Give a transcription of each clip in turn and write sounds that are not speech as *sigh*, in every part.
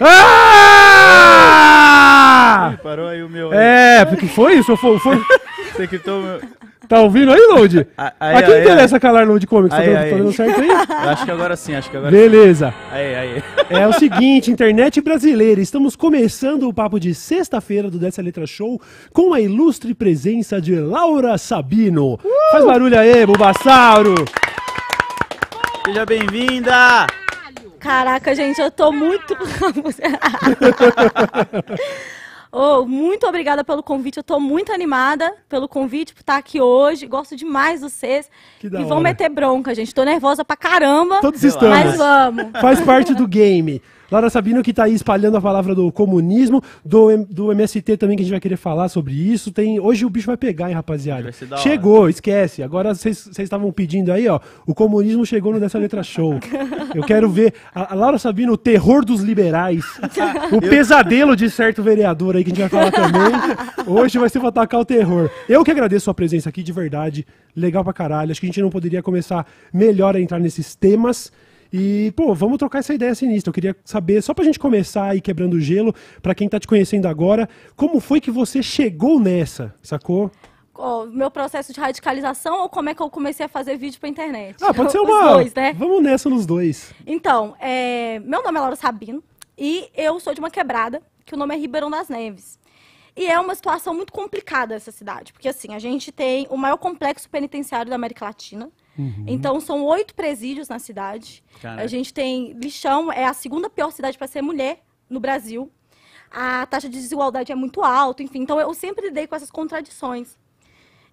Ah! Parou aí o meu. É, porque foi isso? Foi, foi... Você que o Tá ouvindo aí, Load? *laughs* A, quem interessa aí. calar Load Comics? Tá aí, tá, dando, certo aí? *laughs* acho que agora sim, acho que agora Beleza. Aí, aí. *laughs* É o seguinte, internet brasileira, estamos começando o papo de sexta-feira do Dessa Letra Show com a ilustre presença de Laura Sabino. Uh! Faz barulho aí, Bubassauro! Seja bem-vinda! Caraca, gente, eu tô muito. Oh, muito obrigada pelo convite. Eu estou muito animada pelo convite por estar aqui hoje. Gosto demais de vocês. Que da e vão meter bronca, gente. Estou nervosa pra caramba. Todos estamos. Mas vamos. Faz parte do game. Laura Sabino, que está aí espalhando a palavra do comunismo, do, do MST também, que a gente vai querer falar sobre isso. Tem, hoje o bicho vai pegar, hein, rapaziada. Chegou, esquece. Agora vocês estavam pedindo aí, ó. O comunismo chegou no Dessa Letra Show. *laughs* Eu quero ver. A, a Laura Sabino, o terror dos liberais. *laughs* o pesadelo de certo vereador aí, que a gente vai falar também. Hoje vai ser pra atacar o terror. Eu que agradeço a sua presença aqui, de verdade. Legal pra caralho. Acho que a gente não poderia começar melhor a entrar nesses temas. E, pô, vamos trocar essa ideia sinistra. Eu queria saber, só pra gente começar aí quebrando o gelo, para quem tá te conhecendo agora, como foi que você chegou nessa, sacou? Oh, meu processo de radicalização ou como é que eu comecei a fazer vídeo pra internet? Ah, pode ser *laughs* uma. Dois, né? Vamos nessa nos dois. Então, é... meu nome é Laura Sabino e eu sou de uma quebrada, que o nome é Ribeirão das Neves. E é uma situação muito complicada essa cidade, porque assim, a gente tem o maior complexo penitenciário da América Latina, Uhum. Então, são oito presídios na cidade. Caraca. A gente tem. Lixão é a segunda pior cidade para ser mulher no Brasil. A taxa de desigualdade é muito alta, enfim. Então, eu sempre lidei com essas contradições.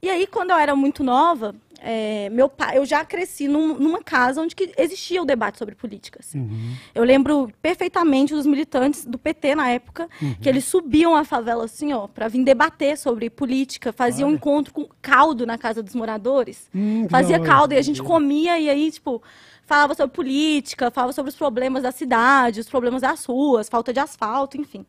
E aí, quando eu era muito nova, é, meu pai, eu já cresci num, numa casa onde que existia o debate sobre políticas. Assim. Uhum. Eu lembro perfeitamente dos militantes do PT na época, uhum. que eles subiam a favela assim, ó, para vir debater sobre política, faziam um encontro com caldo na casa dos moradores. Hum, fazia não, caldo e a gente uhum. comia e aí, tipo, falava sobre política, falava sobre os problemas da cidade, os problemas das ruas, falta de asfalto, enfim.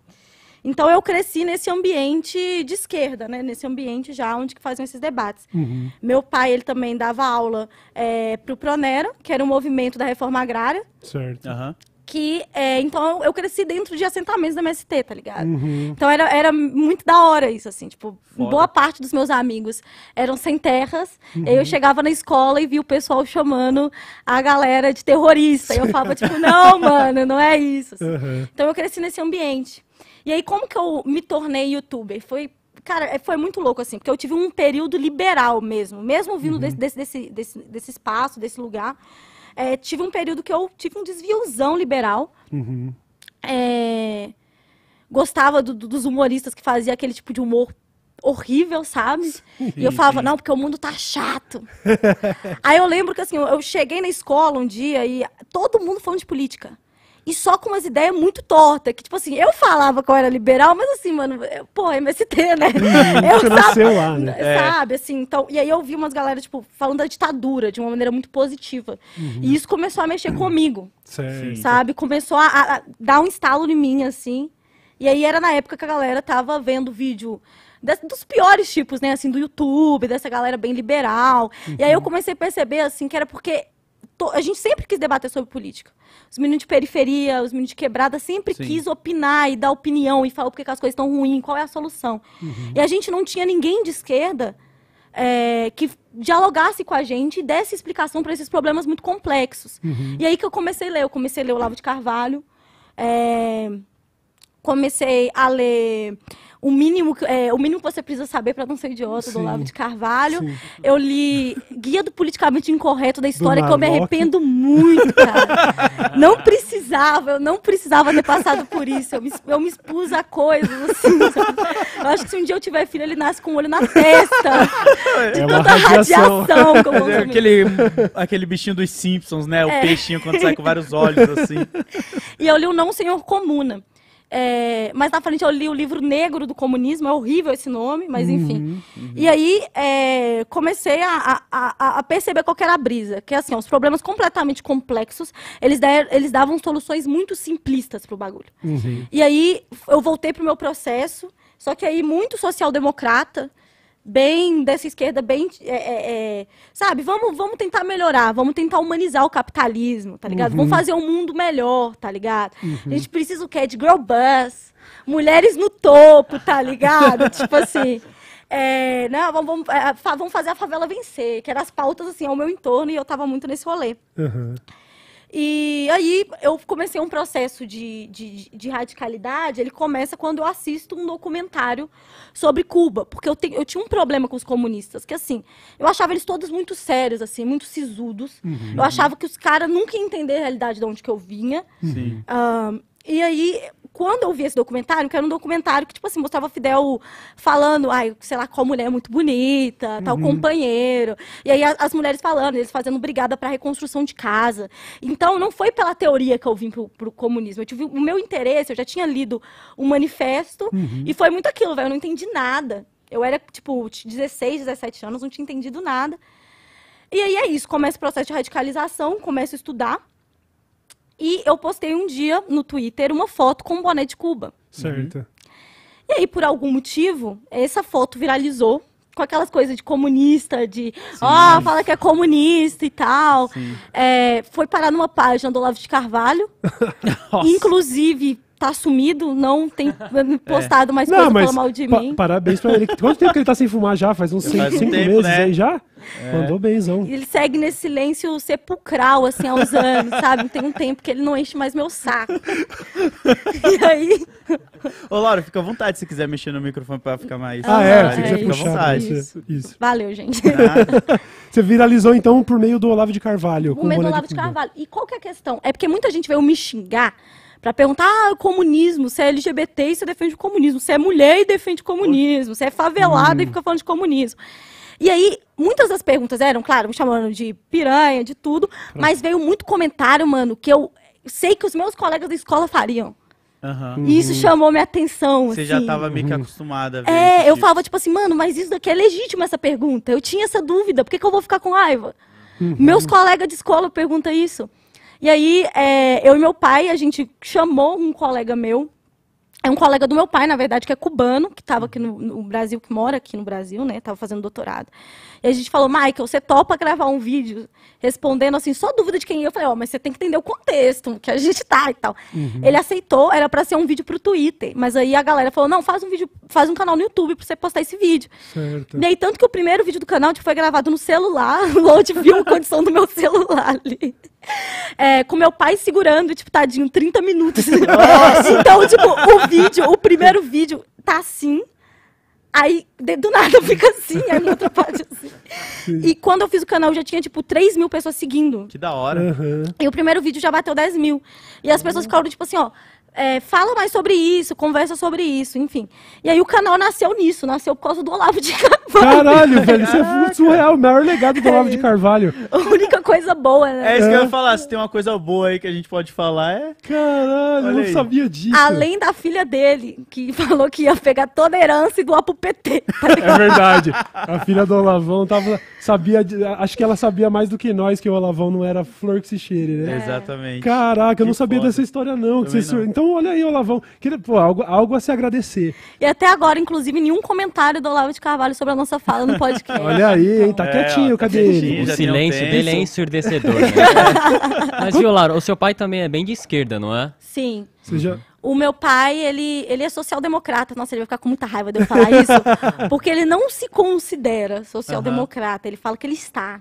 Então eu cresci nesse ambiente de esquerda, né? Nesse ambiente já onde que faziam esses debates. Uhum. Meu pai ele também dava aula é, para o Pronera, que era um movimento da reforma agrária. Certo. Uhum que é, então eu cresci dentro de assentamentos da MST, tá ligado? Uhum. Então era, era muito da hora isso, assim, tipo, Fora. boa parte dos meus amigos eram sem terras. Uhum. Eu chegava na escola e via o pessoal chamando a galera de terrorista. E eu falava, tipo, não, *laughs* mano, não é isso. Assim. Uhum. Então eu cresci nesse ambiente. E aí, como que eu me tornei youtuber? Foi cara, é, foi muito louco, assim, porque eu tive um período liberal mesmo, mesmo vindo uhum. desse, desse, desse, desse, espaço, desse lugar. É, tive um período que eu tive um desviozão liberal. Uhum. É, gostava do, do, dos humoristas que faziam aquele tipo de humor horrível, sabe? E eu falava, não, porque o mundo tá chato. *laughs* Aí eu lembro que, assim, eu cheguei na escola um dia e todo mundo falando de política e só com umas ideias muito tortas. Que, tipo assim, eu falava que eu era liberal, mas assim, mano, eu, pô, MST, né? *laughs* eu Você nasceu lá, né? né é. Sabe, é. assim, então. E aí eu vi umas galera, tipo, falando da ditadura de uma maneira muito positiva. Uhum. E isso começou a mexer comigo. Sim. Sabe? Começou a, a, dar um estalo em mim, assim. E aí era na época que a galera tava vendo vídeo dos piores tipos, né? Assim, do YouTube, dessa galera bem liberal. Uhum. E aí eu uhum. comecei a perceber, assim, que era porque a gente sempre quis debater sobre política. Os meninos de periferia, os meninos de quebrada sempre Sim. quis opinar e dar opinião e falar porque que as coisas estão ruins, qual é a solução. Uhum. E a gente não tinha ninguém de esquerda é, que dialogasse com a gente e desse explicação para esses problemas muito complexos. Uhum. E aí que eu comecei a ler. Eu comecei a ler o Lavo de Carvalho. É, comecei a ler o mínimo, é, o mínimo que você precisa saber para não ser idiota, Sim. do Olavo de Carvalho. Sim. Eu li Guia do Politicamente Incorreto da História, que eu me arrependo muito, cara. não precisava, eu não precisava ter passado por isso. Eu me, eu me expus a coisas, assim. Sabe? Eu acho que se um dia eu tiver filho, ele nasce com o um olho na testa. De é tanta radiação. radiação que eu é aquele, aquele bichinho dos Simpsons, né? O é. peixinho quando sai com vários olhos, assim. E eu li o Não Senhor Comuna é, mas na frente eu li o livro Negro do Comunismo, é horrível esse nome, mas uhum, enfim. Uhum, uhum. E aí é, comecei a, a, a, perceber qual era a brisa, que é assim, os problemas completamente complexos, eles, der, eles davam soluções muito simplistas pro bagulho. Uhum. E aí eu voltei pro meu processo, só que aí muito social-democrata, bem dessa esquerda, bem. É, é, é, sabe, vamos, vamos tentar melhorar, vamos tentar humanizar o capitalismo, tá ligado? Uhum. Vamos fazer um mundo melhor, tá ligado? Uhum. A gente precisa o quê? De grow bus, mulheres no topo, tá ligado? *laughs* tipo assim. É, não, né, vamos, é, vamos, fazer a favela vencer, que eram as pautas, assim, ao meu entorno, e eu tava muito nesse rolê. Uhum. E aí eu comecei um processo de, de, de, radicalidade. Ele começa quando eu assisto um documentário sobre Cuba, porque eu, te, eu tinha um problema com os comunistas, que assim, eu achava eles todos muito sérios, assim, muito sisudos. Uhum. Eu achava que os caras nunca iam entender a realidade de onde que eu vinha. Sim. e aí, quando eu vi esse documentário, que era um documentário que, tipo assim, mostrava Fidel falando, ai, sei lá, qual mulher é muito bonita, tal uhum. companheiro. E aí as, as, mulheres falando, eles fazendo brigada para reconstrução de casa. Então, não foi pela teoria que eu vim pro, pro comunismo. Eu tive o meu interesse, eu já tinha lido o manifesto, uhum. e foi muito aquilo, velho. Eu não entendi nada. Eu era, tipo, 16, 17 anos, não tinha entendido nada. E aí é isso, começa o processo de radicalização, começo a estudar e eu postei um dia no Twitter uma foto com um boné de Cuba. Certo. E aí, por algum motivo, essa foto viralizou com aquelas coisas de comunista, de ó, oh, fala que é comunista e tal. É, foi parar numa página do Olavo de Carvalho. *laughs* Nossa. Inclusive, tá sumido, não tem *laughs* é. postado mais não, coisa mal de pa mim. Parabéns pra ele. Quanto tempo que ele tá sem fumar já? Faz uns 5 meses né? aí já? É. Mandou benzão. E ele segue nesse silêncio sepulcral, assim, há uns anos, *laughs* sabe? Tem um tempo que ele não enche mais meu saco. *laughs* e aí... Ô, Laura, fica à vontade se quiser mexer no microfone pra ficar mais... Ah, é? fica à Vontade. É- isso. isso. Valeu, gente. Ah. Você viralizou, então, por meio do Olavo de Carvalho. Por meio do Olavo de, de Carvalho. E qual que é a questão? É porque muita gente veio me xingar para perguntar, ah, comunismo, se é LGBT e você defende o comunismo, se é mulher e defende o comunismo, se é favelada hum. e fica falando de comunismo. E aí, muitas das perguntas eram, claro, me chamando de piranha, de tudo, mas veio muito comentário, mano, que eu sei que os meus colegas da escola fariam. Uhum. E isso uhum. chamou minha atenção. Você assim. já estava meio que uhum. acostumada. é, eu tipo. falava tipo assim, mano, mas isso daqui é legítimo essa pergunta. Eu tinha essa dúvida, por que, que eu vou ficar com raiva? Uhum. Meus colegas de escola perguntam isso. E aí, é, eu e meu pai, a gente chamou um colega meu, é um colega do meu pai, na verdade, que é cubano, que estava aqui no, no, Brasil, que mora aqui no Brasil, né? Tava fazendo doutorado. E a gente falou, Michael, você topa gravar um vídeo respondendo assim, só dúvida de quem ia. É? Eu falei, ó, oh, mas você tem que entender o contexto que a gente tá e tal. Uhum. Ele aceitou, era para ser um vídeo pro Twitter, mas aí a galera falou, não, faz um vídeo, faz um canal no YouTube para você postar esse vídeo. Certo. E aí, tanto que o primeiro vídeo do canal tipo, foi gravado no celular, *laughs* Lord viu a condição do meu *laughs* celular ali. *laughs* É, com meu pai segurando, tipo, tadinho, 30 minutos. então, tipo, o vídeo, o primeiro vídeo tá assim. Aí, do nada, fica assim, aí na outro parte assim. Sim. E quando eu fiz o canal, já tinha, tipo, 3 mil pessoas seguindo. Que da hora. Uhum. E o primeiro vídeo já bateu 10 mil. E as pessoas uhum. ficaram, tipo assim, ó... É, fala mais sobre isso, conversa sobre isso, enfim. E aí o canal nasceu nisso, nasceu por causa do Olavo de Carvalho. Caralho, velho, isso é surreal, o maior legado do é Olavo de Carvalho. A única coisa boa, né? É isso que eu ia falar. Se tem uma coisa boa aí que a gente pode falar, é. Caralho, eu não sabia disso. Além da filha dele, que *laughs* falou que ia pegar toda a herança e doar pro PT. Tá é verdade. A filha do Olavão tava, sabia. Acho que ela sabia mais do que nós que o Olavão não era flor que se cheire, né? É. Exatamente. Caraca, que eu não sabia foda. dessa história, não. não. Então, olha aí, Olavão. Que, pô, algo, algo a se agradecer. E até agora, inclusive, nenhum comentário do Olavo de Carvalho sobre a nossa fala no podcast. Olha aí, hein? Tá é, quietinho, ó, tá cadê ele? O silêncio silêncio. dele é ensurdecedor. Né? *laughs* Mas, Violar, o seu pai também é bem de esquerda, não é? Sim. Você já... O meu pai, ele, ele é social-democrata. Nossa, ele vai ficar com muita raiva de eu falar isso. *laughs* Porque ele não se considera social-democrata. Ele fala que ele está.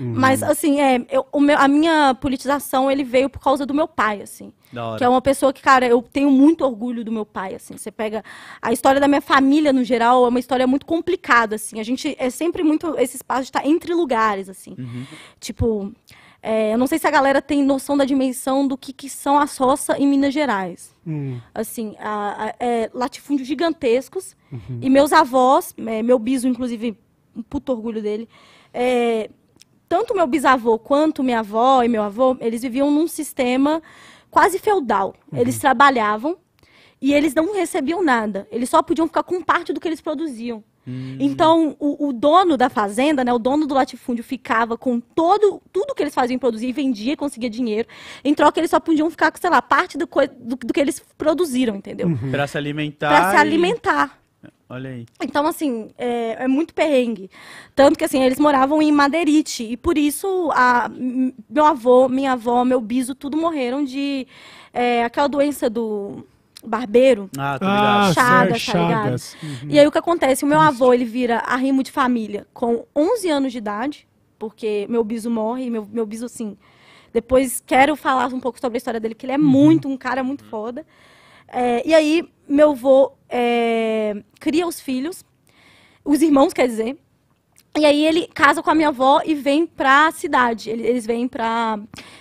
Uhum. Mas, assim, é, eu, meu, a minha politização, ele veio por causa do meu pai, assim. Que é uma pessoa que, cara, eu tenho muito orgulho do meu pai, assim. Você pega a história da minha família, no geral, é uma história muito complicada, assim. A gente é sempre muito... Esse espaço de estar tá entre lugares, assim. Uhum. Tipo... É, eu não sei se a galera tem noção da dimensão do que, que são as roças em Minas Gerais. Hum. Assim, a, a, é, latifúndios gigantescos. Uhum. E meus avós, é, meu biso, inclusive, um puto orgulho dele, é, tanto meu bisavô quanto minha avó e meu avô, eles viviam num sistema quase feudal. Uhum. Eles trabalhavam e eles não recebiam nada. Eles só podiam ficar com parte do que eles produziam. Uhum. Então, o, o, dono da fazenda, né, o dono do latifúndio, ficava com todo, tudo que eles faziam produzir e vendia, conseguia dinheiro. Em troca, eles só podiam ficar com, sei lá, parte do, do, do que eles produziram, entendeu? Uhum. Para se alimentar. Para se alimentar. Olha aí. Então, assim, é, é, muito perrengue. Tanto que, assim, eles moravam em Madeirite. E por isso, a, meu avô, minha avó, meu biso, tudo morreram de... É, aquela doença do barbeiro. Ah, tá ligado. Ah, chagas, tá ligado? Uhum. E aí, o que acontece? O meu avô, ele vira arrimo de família com 11 anos de idade. Porque meu biso morre. meu, meu biso, assim... Depois quero falar um pouco sobre a história dele, que ele é uhum. muito, um cara muito uhum. foda. É, e aí, meu avô é, cria os filhos, os irmãos, quer dizer. E aí ele casa com a minha avó e vem pra cidade. Eles vêm pra.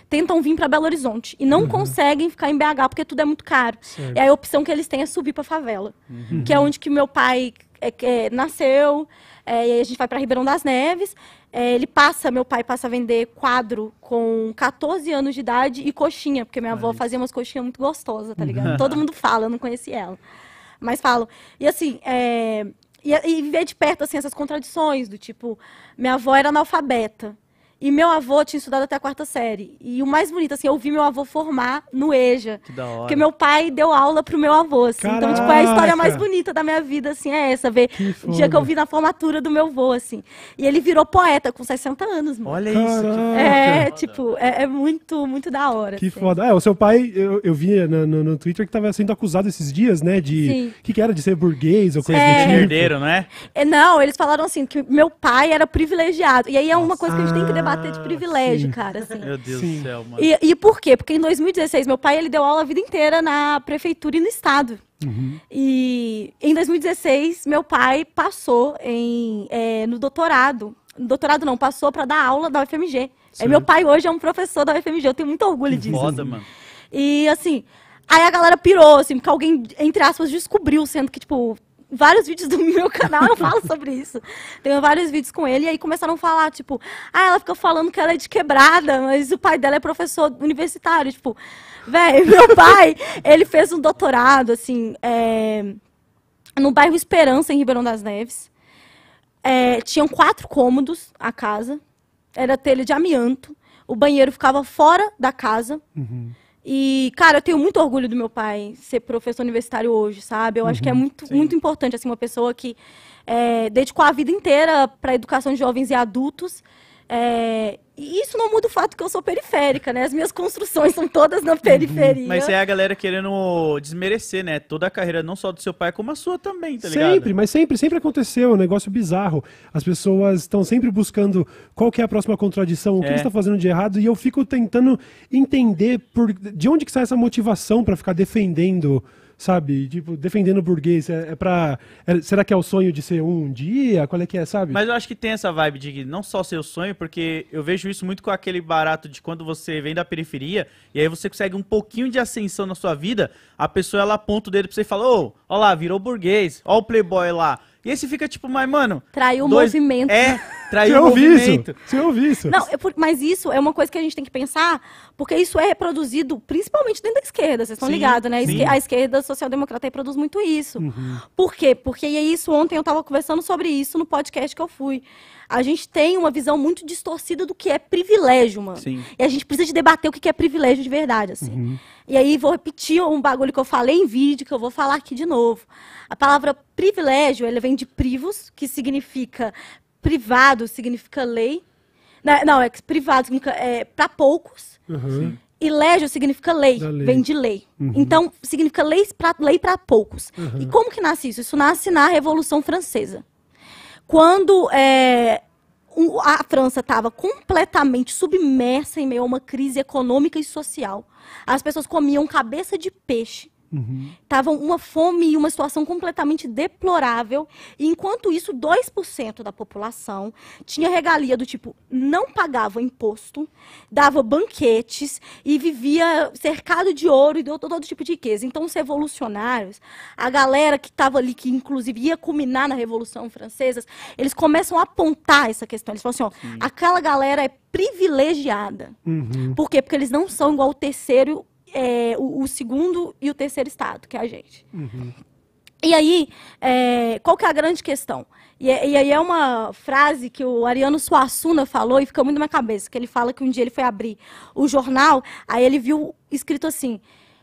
Tentam vir pra Belo Horizonte. E não uhum. conseguem ficar em BH porque tudo é muito caro. Certo. E a opção que eles têm é subir pra favela. Uhum. Que é onde que meu pai é, é, nasceu. É, e aí a gente vai para Ribeirão das Neves. É, ele passa, meu pai passa a vender quadro com 14 anos de idade e coxinha, porque minha Olha avó fazia umas coxinhas muito gostosas, tá ligado? *laughs* Todo mundo fala, eu não conheci ela mas falo E assim, é, e, e ver de perto assim, essas contradições, do tipo, minha avó era analfabeta. E meu avô tinha estudado até a quarta série. E o mais bonito, assim, eu é vi meu avô formar no EJA. Que da hora. Porque meu pai deu aula pro meu avô, assim. Caraca. Então, tipo, é a história mais bonita da minha vida, assim, é essa. Ver o dia que eu vi na formatura do meu avô, assim. E ele virou poeta com 60 anos, mano. Olha isso. É, tipo, é, é, muito, muito da hora. Que assim. foda. É, o seu pai, eu, eu vi no, no, no, Twitter que tava sendo acusado esses dias, né? De. O que, que era? De ser burguês ou coisa é... do tipo. Herdeiro, né? É, não, eles falaram assim, que meu pai era privilegiado. E aí é uma Nossa. coisa que a gente tem que debater bater de ah, privilégio, sim. cara. Assim. Meu Deus sim. do céu, mano. E, e, por quê? Porque em 2016, meu pai ele deu aula a vida inteira na prefeitura e no estado. Uhum. E em 2016, meu pai passou em, é, no doutorado. doutorado não, passou para dar aula da UFMG. É, sim. meu pai hoje é um professor da UFMG, eu tenho muito orgulho que disso. Foda, assim. mano. E assim, aí a galera pirou, assim, porque alguém, entre aspas, descobriu, sendo que, tipo, vários vídeos do *laughs* meu canal, eu falo sobre isso. Tenho vários vídeos com ele, e aí começaram a falar, tipo, ah, ela fica falando que ela é de quebrada, mas o pai dela é professor universitário. Tipo, velho, meu *laughs* pai, ele fez um doutorado, assim, é, no bairro Esperança, em Ribeirão das Neves. É, tinham quatro cômodos a casa, era telha de amianto, o banheiro ficava fora da casa. Uhum. E, cara, eu tenho muito orgulho do meu pai ser professor universitário hoje, sabe? Eu uhum, acho que é uhum. muito, muito importante, assim, uma pessoa que é, dedicou a vida inteira para a educação de jovens e adultos. É, e isso não muda o fato que eu sou periférica, né? As minhas construções são todas na uhum. periferia. Mas é a galera querendo desmerecer, né? Toda a carreira, não só do seu pai, como a sua também, tá ligado? Sempre, mas sempre, sempre aconteceu. É um negócio bizarro. As pessoas estão sempre buscando qual que é a próxima contradição, o que é. está fazendo de errado, e eu fico tentando entender por, de onde que sai essa motivação para ficar defendendo sabe? Tipo, defendendo o burguês. É, é pra. É, será que é o sonho de ser um dia? Qual é que é, sabe? Mas eu acho que tem essa vibe de não só ser o sonho, porque eu vejo isso muito com aquele barato de quando você vem da periferia e aí você consegue um pouquinho de ascensão na sua vida, a pessoa ela aponta o dedo pra você e fala: Ô, oh, ó lá, virou burguês, ó o playboy lá. E aí você fica tipo, mas mano. Traiu dois... o movimento. É, traiu o movimento. Isso, eu ouvi isso. Não, eu, é mas isso é uma coisa que a gente tem que pensar, porque isso é reproduzido principalmente dentro da esquerda, vocês estão ligados, né? A esquerda social-democrata reproduz muito isso. Uhum. Por quê? Porque e é isso, ontem eu estava conversando sobre isso no podcast que eu fui a gente tem uma visão muito distorcida do que é privilégio, mano. Sim. E a gente precisa de debater o que é privilégio de verdade, assim. Uhum. E aí vou repetir um bagulho que eu falei em vídeo, que eu vou falar aqui de novo. A palavra privilégio, ela vem de privos, que significa privado, significa lei. Não, é privado significa é, para poucos. Uhum. E légio significa lei, lei, vem de lei. Uhum. Então, significa leis pra, lei para poucos. Uhum. E como que nasce isso? Isso nasce na Revolução Francesa quando é, a França estava completamente submersa em meio a uma crise econômica e social. As pessoas comiam cabeça de peixe Estavam uhum. uma fome e uma situação completamente deplorável. E enquanto isso, 2% da população tinha regalia do tipo não pagava imposto, dava banquetes e vivia cercado de ouro e de todo tipo de riqueza. Então, os revolucionários, a galera que estava ali, que inclusive ia culminar na Revolução Francesa, eles começam a apontar essa questão. Eles falam assim: ó, aquela galera é privilegiada. Uhum. Por quê? Porque eles não são igual o terceiro é, o, o, segundo e o terceiro estado, que é a gente. Uhum. E aí, é, qual que é a grande questão? E, é, e, aí é uma frase que o Ariano Suassuna falou e ficou muito na minha cabeça, que ele fala que um dia ele foi abrir o jornal, aí ele viu escrito assim,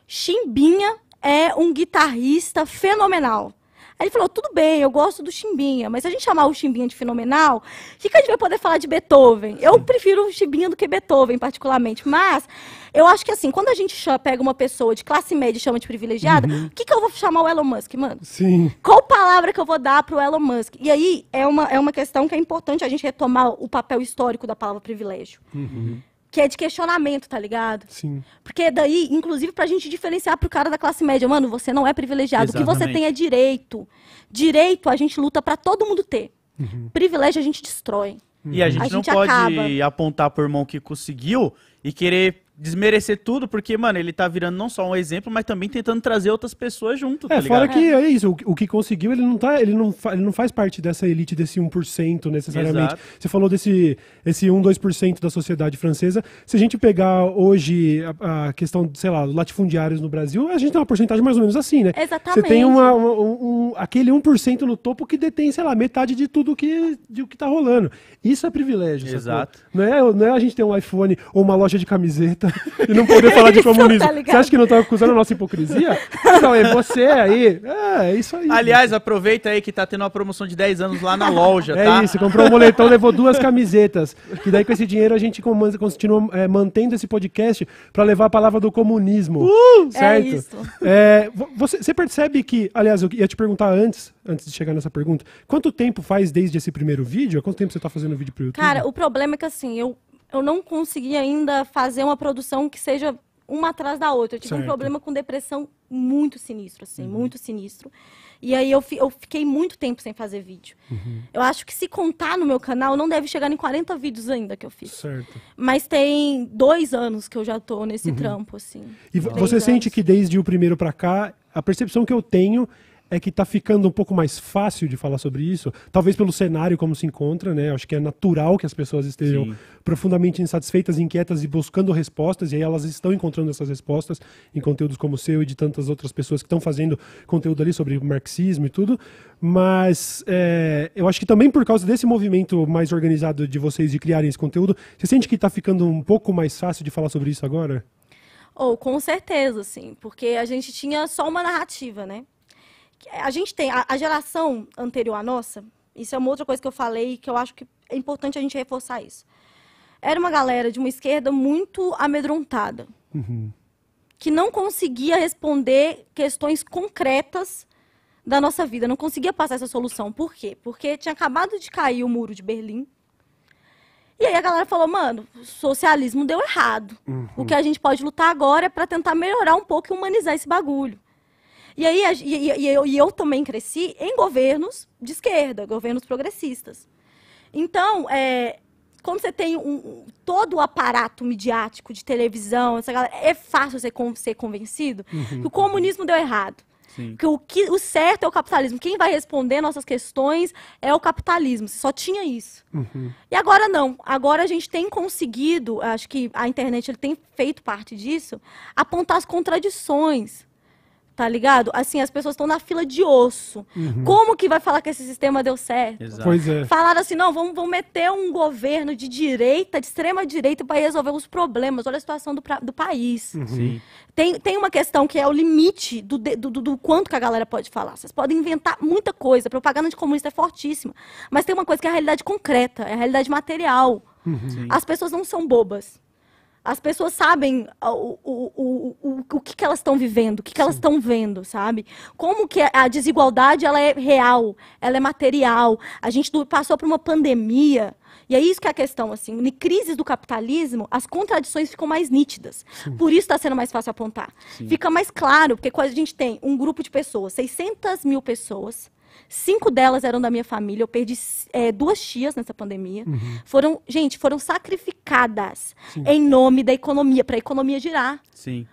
Chimbinha é um guitarrista fenomenal. Aí ele falou: tudo bem, eu gosto do Chimbinha, mas se a gente chamar o Chimbinha de fenomenal, o que, que a gente vai poder falar de Beethoven? Eu prefiro o Chimbinha do que Beethoven, particularmente. Mas eu acho que assim, quando a gente chama, pega uma pessoa de classe média e chama de privilegiada, uhum. o uhum. que, que eu vou chamar o Elon Musk, mano? Sim. Qual palavra que eu vou dar pro Elon Musk? E aí é uma, é uma questão que é importante a gente retomar o papel histórico da palavra privilégio. Uhum que é de questionamento, tá ligado? Sim. Porque daí, inclusive, pra gente diferenciar pro cara da classe média, mano, você não é privilegiado. Exatamente. O que você tem é direito. Direito a gente luta para todo mundo ter. Uhum. Privilégio a gente destrói. E a gente a não gente pode acaba. apontar pro irmão que conseguiu e querer desmerecer tudo, porque, mano, ele tá virando não só um exemplo, mas também tentando trazer outras pessoas junto. Tá é, tá fora que é isso, o, o, que conseguiu, ele não tá, ele não, fa, ele não faz parte dessa elite desse 1% necessariamente. Exato. Você falou desse esse 1, 2% da sociedade francesa. Se a gente pegar hoje a, a, questão, sei lá, latifundiários no Brasil, a gente tem uma porcentagem mais ou menos assim, né? Exatamente. Você tem uma, uma, um, um, aquele 1% no topo que detém, sei lá, metade de tudo que, de, que tá rolando. Isso é privilégio. Exato. Não é, não é a gente ter um iPhone ou uma loja de camiseta direita *laughs* e não poder falar de tá comunismo. Tá você acha que não estão tá acusando a nossa hipocrisia? Não, é você aí. É, é isso aí. Aliás, aproveita aí que tá tendo uma promoção de 10 anos lá na loja, é tá? É isso, comprou um moletom, levou duas camisetas. Que daí com esse dinheiro a gente continua é, mantendo esse podcast para levar a palavra do comunismo. Uh, é certo? É isso. É, você, você percebe que, aliás, eu ia te perguntar antes, antes de chegar nessa pergunta, quanto tempo faz desde esse primeiro vídeo? quanto tempo você tá fazendo vídeo pro YouTube? Cara, o problema é que assim, eu eu não consegui ainda fazer uma produção que seja uma atrás da outra. Eu tive certo. um problema com depressão muito sinistro, assim, uhum. muito sinistro. E aí eu, fi, eu, fiquei muito tempo sem fazer vídeo. Uhum. Eu acho que se contar no meu canal, não deve chegar em 40 vídeos ainda que eu fiz. Certo. Mas tem dois anos que eu já tô nesse uhum. trampo, assim. E você anos. sente que desde o primeiro para cá, a percepção que eu tenho é que está ficando um pouco mais fácil de falar sobre isso, talvez pelo cenário como se encontra, né? Acho que é natural que as pessoas estejam Sim. profundamente insatisfeitas, inquietas e buscando respostas, e aí elas estão encontrando essas respostas em conteúdos como o seu e de tantas outras pessoas que estão fazendo conteúdo ali sobre marxismo e tudo. Mas é, eu acho que também por causa desse movimento mais organizado de vocês de criarem esse conteúdo, você sente que está ficando um pouco mais fácil de falar sobre isso agora? Ou oh, com certeza, sim, porque a gente tinha só uma narrativa, né? a gente tem, a, a geração anterior à nossa, isso é uma outra coisa que eu falei que eu acho que é importante a gente reforçar isso. Era uma galera de uma esquerda muito amedrontada, uhum. que não conseguia responder questões concretas da nossa vida, não conseguia passar essa solução. Por quê? Porque tinha acabado de cair o muro de Berlim. E aí a galera falou, mano, socialismo deu errado. Uhum. O que a gente pode lutar agora é para tentar melhorar um pouco e humanizar esse bagulho. E aí e, e, e, eu, e eu também cresci em governos de esquerda, governos progressistas. Então, é, quando você tem um, todo o aparato midiático de televisão, essa galera, é fácil você con ser convencido uhum. que o comunismo deu errado. Sim. Que o, que o certo é o capitalismo. Quem vai responder nossas questões é o capitalismo. Só tinha isso. Uhum. E agora não. Agora a gente tem conseguido, acho que a internet ele tem feito parte disso, apontar as contradições Tá ligado? Assim, as pessoas estão na fila de osso. Uhum. Como que vai falar que esse sistema deu certo? Exato. Pois é. Falaram assim, não, vamos, vamos meter um governo de direita, de extrema direita, para resolver os problemas. Olha a situação do, pra, do país. Uhum. Tem, tem uma questão que é o limite do, do, do, quanto que a galera pode falar. Vocês podem inventar muita coisa. A propaganda de comunista é fortíssima. Mas tem uma coisa que é a realidade concreta, é a realidade material. Uhum. As pessoas não são bobas as pessoas sabem o, o, o, o, o que, que elas estão vivendo, o que, que elas estão vendo, sabe? Como que a desigualdade ela é real, ela é material. A gente passou por uma pandemia. E é isso que é a questão, assim, em crises do capitalismo, as contradições ficam mais nítidas. Sim. Por isso está sendo mais fácil apontar. Sim. Fica mais claro, porque quando a gente tem um grupo de pessoas, 600 mil pessoas, Cinco delas eram da minha família. Eu perdi é, duas tias nessa pandemia. Uhum. Foram, gente, foram sacrificadas Sim. em nome da economia, para a economia girar. Sim.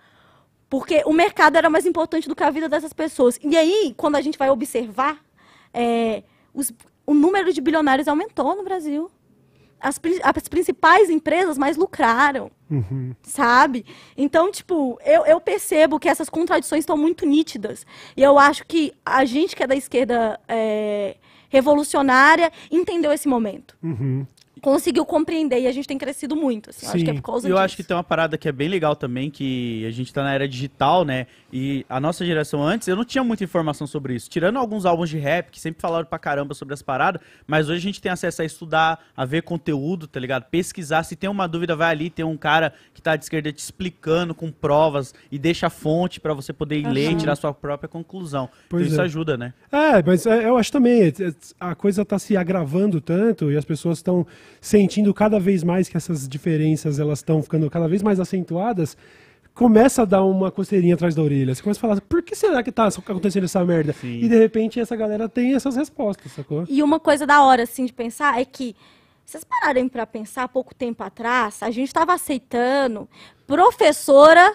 Porque o mercado era mais importante do que a vida dessas pessoas. E aí, quando a gente vai observar, é, os, o número de bilionários aumentou no Brasil. As, as principais empresas mais lucraram. Uhum. Sabe? Então, tipo, eu, eu percebo que essas contradições estão muito nítidas. E eu acho que a gente que é da esquerda é, revolucionária entendeu esse momento. Uhum conseguiu compreender e a gente tem crescido muito. Assim, Sim. Eu acho que é por causa Eu disso. acho que tem uma parada que é bem legal também, que a gente está na era digital, né? E a nossa geração antes, eu não tinha muita informação sobre isso. Tirando alguns álbuns de rap, que sempre falaram pra caramba sobre as paradas, mas hoje a gente tem acesso a estudar, a ver conteúdo, tá ligado? Pesquisar. Se tem uma dúvida, vai ali, tem um cara que tá de esquerda te explicando com provas e deixa a fonte para você poder uhum. ler e tirar sua própria conclusão. Então, é. isso ajuda, né? É, mas é, eu acho também, é, é, a coisa tá se agravando tanto e as pessoas estão sentindo cada vez mais que essas diferenças elas estão ficando cada vez mais acentuadas, começa a dar uma coceirinha atrás da orelha. Você começa a falar, por que será que tá acontecendo essa merda? Sim. E de repente essa galera tem essas respostas, sacou? E uma coisa da hora, assim, de pensar é que, vocês pararem para pensar, pouco tempo atrás, a gente estava aceitando professora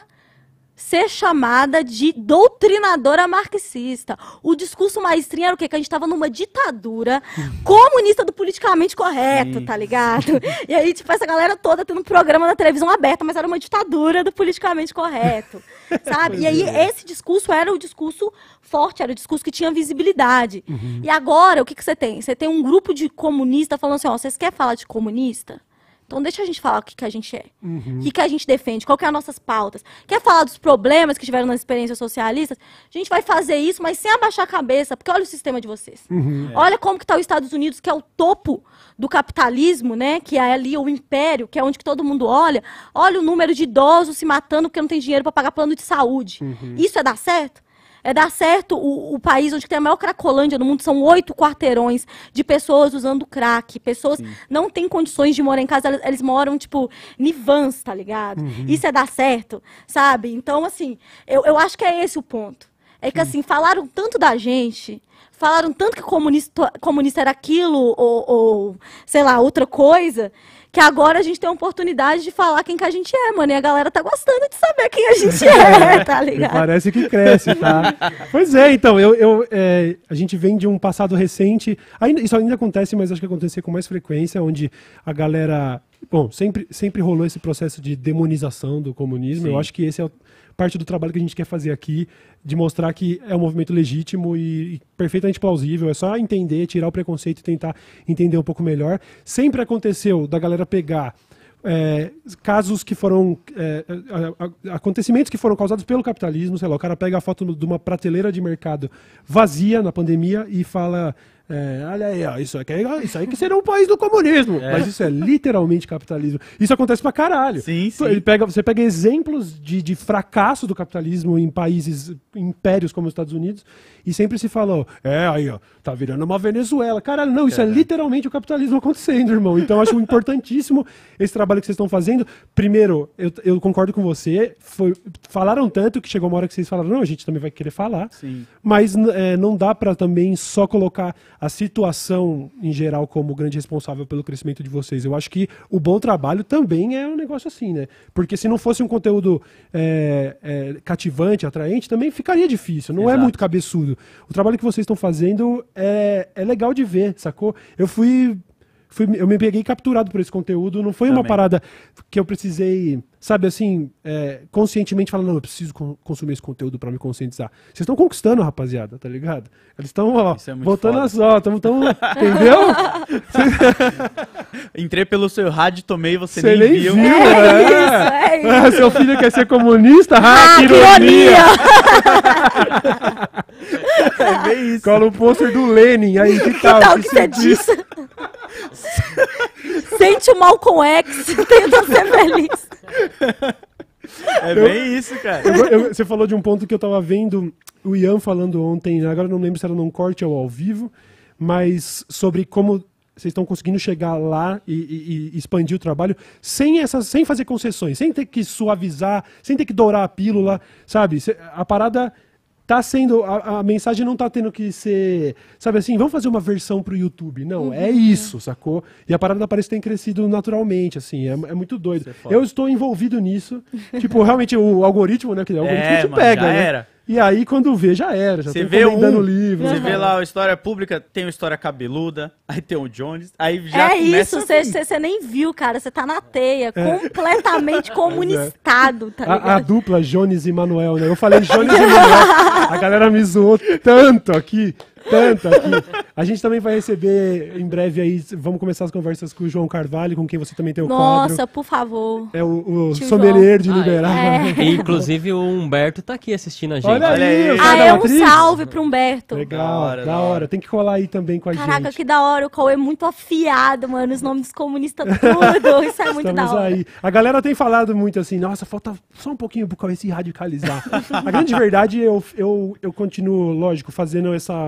ser chamada de doutrinadora marxista. O discurso maestrinho era o quê? Que a gente estava numa ditadura comunista do politicamente correto, Sim. tá ligado? E aí, tipo, essa galera toda tendo um programa na televisão aberta, mas era uma ditadura do politicamente correto, sabe? E aí, é. esse discurso era o discurso forte, era o discurso que tinha visibilidade. Uhum. E agora, o que, que você tem? Você tem um grupo de comunista falando assim, ó, vocês querem falar de comunista? Então deixa a gente falar o que, que a gente é, uhum. o que, que a gente defende, qual que é as nossas pautas. Quer falar dos problemas que tiveram nas experiências socialistas? A gente vai fazer isso, mas sem abaixar a cabeça, porque olha o sistema de vocês. Uhum. É. Olha como que está os Estados Unidos, que é o topo do capitalismo, né? Que é ali o império, que é onde que todo mundo olha. Olha o número de idosos se matando porque não tem dinheiro para pagar plano de saúde. Uhum. Isso é dar certo? É dar certo o, o, país onde tem a maior cracolândia do mundo, são oito quarteirões de pessoas usando crack. Pessoas Sim. não têm condições de morar em casa, eles, eles moram, tipo, nivans, tá ligado? Uhum. Isso é dar certo, sabe? Então, assim, eu, eu acho que é esse o ponto. É que, Sim. assim, falaram tanto da gente, falaram tanto que comunista, comunista era aquilo, ou, ou sei lá, outra coisa, que agora a gente tem a oportunidade de falar quem que a gente é, mano. E a galera tá gostando de saber quem a gente é, *laughs* *laughs* tá ligado? parece que cresce, tá? pois é, então, eu, eu é, a gente vem de um passado recente. Ainda, isso ainda acontece, mas acho que acontecer com mais frequência, onde a galera Bom, sempre, sempre rolou esse processo de demonização do comunismo. Sim. Eu acho que esse é o, parte do trabalho que a gente quer fazer aqui, de mostrar que é um movimento legítimo e, e perfeitamente plausível. É só entender, tirar o preconceito e tentar entender um pouco melhor. Sempre aconteceu da galera pegar é, casos que foram. É, acontecimentos que foram causados pelo capitalismo, sei lá, o cara pega a foto de uma prateleira de mercado vazia na pandemia e fala é, olha aí, ó, isso, aqui, é, isso aí que seria um país do comunismo. É. Mas isso é literalmente capitalismo. Isso acontece pra caralho. Sim, sim. Ele pega, você pega exemplos de, de fracasso do capitalismo em países, impérios como os Estados Unidos, e sempre se falou: é, aí, ó, tá virando uma Venezuela. Caralho, não, isso é, é literalmente o capitalismo acontecendo, irmão. Então acho importantíssimo esse trabalho que vocês estão fazendo. Primeiro, eu, eu concordo com você. Foi, falaram tanto que chegou uma hora que vocês falaram: não, a gente também vai querer falar. Sim. Mas é, não dá pra também só colocar a situação em geral como grande responsável pelo crescimento de vocês. Eu acho que o bom trabalho também é um negócio assim, né? Porque se não fosse um conteúdo é, é, cativante, atraente, também ficaria difícil. Não é Exato. é muito cabeçudo. O trabalho que vocês estão fazendo é, é legal de ver, sacou? Eu fui fui, eu me peguei capturado por esse conteúdo. Não foi Também. uma parada que eu precisei, sabe, assim, é, conscientemente falar, não, eu preciso con consumir esse conteúdo para me conscientizar. Vocês estão conquistando, rapaziada, tá ligado? Eles estão, ó, é botando as, ó, tamo, entendeu? *laughs* Entrei pelo seu rádio, tomei, você, você nem, nem viu. viu é, é, isso, é isso. *laughs* Ah, seu filho quer ser comunista? Ah, ah que ironia! Que ironia. *laughs* É bem isso. Cola o um pôster do Lenin, aí que tá, tal? Que tal que você disse? Sente o mal Malcolm ex, tenta ser feliz. É eu, bem isso, cara. Eu, eu, você falou de um ponto que eu tava vendo o Ian falando ontem, agora não lembro se era num corte ou ao vivo, mas sobre como vocês estão conseguindo chegar lá e, e, e, expandir o trabalho sem essas, sem fazer concessões, sem ter que suavizar, sem ter que dourar a pílula, sabe? A parada tá sendo. A, a mensagem não tá tendo que ser. Sabe assim, vamos fazer uma versão pro YouTube. Não, é uhum. é isso, sacou? E a parada parece que tem crescido naturalmente, assim. É, é muito doido. É Eu estou envolvido nisso. tipo, realmente o algoritmo, né? Que é o algoritmo te mano, pega, né? Era. E aí, quando vê, já era. Já você vê um, livro. Você vê lá a história pública, tem uma História Cabeluda, aí tem o Jones, aí já É isso, você a... nem viu, cara. Você tá na teia, é. completamente *laughs* é. comunistado, tá a, a, dupla Jones e Manuel, né? Eu falei Jones e Manuel. *laughs* A galera me zoou tanto aqui tanta aqui. a gente também vai receber em breve aí, vamos começar as conversas com o João Carvalho, com quem você também tem o Nossa, quadro. por favor. É o, o sommelier de liberar. Ah, é. é. inclusive o Humberto tá aqui assistindo a gente. Olha, Olha aí, aí. Ah, é um salve pro Humberto. Legal, da hora, da né? hora. Tem que colar aí também com a Caraca, gente. Caraca, que da hora, o Cauê é muito afiado, mano, os nomes comunistas tudo, *laughs* isso é muito Estamos da hora. Aí. A galera tem falado muito assim, nossa, falta só um pouquinho pro Cauê se radicalizar. a grande verdade, eu, eu, eu continuo, lógico, fazendo essa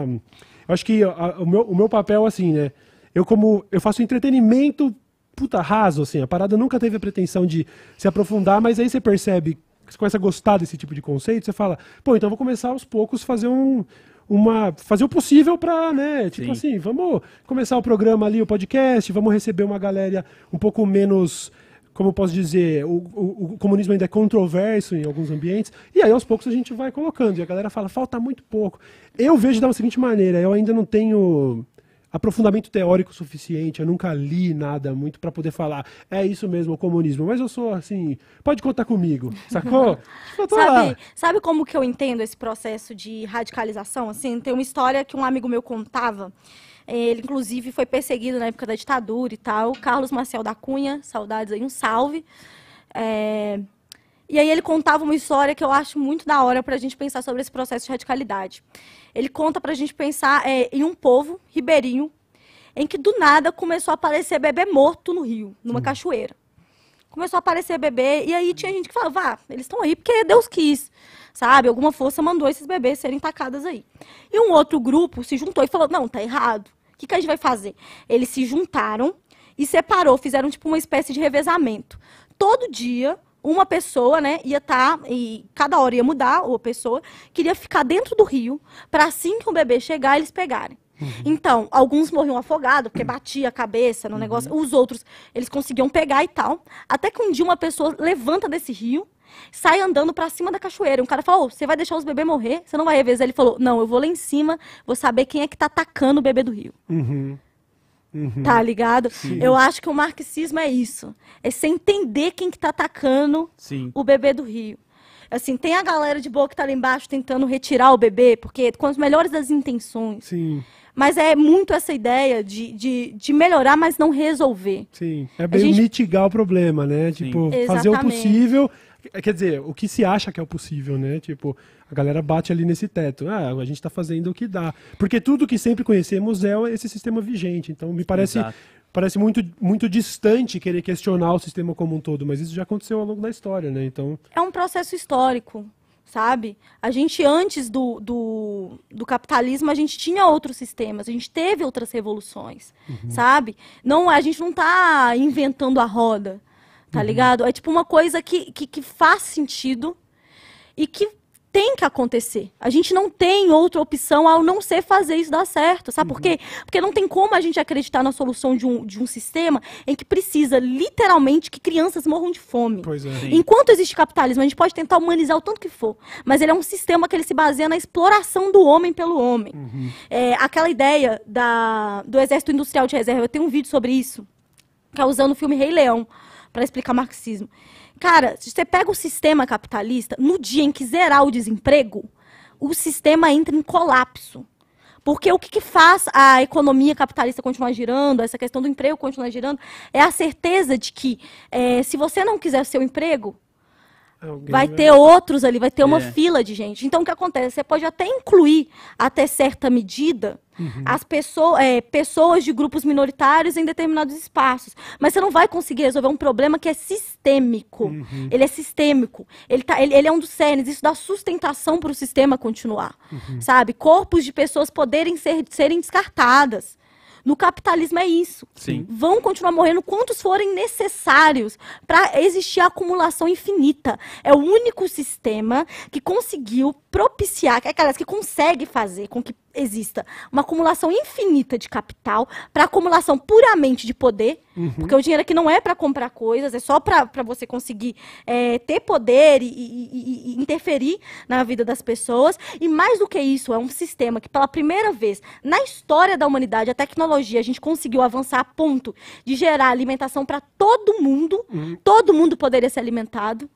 eu acho que a, o, meu, o meu papel, assim, né? Eu como. Eu faço entretenimento, puta, raso, assim. A parada nunca teve a pretensão de se aprofundar, mas aí você percebe, você começa a gostar desse tipo de conceito, você fala, pô, então vou começar aos poucos fazer um uma fazer o possível para, né, tipo Sim. assim, vamos começar o programa ali, o podcast, vamos receber uma galera um pouco menos como posso dizer, o, o, o, comunismo ainda é controverso em alguns ambientes, e aí aos poucos a gente vai colocando, e a galera fala, falta muito pouco. Eu vejo da seguinte maneira, eu ainda não tenho aprofundamento teórico suficiente, eu nunca li nada muito para poder falar, é isso mesmo, o comunismo, mas eu sou assim, pode contar comigo, sacou? *laughs* Tipo, sabe, sabe como que eu entendo esse processo de radicalização? Assim, tem uma história que um amigo meu contava, ele, inclusive, foi perseguido na época da ditadura e tal. Carlos Marcel da Cunha, saudades aí, um salve. É... E aí ele contava uma história que eu acho muito da hora para a gente pensar sobre esse processo de radicalidade. Ele conta para a gente pensar é, em um povo ribeirinho em que do nada começou a aparecer bebê morto no rio, numa Sim. Hum. cachoeira. Começou a aparecer bebê e aí tinha gente que falava, vá, eles estão aí porque Deus quis sabe? Alguma força mandou esses bebês serem tacadas aí. E um outro grupo se juntou e falou: não, tá errado. O que, que a gente vai fazer? Eles se juntaram e separou, fizeram tipo uma espécie de revezamento. Todo dia, uma pessoa, né, ia estar, tá, e cada hora ia mudar, ou a pessoa, queria ficar dentro do rio, para assim que o bebê chegar, eles pegarem. Uhum. Então, alguns morriam afogados, porque uhum. batia a cabeça no uhum. negócio, os outros, eles conseguiam pegar e tal. Até que um dia uma pessoa levanta desse rio, sai andando para cima da cachoeira. Um cara falou: você vai deixar os bebês morrer? Você não vai revezar? Ele falou: não, eu vou lá em cima, vou saber quem é que tá atacando o bebê do rio. Uhum. Uhum. Tá ligado? Sim. Eu acho que o marxismo é isso. É você entender quem que tá atacando Sim. o bebê do rio. Assim, tem a galera de boa que tá lá embaixo tentando retirar o bebê, porque com as melhores das intenções. Sim. Mas é muito essa ideia de, de, de melhorar, mas não resolver. Sim. É bem gente... mitigar o problema, né? Sim. Tipo, Exatamente. fazer o possível Quer dizer, o que se acha que é o possível, né? Tipo, a galera bate ali nesse teto. Ah, a gente está fazendo o que dá. Porque tudo que sempre conhecemos é esse sistema vigente. Então, me parece. Parece muito, muito distante querer questionar o sistema como um todo, mas isso já aconteceu ao longo da história, né? Então... É um processo histórico sabe? A gente, antes do, do, do, capitalismo, a gente tinha outros sistemas, a gente teve outras revoluções, uhum. sabe? Não, a gente não está inventando a roda, tá uhum. ligado? É tipo uma coisa que, que, que faz sentido e que tem que acontecer. A gente não tem outra opção ao não ser fazer isso dar certo. Sabe uhum. por quê? Porque não tem como a gente acreditar na solução de um, de um sistema em que precisa, literalmente, que crianças morram de fome. É, Enquanto existe capitalismo, a gente pode tentar humanizar o tanto que for, mas ele é um sistema que ele se baseia na exploração do homem pelo homem. Uhum. É, aquela ideia da, do exército industrial de reserva, eu tenho um vídeo sobre isso, que é usando o filme Rei Leão para explicar marxismo. Cara, se você pega o sistema capitalista, no dia em que zerar o desemprego, o sistema entra em colapso. Porque o que, que, faz a economia capitalista continuar girando, essa questão do emprego continuar girando, é a certeza de que é, se você não quiser o seu emprego, Alguém vai ter outros ali, vai ter uma é. fila de gente. Então, o que acontece? Você pode até incluir, até certa medida, uhum. as pessoas, é, pessoas de grupos minoritários em determinados espaços. Mas você não vai conseguir resolver um problema que é sistêmico. Uhum. Ele é sistêmico. Ele, tá, ele, ele é um dos cernes. Isso dá sustentação para o sistema continuar. Uhum. Sabe? Corpos de pessoas poderem ser, serem descartadas. No capitalismo é isso. Sim. Vão continuar morrendo quantos forem necessários para existir a acumulação infinita. É o único sistema que conseguiu propiciar, que, aliás, que consegue fazer com que exista uma acumulação infinita de capital para acumulação puramente de poder, uhum. porque o dinheiro aqui não é para comprar coisas, é só para você conseguir é, ter poder e, e, e, interferir na vida das pessoas. E mais do que isso, é um sistema que pela primeira vez na história da humanidade, a tecnologia, a gente conseguiu avançar a ponto de gerar alimentação para todo mundo, uhum. todo mundo poderia ser alimentado.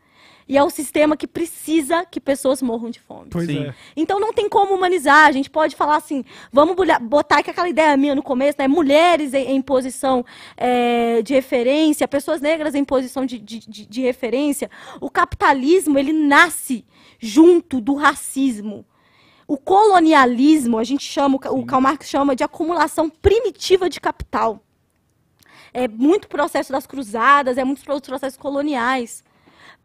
E é o sistema que precisa que pessoas morram de fome. Pois Sim. é. Então não tem como humanizar. A gente pode falar assim, vamos botar que aquela ideia minha no começo, né? Mulheres em, em posição é, de referência, pessoas negras em posição de, de, de, de referência. O capitalismo, ele nasce junto do racismo. O colonialismo, a gente chama, Sim. o Karl Marx chama de acumulação primitiva de capital. É muito processo das cruzadas, é muitos processos coloniais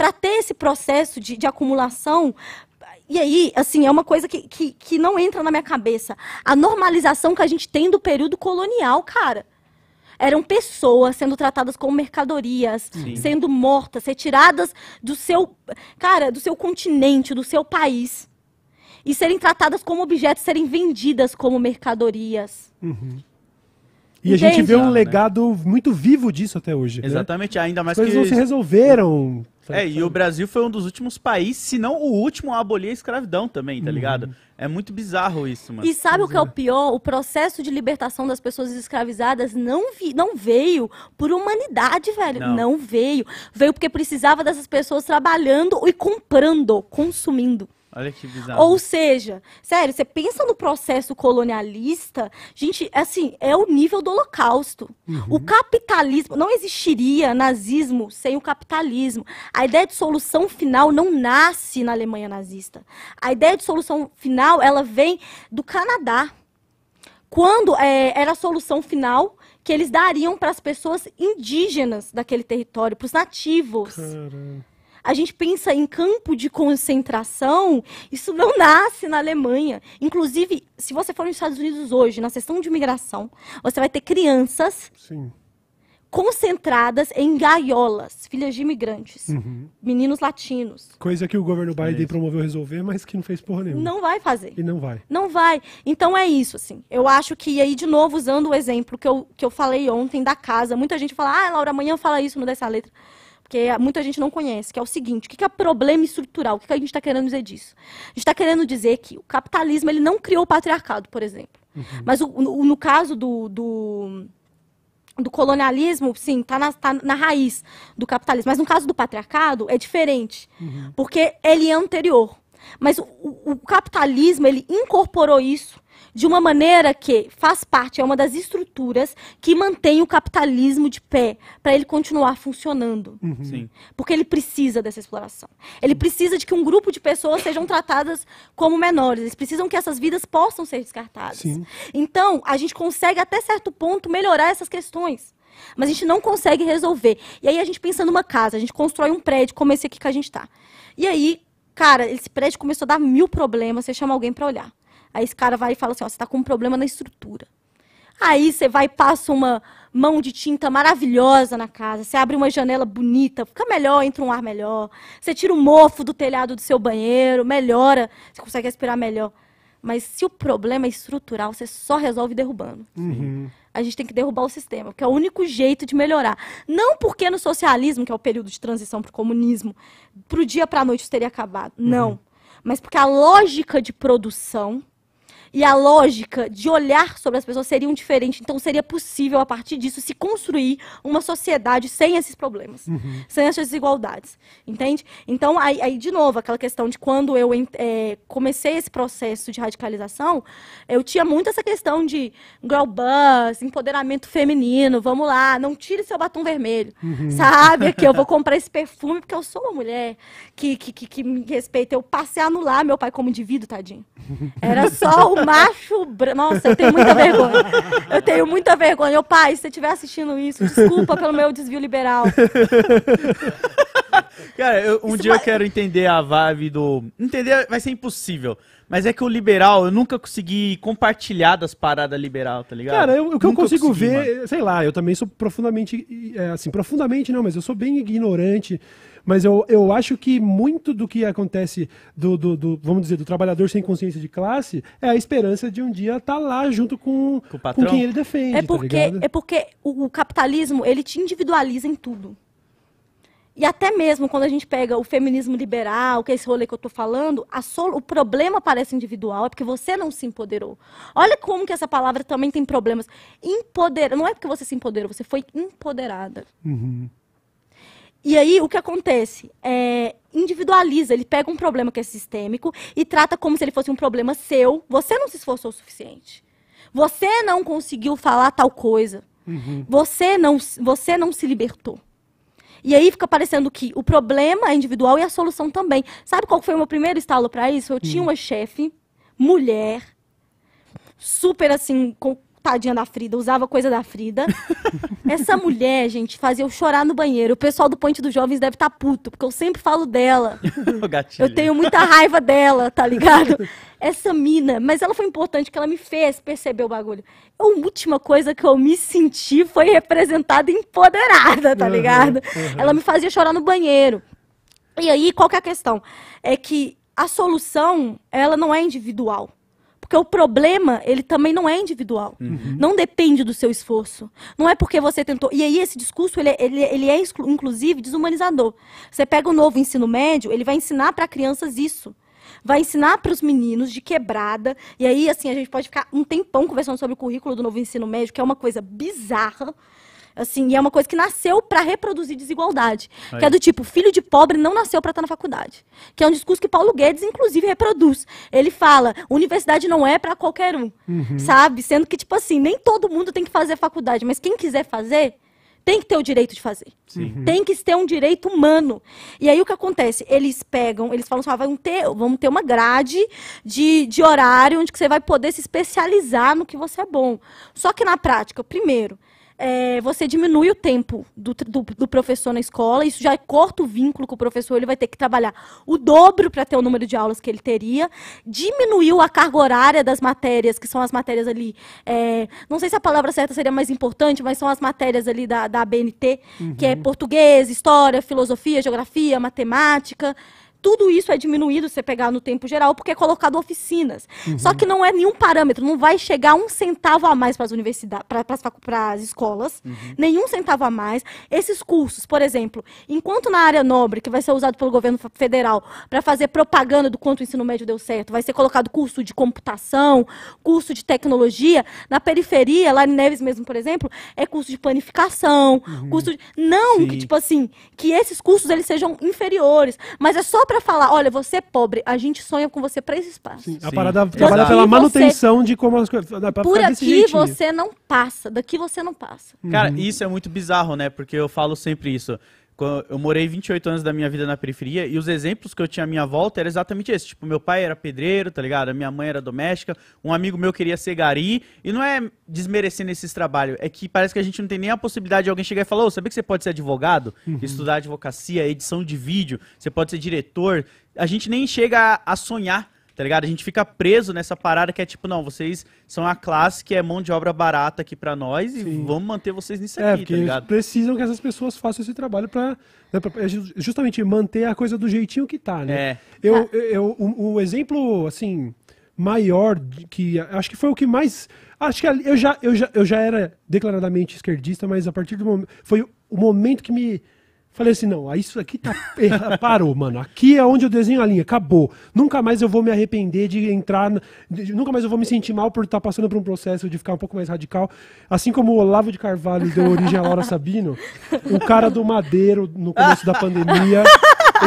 para ter esse processo de, de acumulação, e aí, assim, é uma coisa que, que, que, não entra na minha cabeça. A normalização que a gente tem do período colonial, cara. Eram pessoas sendo tratadas como mercadorias, Sim. sendo mortas, retiradas do seu, cara, do seu continente, do seu país. E serem tratadas como objetos, serem vendidas como mercadorias. Uhum. E a gente vê um né? legado muito vivo disso até hoje. Né? Exatamente, né? ainda mais coisas que... não se resolveram é, foi, é, foi. e o Brasil foi um dos últimos países, se não o último a abolir a escravidão também, tá uhum. ligado? É muito bizarro isso, mano. E sabe pois o que é. é o pior? O processo de libertação das pessoas escravizadas não, vi, não veio por humanidade, velho. Não. não veio. Veio porque precisava dessas pessoas trabalhando e comprando, consumindo. Olha que bizarro. Ou seja, sério, você pensa no processo colonialista, gente, assim, é o nível do holocausto. Uhum. O capitalismo, não existiria nazismo sem o capitalismo. A ideia de solução final não nasce na Alemanha nazista. A ideia de solução final, ela vem do Canadá. Quando é, era a solução final que eles dariam para as pessoas indígenas daquele território, para os nativos. Caramba a gente pensa em campo de concentração, isso não nasce na Alemanha. Inclusive, se você for nos Estados Unidos hoje, na sessão de imigração, você vai ter crianças Sim. concentradas em gaiolas, filhas de imigrantes, uhum. meninos latinos. Coisa que o governo Biden é promoveu resolver, mas que não fez porra nenhuma. Não vai fazer. E não vai. Não vai. Então é isso, assim. Eu acho que, aí, de novo, usando o exemplo que eu, que eu falei ontem da casa, muita gente fala, ah, Laura, amanhã fala isso, muda essa letra porque muita gente não conhece, que é o seguinte: o que é problema estrutural? O que a gente está querendo dizer disso? A gente está querendo dizer que o capitalismo ele não criou o patriarcado, por exemplo. Uhum. Mas o, o, no caso do, do do colonialismo, sim, está na, tá na raiz do capitalismo. Mas no caso do patriarcado, é diferente, uhum. porque ele é anterior. Mas o, o, o, capitalismo, ele incorporou isso de uma maneira que faz parte, é uma das estruturas que mantém o capitalismo de pé, para ele continuar funcionando. Uhum. Porque ele precisa dessa exploração. Ele precisa de que um grupo de pessoas sejam tratadas como menores. Eles precisam que essas vidas possam ser descartadas. Sim. Então, a gente consegue até certo ponto melhorar essas questões. Mas a gente não consegue resolver. E aí a gente pensa numa casa, a gente constrói um prédio como esse aqui que a gente está. E aí, cara, esse prédio começou a dar mil problemas, você chama alguém para olhar. Aí esse cara vai e fala assim: ó, você está com um problema na estrutura. Aí você vai e passa uma mão de tinta maravilhosa na casa, você abre uma janela bonita, fica melhor, entra um ar melhor. Você tira o mofo do telhado do seu banheiro, melhora, você consegue respirar melhor. Mas se o problema é estrutural, você só resolve derrubando. Uhum. A gente tem que derrubar o sistema, porque é o único jeito de melhorar. Não porque no socialismo, que é o período de transição para o comunismo, para o dia para a noite isso teria acabado. Uhum. Não. Mas porque a lógica de produção e a lógica de olhar sobre as pessoas seriam diferentes. Então, seria possível, a partir disso, se construir uma sociedade sem esses problemas, uhum. sem essas desigualdades. Entende? Então, aí, aí, de novo, aquela questão de quando eu é, comecei esse processo de radicalização, eu tinha muito essa questão de girl buzz, empoderamento feminino, vamos lá, não tire seu batom vermelho, uhum. sabe? Que eu vou *laughs* comprar esse perfume porque eu sou uma mulher que, que, que, que me respeita. Eu passei a anular meu pai como indivíduo, tadinho. Era só o *laughs* macho branco. Nossa, eu tenho muita vergonha. Eu tenho muita vergonha. Meu pai, se você estiver assistindo isso, desculpa pelo meu desvio liberal. Cara, eu, um isso dia vai... eu quero entender a vibe do. Entender vai ser impossível. Mas é que o liberal, eu nunca consegui compartilhar das paradas liberal, tá ligado? Cara, eu, o que nunca eu consigo consegui, ver, mano. sei lá, eu também sou profundamente. Eh, assim, profundamente não, mas eu sou bem ignorante mas eu, eu acho que muito do que acontece do, do, do vamos dizer, do trabalhador sem consciência de classe é a esperança de um dia estar tá lá junto com, com, com, quem ele defende. É tá porque, tá é porque o, o capitalismo ele te individualiza em tudo. E até mesmo quando a gente pega o feminismo liberal, que é esse rolê que eu estou falando, o problema parece individual, é porque você não se empoderou. Olha como que essa palavra também tem problemas. Empoderar, não é porque você se empoderou, você foi empoderada. Uhum. E aí, o que acontece? É, individualiza, ele pega um problema que é sistêmico e trata como se ele fosse um problema seu. Você não se esforçou o suficiente. Você não conseguiu falar tal coisa. Uhum. Você, não, você não se libertou. E aí fica parecendo que o problema é individual e a solução também. Sabe qual foi o meu primeiro estalo para isso? Eu tinha hum. uma chefe, mulher, super assim, com tadinha da Frida, usava coisa da Frida. *laughs* Essa mulher, gente, fazia eu chorar no banheiro. O pessoal do Ponte dos Jovens deve estar tá puto, porque eu sempre falo dela. *laughs* eu tenho muita raiva dela, tá ligado? Essa mina, mas ela foi importante, que ela me fez perceber o bagulho. A última coisa que eu me senti foi representada empoderada, tá uhum, ligado? Uhum, uhum. Ela me fazia chorar no banheiro. E aí, qual que é a questão? É que a solução, ela não é individual. Porque o problema, ele também não é individual. Uhum. Não depende do seu esforço. Não é porque você tentou. E aí, esse discurso, ele, é, ele, ele é, inclusive, desumanizador. Você pega o novo ensino médio, ele vai ensinar para crianças isso vai ensinar para os meninos de quebrada. E aí, assim, a gente pode ficar um tempão conversando sobre o currículo do novo ensino médio, que é uma coisa bizarra. Assim, e é uma coisa que nasceu para reproduzir desigualdade. Aí. Que é do tipo, filho de pobre não nasceu para estar na faculdade. Que é um discurso que Paulo Guedes, inclusive, reproduz. Ele fala, universidade não é para qualquer um, uhum. sabe? Sendo que, tipo assim, nem todo mundo tem que fazer faculdade, mas quem quiser fazer, tem que ter o direito de fazer. Sim. Uhum. Tem que ter um direito humano. E aí o que acontece? Eles pegam, eles falam assim, ah, vamos, ter, vamos ter uma grade de, de horário onde que você vai poder se especializar no que você é bom. Só que na prática, primeiro, é, você diminui o tempo do, do, do, professor na escola, isso já corta o vínculo com o professor, ele vai ter que trabalhar o dobro para ter o número de aulas que ele teria, diminuiu a carga horária das matérias, que são as matérias ali, é, não sei se a palavra certa seria mais importante, mas são as matérias ali da, da BNT, uhum. que é uhum. português, história, filosofia, geografia, matemática, tudo isso é diminuído se você pegar no tempo geral, porque é colocado oficinas. Uhum. Só que não é nenhum parâmetro, não vai chegar um centavo a mais para as universidades, para as escolas, uhum. nenhum centavo a mais. Esses cursos, por exemplo, enquanto na área nobre, que vai ser usado pelo governo federal para fazer propaganda do quanto o ensino médio deu certo, vai ser colocado curso de computação, curso de tecnologia, na periferia, lá em Neves mesmo, por exemplo, é curso de planificação, uhum. curso de... Não, Sim. que, tipo assim, que esses cursos eles sejam inferiores, mas é só para falar, olha, você é pobre, a gente sonha com você para esse espaço. Sim, a parada trabalha pela manutenção você, de como as coisas. Por aqui você não passa, daqui você não passa. Cara, uhum. isso é muito bizarro, né? Porque eu falo sempre isso eu morei 28 anos da minha vida na periferia e os exemplos que eu tinha à minha volta era exatamente esse. Tipo, meu pai era pedreiro, tá ligado? A minha mãe era doméstica, um amigo meu queria ser gari. E não é desmerecendo esses trabalhos, é que parece que a gente não tem nem a possibilidade de alguém chegar e falar: Ô, sabe sabia que você pode ser advogado? Uhum. Estudar advocacia, edição de vídeo, você pode ser diretor. A gente nem chega a sonhar Tá ligado? A gente fica preso nessa parada que é tipo, não, vocês são a classe que é mão de obra barata aqui para nós e vamos manter vocês nisso é, aqui, tá ligado? precisam que essas pessoas façam esse trabalho para né, é justamente manter a coisa do jeitinho que tá, né? É. Eu, ah. eu, o, o exemplo, assim, maior que acho que foi o que mais acho que eu já eu já, eu já era declaradamente esquerdista mas a partir do momento foi o momento que me Falei assim, não, isso aqui tá. *laughs* Parou, mano. Aqui é onde eu desenho a linha, acabou. Nunca mais eu vou me arrepender de entrar. nunca mais eu vou me sentir mal por estar tá passando por um processo de ficar um pouco mais radical. Assim como o Olavo de Carvalho deu origem a Laura Sabino, o cara do Madeiro no começo da pandemia.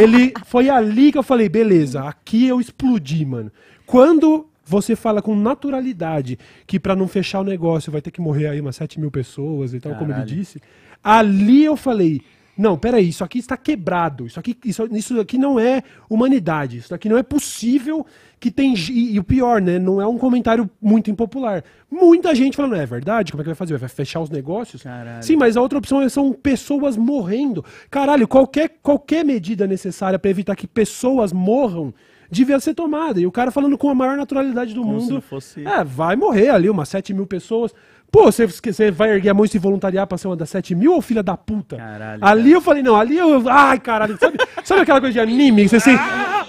Ele foi ali que eu falei, beleza, aqui eu explodi, mano. Quando você fala com naturalidade que para não fechar o negócio vai ter que morrer aí umas 7 mil pessoas e tal, Caralho. como ele disse, ali eu falei não, peraí, isso aqui está quebrado. Isso aqui, isso, isso aqui não é humanidade. Isso aqui não é possível que tem. E, e, o pior, né? Não é um comentário muito impopular. Muita gente falando, é verdade? Como é que vai fazer? Vai fechar os negócios? Caralho. Sim, mas a outra opção é, são pessoas morrendo. Caralho, qualquer, qualquer medida necessária para evitar que pessoas morram devia ser tomada. E o cara falando com a maior naturalidade do Como mundo. Se fosse... É, vai morrer ali umas 7 mil pessoas. Pô, você, vai erguer a mão e se voluntariar pra ser uma das 7 mil, ou filha da puta? Caralho. Ali cara. eu falei, não, ali eu. Ai, caralho. Sabe, sabe aquela coisa de anime? Você assim.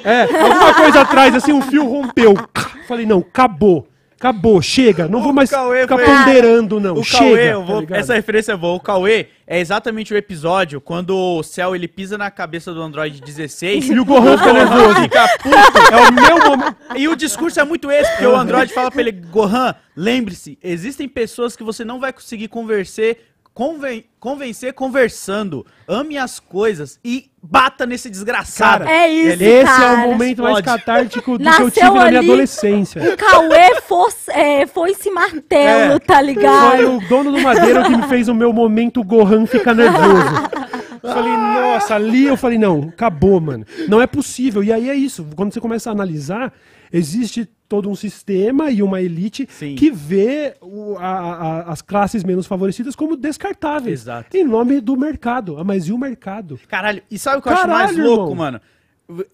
É, alguma coisa atrás, assim, um fio rompeu. Falei, não, acabou. Acabou, chega. Não o vou mais Cauê ficar foi... ponderando, não. O chega. Cauê, tá vou... tá Essa referência é boa. O Cauê é exatamente o episódio quando o céu ele pisa na cabeça do Android 16 *laughs* e o Gohan fica nervoso. Fica puto. É o meu momento. E o discurso é muito esse, porque o Android fala pra ele: Gohan, lembre-se, existem pessoas que você não vai conseguir conversar. Conven convencer conversando. Ame as coisas e bata nesse desgraçado. Cara, é isso, Esse cara. é o momento mais catártico do que eu tive ali, na minha adolescência. O Cauê foi é, foi esse martelo, é, tá ligado? Foi o dono do madeiro que me fez o meu momento Gohan ficar nervoso. Eu falei, nossa, ali eu falei, não, acabou, mano. Não é possível. E aí é isso. Quando você começa a analisar, existe todo um sistema e uma elite Sim. que vê o, a, a, as classes menos favorecidas como descartáveis. Exato. Em nome do mercado. Ah, mas e o mercado? Caralho, e sabe o que eu acho mais louco, irmão? mano?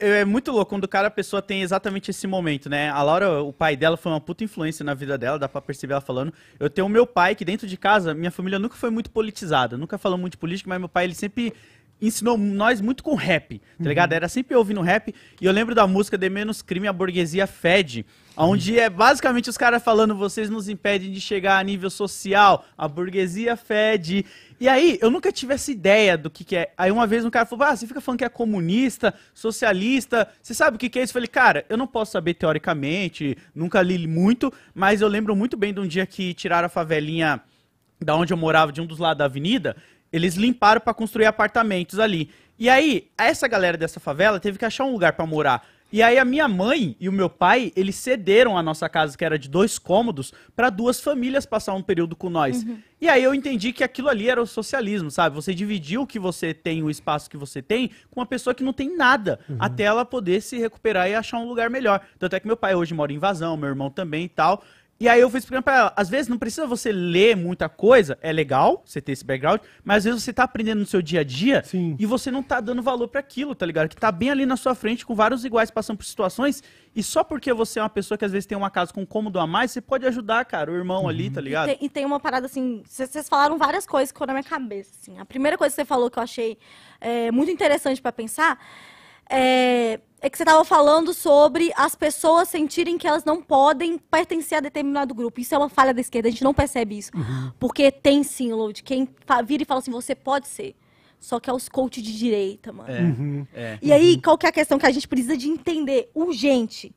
É muito louco quando o cara, a pessoa tem exatamente esse momento, né? A Laura, o pai dela foi uma puta influência na vida dela, dá pra perceber ela falando. Eu tenho o meu pai que dentro de casa, minha família nunca foi muito politizada, nunca falou muito de política, mas meu pai, ele sempre ensinou nós muito com rap, tá uhum. ligado? Era sempre ouvindo rap. E eu lembro da música de Menos Crime, a burguesia fede. Onde é basicamente os caras falando, vocês nos impedem de chegar a nível social, a burguesia fede. E aí, eu nunca tive essa ideia do que, que é. Aí uma vez um cara falou, ah, você fica falando que é comunista, socialista, você sabe o que, que é isso? Eu falei, cara, eu não posso saber teoricamente, nunca li muito, mas eu lembro muito bem de um dia que tiraram a favelinha da onde eu morava, de um dos lados da avenida, eles limparam para construir apartamentos ali. E aí, essa galera dessa favela teve que achar um lugar para morar. E aí a minha mãe e o meu pai, eles cederam a nossa casa, que era de dois cômodos, para duas famílias passar um período com nós. Uhum. E aí eu entendi que aquilo ali era o socialismo, sabe? Você dividiu o que você tem, o espaço que você tem, com uma pessoa que não tem nada, uhum. até ela poder se recuperar e achar um lugar melhor. Tanto é que meu pai hoje mora em invasão, meu irmão também e tal. E aí eu fui explicando pra ela, às vezes não precisa você ler muita coisa, é legal você ter esse background, mas às vezes você tá aprendendo no seu dia a dia Sim. e você não tá dando valor para aquilo, tá ligado? Que tá bem ali na sua frente com vários iguais passando por situações e só porque você é uma pessoa que às vezes tem uma casa com um cômodo a mais, você pode ajudar, cara, o irmão uhum. ali, tá ligado? E tem, e tem, uma parada assim, vocês falaram várias coisas que ficou na minha cabeça, assim. A primeira coisa que você falou que eu achei é, muito interessante para pensar é, é que você estava falando sobre as pessoas sentirem que elas não podem pertencer a determinado grupo. Isso é uma falha da esquerda, a gente não percebe isso. Uhum. Porque tem sim, Load, quem vira e fala assim, você pode ser. Só que é os coach de direita, mano. É, uhum. É. E aí, qual que é a questão que a gente precisa de entender urgente?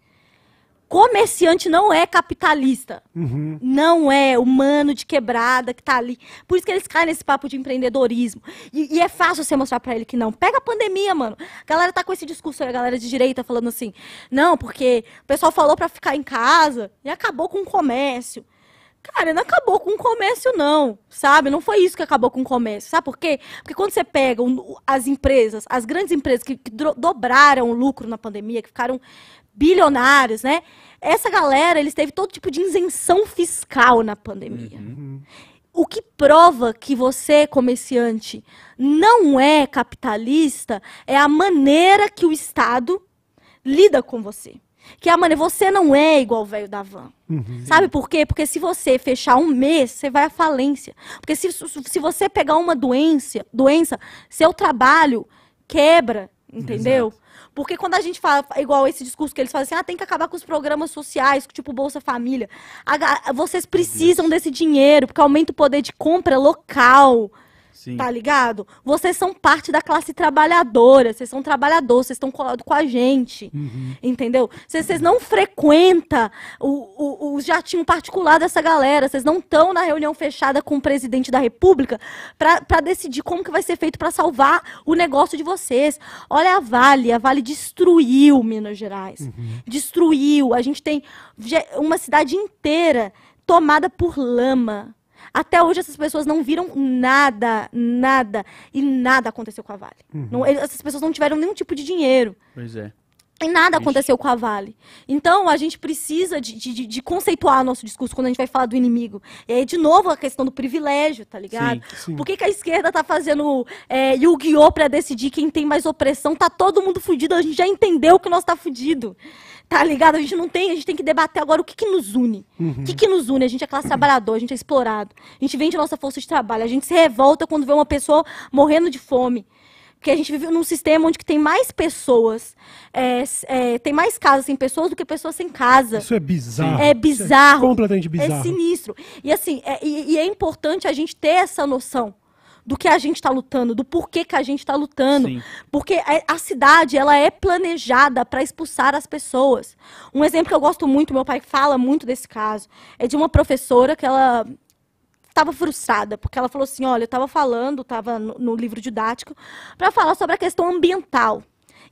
comerciante não é capitalista. Uhum. Não é humano de quebrada que tá ali. Por isso que eles caem nesse papo de empreendedorismo. E, e é fácil você mostrar para ele que não. Pega a pandemia, mano. A galera tá com esse discurso, a galera de direita falando assim: não, porque o pessoal falou para ficar em casa e acabou com o comércio. Cara, não acabou com o comércio, não, sabe? Não foi isso que acabou com o comércio. Sabe por quê? Porque quando você pega as empresas, as grandes empresas que, que dobraram o lucro na pandemia, que ficaram bilionários, né? Essa galera, eles teve todo tipo de isenção fiscal na pandemia. Uhum. O que prova que você, comerciante, não é capitalista é a maneira que o Estado lida com você. Que é a maneira, você não é igual o velho da van. Uhum. Sabe por quê? Porque se você fechar um mês, você vai à falência. Porque se, se você pegar uma doença, doença, seu trabalho quebra, entendeu? Exato. Porque quando a gente fala, igual esse discurso que eles fazem assim, ah, tem que acabar com os programas sociais, tipo Bolsa Família. vocês precisam desse dinheiro, porque aumenta o poder de compra local. Sim. Tá ligado? Vocês são parte da classe trabalhadora, vocês são trabalhadores, vocês estão colados com a gente. Uhum. Entendeu? Vocês não frequentam o, o, o jatinho particular dessa galera, vocês não estão na reunião fechada com o presidente da república para decidir como que vai ser feito para salvar o negócio de vocês. Olha a Vale, a Vale destruiu Minas Gerais. Uhum. Destruiu. A gente tem uma cidade inteira tomada por lama até hoje essas pessoas não viram nada, nada. E nada aconteceu com a Vale. Uhum. Não, essas pessoas não tiveram nenhum tipo de dinheiro. Pois é. E nada aconteceu com a Vale. Então, a gente precisa de, de, de conceituar nosso discurso quando a gente vai falar do inimigo. E aí, de novo, a questão do privilégio, tá ligado? Sim, sim. Por que, que a esquerda tá fazendo é, Yu-Gi-Oh! pra decidir quem tem mais opressão? Tá todo mundo fudido, a gente já entendeu que nós tá fudido tá ligado? A gente não tem, a gente tem que debater agora o que, que nos une. Uhum. O que, que nos une? A gente é classe trabalhadora, a gente é explorado, a gente vende nossa força de trabalho, a gente se revolta quando vê uma pessoa morrendo de fome. Porque a gente vive num sistema onde tem mais pessoas, é, é, tem mais casas sem pessoas do que pessoas sem casa. Isso é bizarro. É, é bizarro. É completamente bizarro. É sinistro. E assim, é, e, e é importante a gente ter essa noção do que a gente está lutando, do porquê que a gente está lutando. Sim. Porque é, a, cidade, ela é planejada para expulsar as pessoas. Um exemplo que eu gosto muito, meu pai fala muito desse caso, é de uma professora que ela estava frustrada, porque ela falou assim: olha, eu estava falando, estava no, no livro didático, para falar sobre a questão ambiental.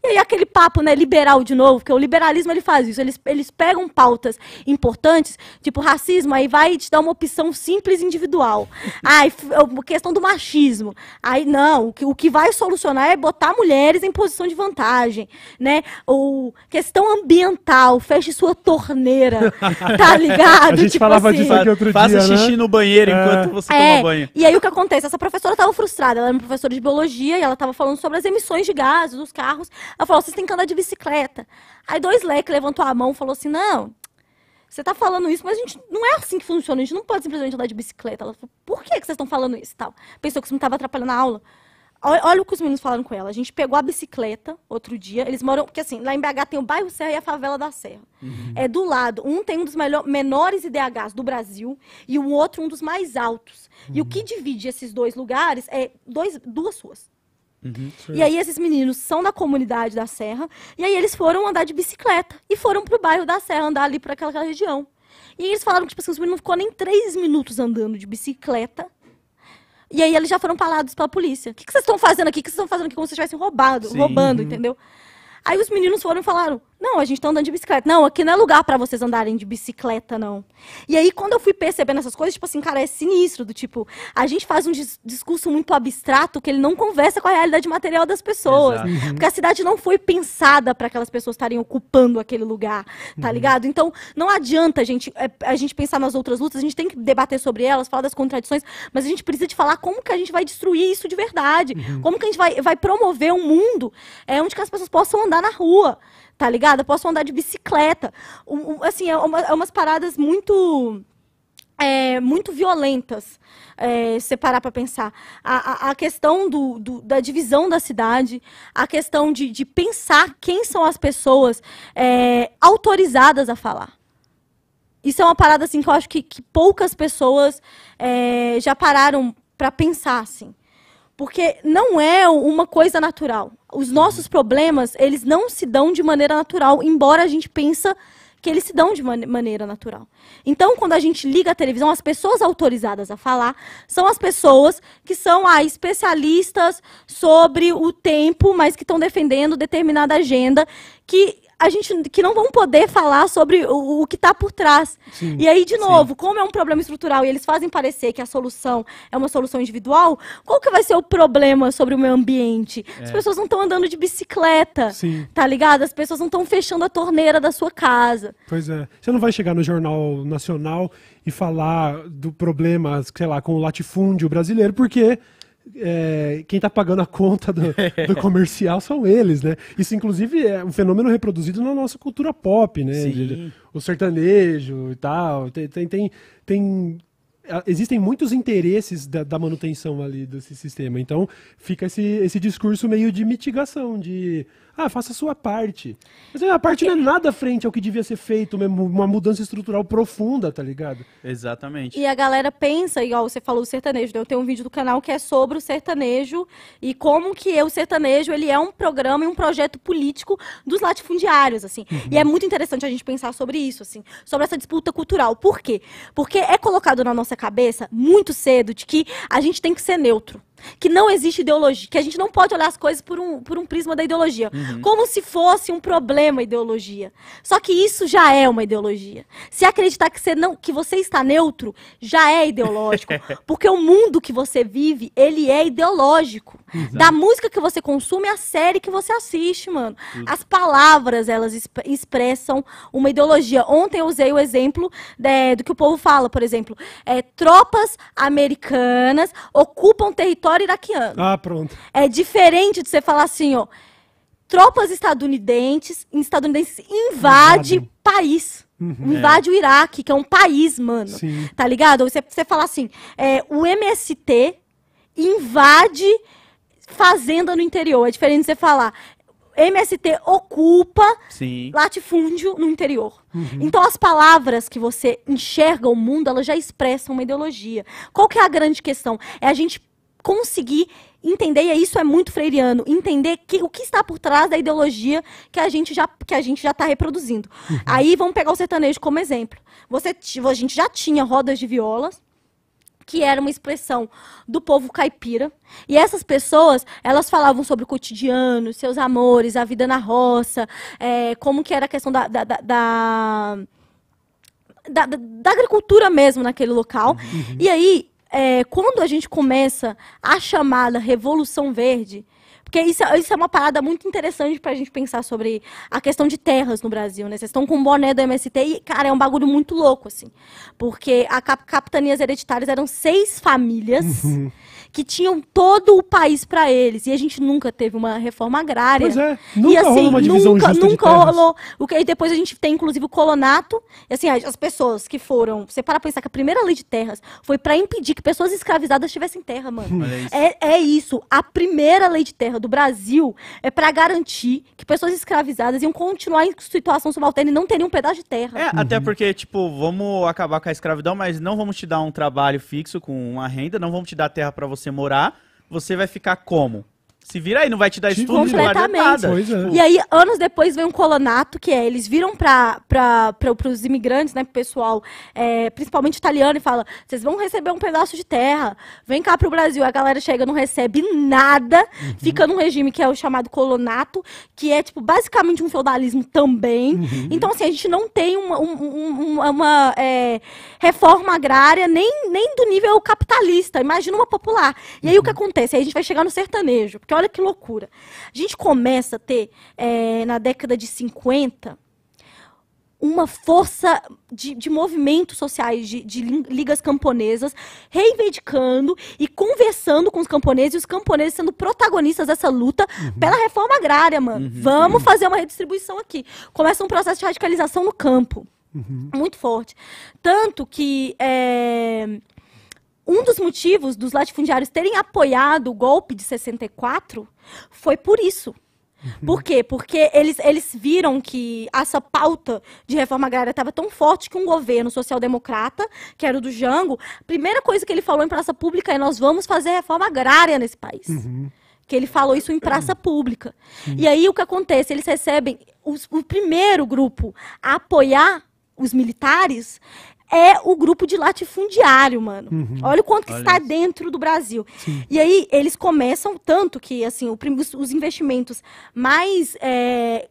E aí aquele papo, né, liberal de novo, porque o liberalismo ele faz isso, eles, eles pegam pautas importantes, tipo racismo, aí vai te dar uma opção simples individual. Ai, é questão do machismo. Aí não, o que, o que vai solucionar é botar mulheres em posição de vantagem, né? Ou questão ambiental, feche sua torneira, *laughs* tá ligado? A gente tipo falava assim, disso aqui outro faça dia, Faça né? xixi né? no banheiro é. enquanto você é, toma banho. E aí o que acontece? Essa professora estava frustrada, ela era uma professora de biologia e ela estava falando sobre as emissões de gases dos carros. Ela falou, vocês têm que andar de bicicleta. Aí dois leques levantou a mão e falou assim, não, você tá falando isso, mas a gente não é assim que funciona, a gente não pode simplesmente andar de bicicleta. Ela falou, por que, que vocês estão falando isso e tal? Pensou que isso não estava atrapalhando a aula. Olha o que os meninos falaram com ela. A gente pegou a bicicleta outro dia. Eles moram. Porque assim, lá em BH tem o bairro Serra e a favela da Serra. Uhum. É do lado. Um tem um dos melhor, menores IDHs do Brasil e o outro um dos mais altos. Uhum. E o uhum. que divide esses dois lugares é dois, duas ruas. Uhum, e aí esses meninos são da comunidade da Serra, e aí eles foram andar de bicicleta e foram pro bairro da Serra, andar ali para aquela, aquela região. E eles falaram que tipo, assim, os meninos não ficou nem três minutos andando de bicicleta. E aí eles já foram falados pela polícia. O que, que vocês estão fazendo aqui? O que vocês estão fazendo aqui? Como se vocês estivessem roubado, Sim. roubando, uhum. entendeu? Aí os meninos foram e falaram, não, a gente está andando de bicicleta. Não, aqui não é lugar para vocês andarem de bicicleta, não. E aí, quando eu fui percebendo essas coisas, tipo assim, cara, é sinistro. Do tipo, a gente faz um dis discurso muito abstrato que ele não conversa com a realidade material das pessoas. Exato. Uhum. Porque a cidade não foi pensada para aquelas pessoas estarem ocupando aquele lugar, tá uhum. ligado? Então, não adianta a gente, é, a gente pensar nas outras lutas, a gente tem que debater sobre elas, falar das contradições, mas a gente precisa de falar como que a gente vai destruir isso de verdade. Uhum. Como que a gente vai, vai promover um mundo é, onde as pessoas possam andar na rua, tá ligado? Eu posso andar de bicicleta. Um, um, assim, é, uma, é, umas paradas muito. É, muito violentas, é, se parar para pensar. A, a, a questão do, do, da divisão da cidade, a questão de, de pensar quem são as pessoas é, autorizadas a falar. Isso é uma parada assim, que eu acho que, que poucas pessoas é, já pararam para pensar. Assim. Porque não é uma coisa natural. Os nossos problemas, eles não se dão de maneira natural, embora a gente pensa que eles se dão de man maneira natural. Então, quando a gente liga a televisão, as pessoas autorizadas a falar são as pessoas que são ah, especialistas sobre o tempo, mas que estão defendendo determinada agenda que a gente que não vão poder falar sobre o, o que está por trás. Sim, e aí, de novo, sim. como é um problema estrutural e eles fazem parecer que a solução é uma solução individual, qual que vai ser o problema sobre o meio ambiente? É. As pessoas não estão andando de bicicleta, sim. tá ligado? As pessoas não estão fechando a torneira da sua casa. Pois é. Você não vai chegar no Jornal Nacional e falar do problema, sei lá, com o latifúndio brasileiro, porque é, quem está pagando a conta do, *laughs* do, comercial são eles, né? Isso, inclusive, é um fenômeno reproduzido na nossa cultura pop, né? De, o sertanejo e tal. Tem, tem, tem, tem existem muitos interesses da, da, manutenção ali desse sistema. Então, fica esse, esse discurso meio de mitigação, de ah, faça a sua parte. Mas a parte não é nada frente ao que devia ser feito, uma mudança estrutural profunda, tá ligado? Exatamente. E a galera pensa, igual você falou, o sertanejo, né? Eu tenho um vídeo do canal que é sobre o sertanejo e como que o sertanejo, ele é um programa e um projeto político dos latifundiários, assim. Uhum. E é muito interessante a gente pensar sobre isso, assim, sobre essa disputa cultural. Por quê? Porque é colocado na nossa cabeça, muito cedo, de que a gente tem que ser neutro que não existe ideologia, que a gente não pode olhar as coisas por um, por um prisma da ideologia, uhum. como se fosse um problema ideologia. Só que isso já é uma ideologia. Se acreditar que você não, que você está neutro, já é ideológico, *laughs* porque o mundo que você vive, ele é ideológico. Exato. Da música que você consome, a série que você assiste, mano. Uhum. As palavras, elas exp expressam uma ideologia. Ontem eu usei o exemplo de, né, do que o povo fala, por exemplo, é, tropas americanas ocupam território folclore iraquiano. Ah, pronto. É diferente de você falar assim, ó, tropas estadunidenses, estadunidenses invade Invadem. país. Uhum. Invade é. o Iraque, que é um país, mano. Sim. Tá ligado? Você, você fala assim, é, o MST invade fazenda no interior. É diferente de você falar, MST ocupa Sim. latifúndio no interior. Uhum. Então as palavras que você enxerga o mundo, elas já expressam uma ideologia. Qual que é a grande questão? É a gente conseguir entender, e isso é muito freiriano, entender que, o que está por trás da ideologia que a gente já que a gente já está reproduzindo. Uhum. Aí vamos pegar o sertanejo como exemplo. Você, a gente já tinha rodas de violas, que era uma expressão do povo caipira. E essas pessoas, elas falavam sobre o cotidiano, seus amores, a vida na roça, é, como que era a questão da, da, da, da da, da, agricultura mesmo naquele local. Uhum. E aí, é, quando a gente começa a chamada Revolução Verde, porque isso, isso, é uma parada muito interessante para a gente pensar sobre a questão de terras no Brasil, né? Vocês estão com o boné do MST e, cara, é um bagulho muito louco, assim. Porque a cap capitanias hereditárias eram seis famílias. Uhum que tinham todo o país para eles. E a gente nunca teve uma reforma agrária. Pois é, nunca e, assim, rolou uma divisão nunca, justa nunca rolou. O que, e depois a gente tem, inclusive, o colonato. E, assim, as, as pessoas que foram. Você para pensar que a primeira lei de terras foi para impedir que pessoas escravizadas tivessem terra, mano. É isso. É, é isso. A primeira lei de terra do Brasil é para garantir que pessoas escravizadas iam continuar em situação subalterna e não teriam um pedaço de terra. É, uhum. até porque, tipo, vamos acabar com a escravidão, mas não vamos te dar um trabalho fixo com uma renda, não vamos te dar terra para você você morar, você vai ficar como? Se vira aí, não vai te dar estudo, não vai dar nada. É. Tipo- e aí, anos depois, vem um colonato, que é, eles viram para os imigrantes, né, pro pessoal, é, principalmente italiano, e fala, vocês vão receber um pedaço de terra, vem cá pro Brasil. A galera chega, não recebe nada, uhum. fica num regime que é o chamado colonato, que é, tipo, basicamente um feudalismo também. Uhum. Então, assim, a gente não tem uma, uma, uma é, reforma agrária nem, nem do nível capitalista, imagina uma popular. E aí, uhum. o que uhum. acontece? Aí a gente vai chegar no sertanejo, porque olha olha que loucura. A gente começa a ter, é, na década de 50, uma força de, de movimentos sociais, de, de, ligas camponesas, reivindicando e conversando com os camponeses, e os camponeses sendo protagonistas dessa luta uhum. pela reforma agrária, mano. Uhum. Vamos uhum. fazer uma redistribuição aqui. Começa um processo de radicalização no campo. Uhum. Muito forte. Tanto que. É... Um dos motivos dos latifundiários terem apoiado o golpe de 64 foi por isso. Uhum. Por quê? Porque eles, eles viram que essa pauta de reforma agrária estava tão forte que um governo social-democrata, que era o do Jango, a primeira coisa que ele falou em praça pública é nós vamos fazer reforma agrária nesse país. Uhum. Que ele falou isso em praça pública. Uhum. E aí o que acontece? Eles recebem os, o primeiro grupo a apoiar os militares é o grupo de latifundiário, mano. Uhum. Olha o quanto que Olha está isso. dentro do Brasil. Sim. E aí eles começam tanto que assim o, os investimentos mais é,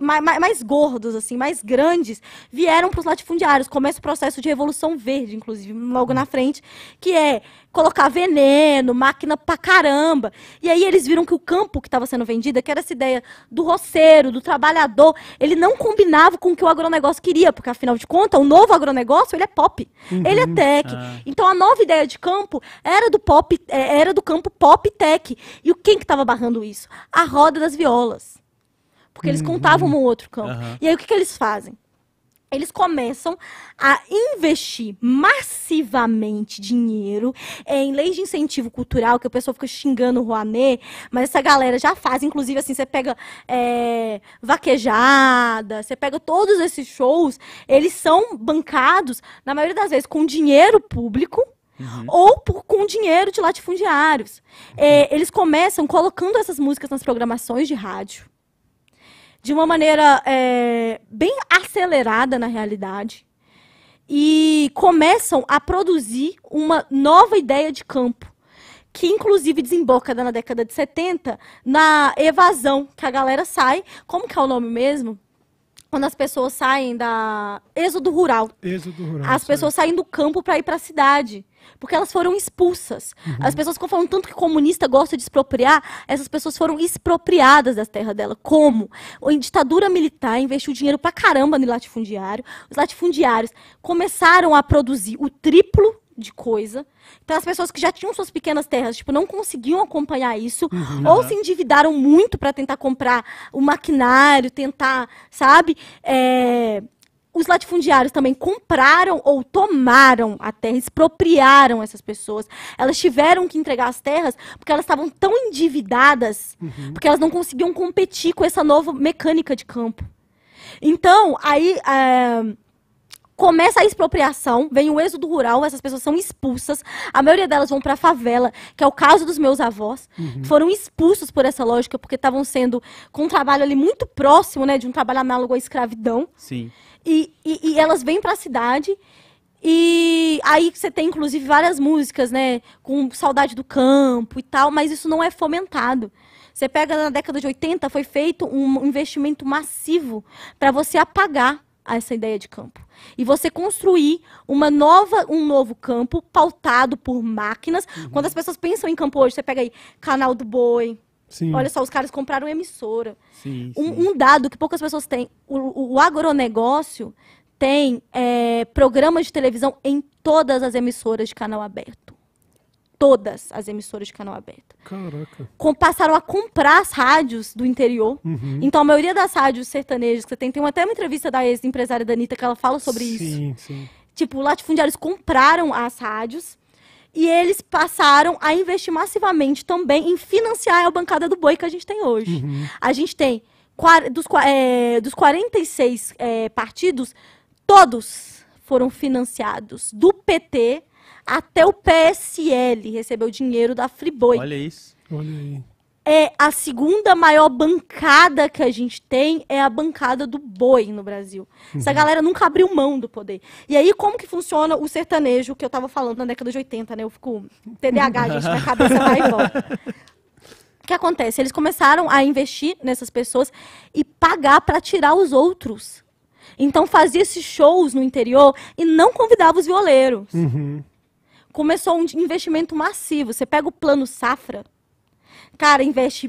mais, mais, gordos, assim, mais grandes, vieram para os latifundiários. Começa o processo de revolução verde, inclusive, logo na frente, que é colocar veneno, máquina pra caramba. E aí eles viram que o campo que estava sendo vendido, que era essa ideia do roceiro, do trabalhador, ele não combinava com o que o agronegócio queria, porque afinal de contas, o novo agronegócio, ele é pop, uhum. ele é tech. Ah. Então a nova ideia de campo era do pop, é, era do campo pop tech. E quem que estava barrando isso? A roda das violas porque eles uhum. contavam um outro campo. Uhum. E aí o que, que eles fazem? eles começam a investir massivamente dinheiro em leis de incentivo cultural, que o pessoal fica xingando o Rouanet, mas essa galera já faz, inclusive assim, você pega é, vaquejada, você pega todos esses shows, eles são bancados, na maioria das vezes, com dinheiro público, Uhum. ou por, com dinheiro de latifundiários. É, uhum. eles começam colocando essas músicas nas programações de rádio de uma maneira é, bem acelerada na realidade e começam a produzir uma nova ideia de campo que inclusive desemboca na década de 70 na evasão que a galera sai, como que é o nome mesmo? Quando as pessoas saem da êxodo rural. Êxodo rural. As pessoas saem do campo para ir para a cidade. Porque elas foram expulsas. Uhum. As pessoas ficam falando tanto que comunista gosta de expropriar, essas pessoas foram expropriadas das terras dela. Como? A ditadura militar investiu dinheiro pra caramba no latifundiário. Os latifundiários começaram a produzir o triplo de coisa. Então as pessoas que já tinham suas pequenas terras, tipo, não conseguiam acompanhar isso, uhum. ou se endividaram muito para tentar comprar o maquinário, tentar, sabe, é, os latifundiários também compraram ou tomaram a terra, expropriaram essas pessoas. Elas tiveram que entregar as terras porque elas estavam tão endividadas, uhum. porque elas não conseguiam competir com essa nova mecânica de campo. Então, aí. É começa a expropriação, vem o êxodo rural, essas pessoas são expulsas, a maioria delas vão para a favela, que é o caso dos meus avós, uhum. que foram expulsos por essa lógica, porque estavam sendo com um trabalho ali muito próximo, né, de um trabalho análogo à escravidão. Sim. E, e, e elas vêm para a cidade e aí você tem, inclusive, várias músicas, né? Com saudade do campo e tal, mas isso não é fomentado. Você pega na década de 80, foi feito um investimento massivo para você apagar essa ideia de campo. E você construir uma nova, um novo campo pautado por máquinas. Uhum. Quando as pessoas pensam em campo hoje, você pega aí Canal do Boi, Sim. Olha só, os caras compraram emissora. Sim, um, sim. um, dado que poucas pessoas têm: o, o agronegócio tem é, programas de televisão em todas as emissoras de canal aberto. Todas as emissoras de canal aberto. Caraca. Com, passaram a comprar as rádios do interior. Uhum. Então, a maioria das rádios sertanejas que você tem, tem até uma entrevista da ex-empresária Danita que ela fala sobre sim, isso. Sim, sim. Tipo, latifundiários compraram as rádios e eles passaram a investir massivamente também em financiar a bancada do boi que a gente tem hoje. Uhum. A gente tem dos, é, dos 46 é, eh, partidos, todos foram financiados. Do PT até o PSL recebeu dinheiro da Friboi. Olha isso. Olha aí é a segunda maior bancada que a gente tem é a bancada do boi no Brasil. Essa uhum. galera nunca abriu mão do poder. E aí, como que funciona o sertanejo que eu tava falando na década de 80, né? Eu fico TDAH, gente, minha cabeça vai e volta. O que acontece? Eles começaram a investir nessas pessoas e pagar para tirar os outros. Então fazia esses shows no interior e não convidava os violeiros. Uhum. Começou um investimento massivo. Você pega o plano safra, Cara, investe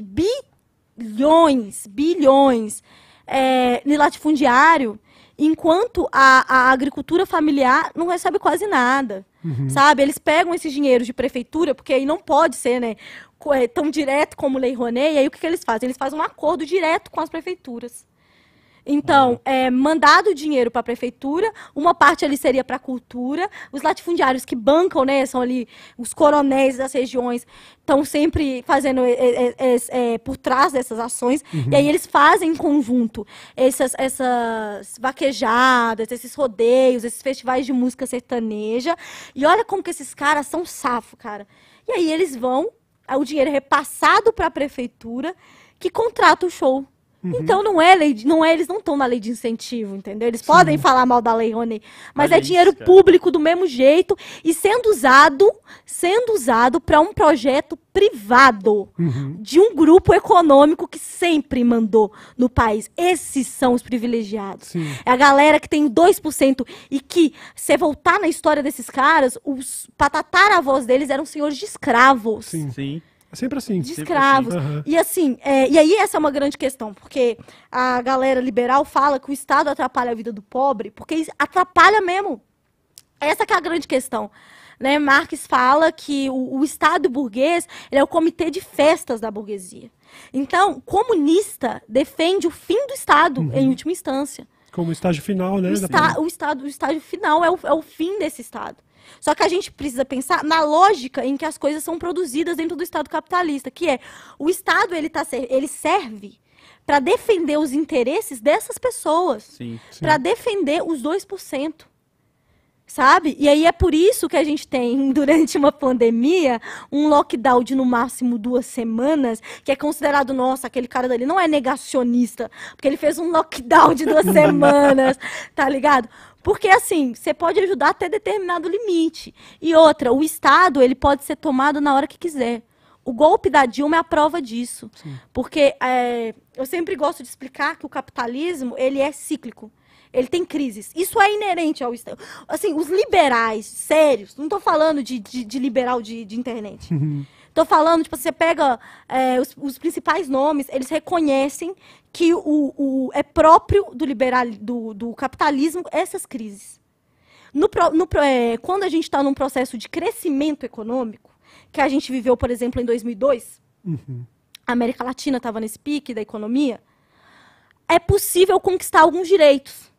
bilhões, bilhões é, no latifundiário, enquanto a, a agricultura familiar não recebe quase nada. Uhum. Sabe? Eles pegam esse dinheiro de prefeitura, porque aí não pode ser, né? É, tão direto como Lei Rouanet, e aí o que, que eles fazem? Eles fazem um acordo direto com as prefeituras. Então, é, mandado dinheiro para a prefeitura, uma parte ali seria para a cultura, os latifundiários que bancam, né, são ali os coronéis das regiões, estão sempre fazendo é, é, por trás dessas ações, uhum. e aí eles fazem em conjunto essas, essas vaquejadas, esses rodeios, esses festivais de música sertaneja, e olha como que esses caras são safo, cara. E aí eles vão, é, o dinheiro é repassado para a prefeitura, que contrata o show então, uhum. Então não é lei, não é, eles não estão na lei de incentivo, entendeu? Eles Sim. podem falar mal da lei Rony, mas, mas é, dinheiro isso, público do mesmo jeito e sendo usado, sendo usado para um projeto privado uhum. de um grupo econômico que sempre mandou no país. Esses são os privilegiados. Sim. É a galera que tem 2% e que, se voltar na história desses caras, os voz deles eram senhores de escravos. Sim, sim. É sempre assim. De assim. escravos. Assim. Uhum. E assim, é, e aí essa é uma grande questão, porque a galera liberal fala que o Estado atrapalha a vida do pobre, porque atrapalha mesmo. Essa é a grande questão. Né? Marx fala que o, o Estado burguês é o comitê de festas da burguesia. Então, comunista defende o fim do Estado, uhum. em última instância. Como estágio final, né? O, está, o, estado, o estágio final é o, é o fim desse Estado. Só que a gente precisa pensar na lógica em que as coisas são produzidas dentro do Estado capitalista, que é o Estado ele, tá, ele serve para defender os interesses dessas pessoas, para defender os 2%. Sabe? E aí é por isso que a gente tem, *laughs* durante uma pandemia, um lockdown de no máximo duas semanas, que é considerado, nossa, aquele cara dali não é negacionista, porque ele fez um lockdown de duas *laughs* semanas, tá ligado? Porque, assim, você pode ajudar até determinado limite. E outra, o Estado, ele pode ser tomado na hora que quiser. O golpe da Dilma é a prova disso. Sim. Porque é, eu sempre gosto de explicar que o capitalismo, ele é cíclico ele tem crises. Isso é inerente ao Estado. Assim, os liberais, sérios, não estou falando de, de, de liberal de, de internet. Uhum. Tô falando, tipo, você pega é, os, os, principais nomes, eles reconhecem que o, o é próprio do, liberal, do, do capitalismo essas crises. No, no, é, quando a gente está num processo de crescimento econômico, que a gente viveu, por exemplo, em 2002, uhum. a América Latina estava nesse pique da economia, é possível conquistar alguns direitos.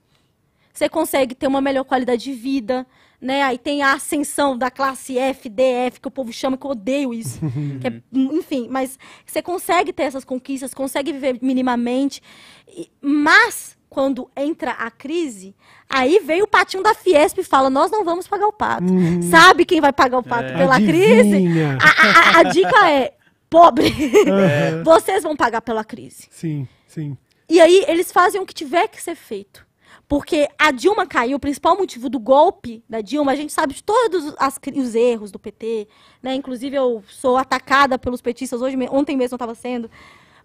Você consegue ter uma melhor qualidade de vida, né? Aí tem a ascensão da classe F, D, F, que o povo chama, que eu odeio isso. *laughs* é, enfim, mas você consegue ter essas conquistas, consegue viver minimamente, e, mas quando entra a crise, aí vem o patinho da Fiesp e fala: Nós não vamos pagar o pato. Hum. Sabe quem vai pagar o pato é. pela Adivinha. crise? A, a, a, dica é: pobre. É. *laughs* Vocês vão pagar pela crise. Sim, sim. E aí eles fazem o que tiver que ser feito. Porque a Dilma caiu, o principal motivo do golpe da Dilma, a gente sabe de todos as, os erros do PT, né? Inclusive eu sou atacada pelos petistas hoje, ontem mesmo eu estava sendo.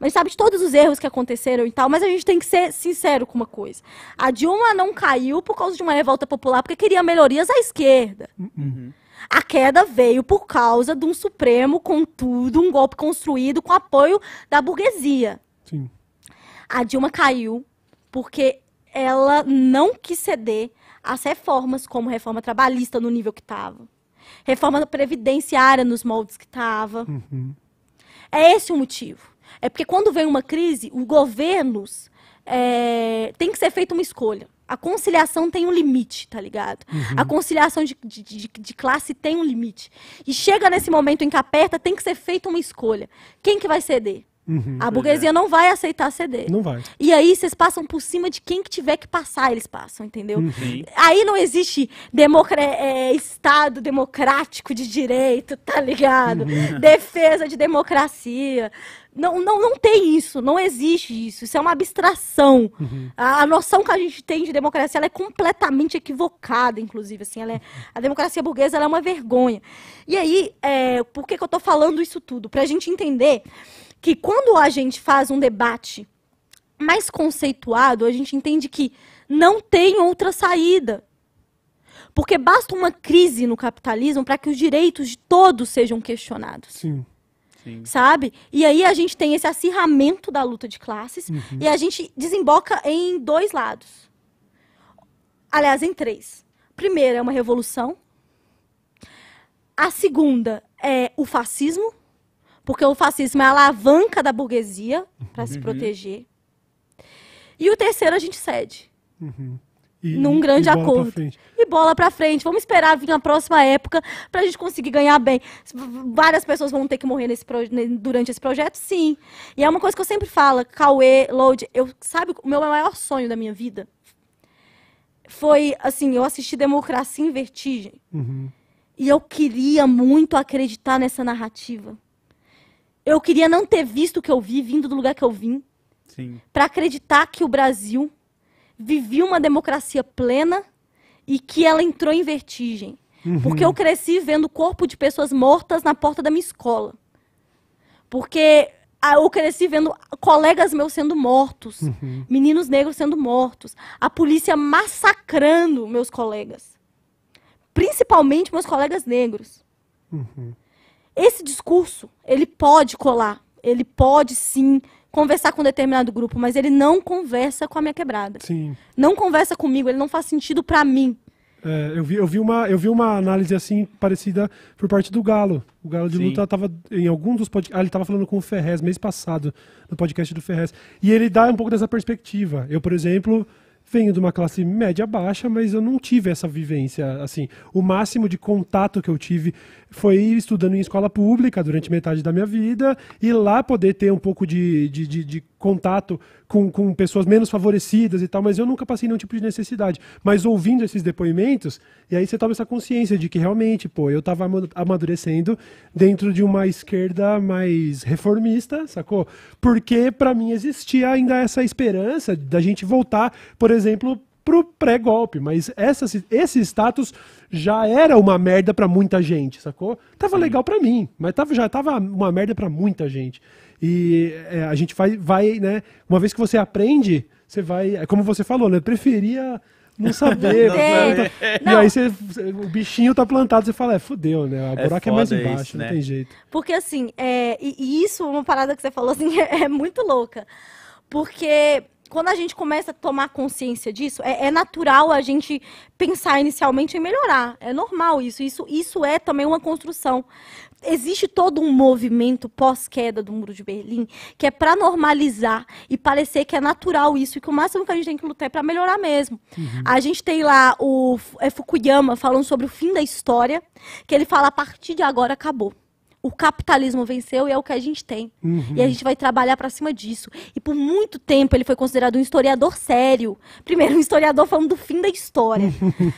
Mas sabe de todos os erros que aconteceram e tal, mas a gente tem que ser sincero com uma coisa. A Dilma não caiu por causa de uma revolta popular, porque queria melhorias à esquerda. Uhum. A queda veio por causa de um Supremo, contudo, um golpe construído com apoio da burguesia. Sim. A Dilma caiu porque ela não quis ceder às reformas, como reforma trabalhista no nível que estava, reforma previdenciária nos moldes que estava. Uhum. É esse o motivo. É porque quando vem uma crise, os governos é, tem que ser feita uma escolha. A conciliação tem um limite, tá ligado? Uhum. A conciliação de, de, de, de, classe tem um limite. E chega nesse momento em que aperta, tem que ser feita uma escolha. Quem que vai ceder? Uhum, a burguesia é. não vai aceitar ceder. Não vai. E aí vocês passam por cima de quem que tiver que passar, eles passam, entendeu? Uhum. Aí não existe é, Estado democrático de direito, tá ligado? Uhum. *laughs* Defesa de democracia. Não, não, não tem isso, não existe isso. Isso é uma abstração. Uhum. A, a, noção que a gente tem de democracia é completamente equivocada, inclusive. Assim, ela é, a democracia burguesa é uma vergonha. E aí, é, por que, que eu tô falando isso tudo? Pra gente entender que quando a gente faz um debate mais conceituado, a gente entende que não tem outra saída. Porque basta uma crise no capitalismo para que os direitos de todos sejam questionados. Sim. Sim. Sabe? E aí a gente tem esse acirramento da luta de classes uhum. e a gente desemboca em dois lados. Aliás, em três. Primeiro é uma revolução. A segunda é o fascismo porque o fascismo é a alavanca da burguesia para uhum. se proteger. E o terceiro a gente cede. Uhum. E, num grande e acordo. e bola para frente. Vamos esperar vir a próxima época para a gente conseguir ganhar bem. Várias pessoas vão ter que morrer nesse durante esse projeto, sim. E é uma coisa que eu sempre falo, Cauê, Load, eu sabe o meu maior sonho da minha vida foi assim, eu assisti Democracia em Vertigem. Uhum. E eu queria muito acreditar nessa narrativa eu queria não ter visto o que eu vi, vindo do lugar que eu vim. Para acreditar que o Brasil vivia uma democracia plena e que ela entrou em vertigem. Uhum. Porque eu cresci vendo o corpo de pessoas mortas na porta da minha escola. Porque ah, eu cresci vendo colegas meus sendo mortos, uhum. meninos negros sendo mortos, a polícia massacrando meus colegas. Principalmente meus colegas negros. Uhum. Esse discurso, ele pode colar, ele pode sim conversar com um determinado grupo, mas ele não conversa com a minha quebrada. Sim. Não conversa comigo, ele não faz sentido para mim. É, eu, vi, eu, vi uma, eu vi uma análise assim parecida por parte do Galo. O Galo de Sim. Luta estava em algum dos podcasts. Ah, ele estava falando com o Ferrez mês passado, no podcast do Ferrez. E ele dá um pouco dessa perspectiva. Eu, por exemplo, venho de uma classe média baixa, mas eu não tive essa vivência assim. O máximo de contato que eu tive foi estudando em escola pública durante metade da minha vida e lá poder ter um pouco de, de, de, de contato com, com pessoas menos favorecidas e tal, mas eu nunca passei nenhum tipo de necessidade. Mas ouvindo esses depoimentos, e aí você toma essa consciência de que realmente, pô, eu estava amadurecendo dentro de uma esquerda mais reformista, sacou? Porque para mim existia ainda essa esperança da gente voltar, por exemplo, pro pré-golpe, mas essa, esse status já era uma merda para muita gente, sacou? Tava Sim. legal para mim, mas tava, já tava uma merda para muita gente. E é, a gente vai, vai, né? Uma vez que você aprende, você vai. É como você falou, né? Eu preferia não *laughs* saber. não, planta. Tá, e aí você, o bichinho tá plantado, você fala, é, fudeu, né? O é buraco é mais embaixo, isso, né? não tem jeito. Porque assim, é, e, e isso, é uma parada que você falou assim, *laughs* é, é muito louca. Porque quando a gente começa a tomar consciência disso, é, é, natural a gente pensar inicialmente em melhorar. É normal isso. Isso, isso é também uma construção. Existe todo um movimento pós-queda do Muro de Berlim que é para normalizar e parecer que é natural isso e que o máximo que a gente tem que lutar é para melhorar mesmo. Uhum. A gente tem lá o é, Fukuyama falando sobre o fim da história, que ele fala a partir de agora acabou o capitalismo venceu e é o que a gente tem. Uhum. E a gente vai trabalhar para cima disso. E por muito tempo ele foi considerado um historiador sério. Primeiro, um historiador falando do fim da história.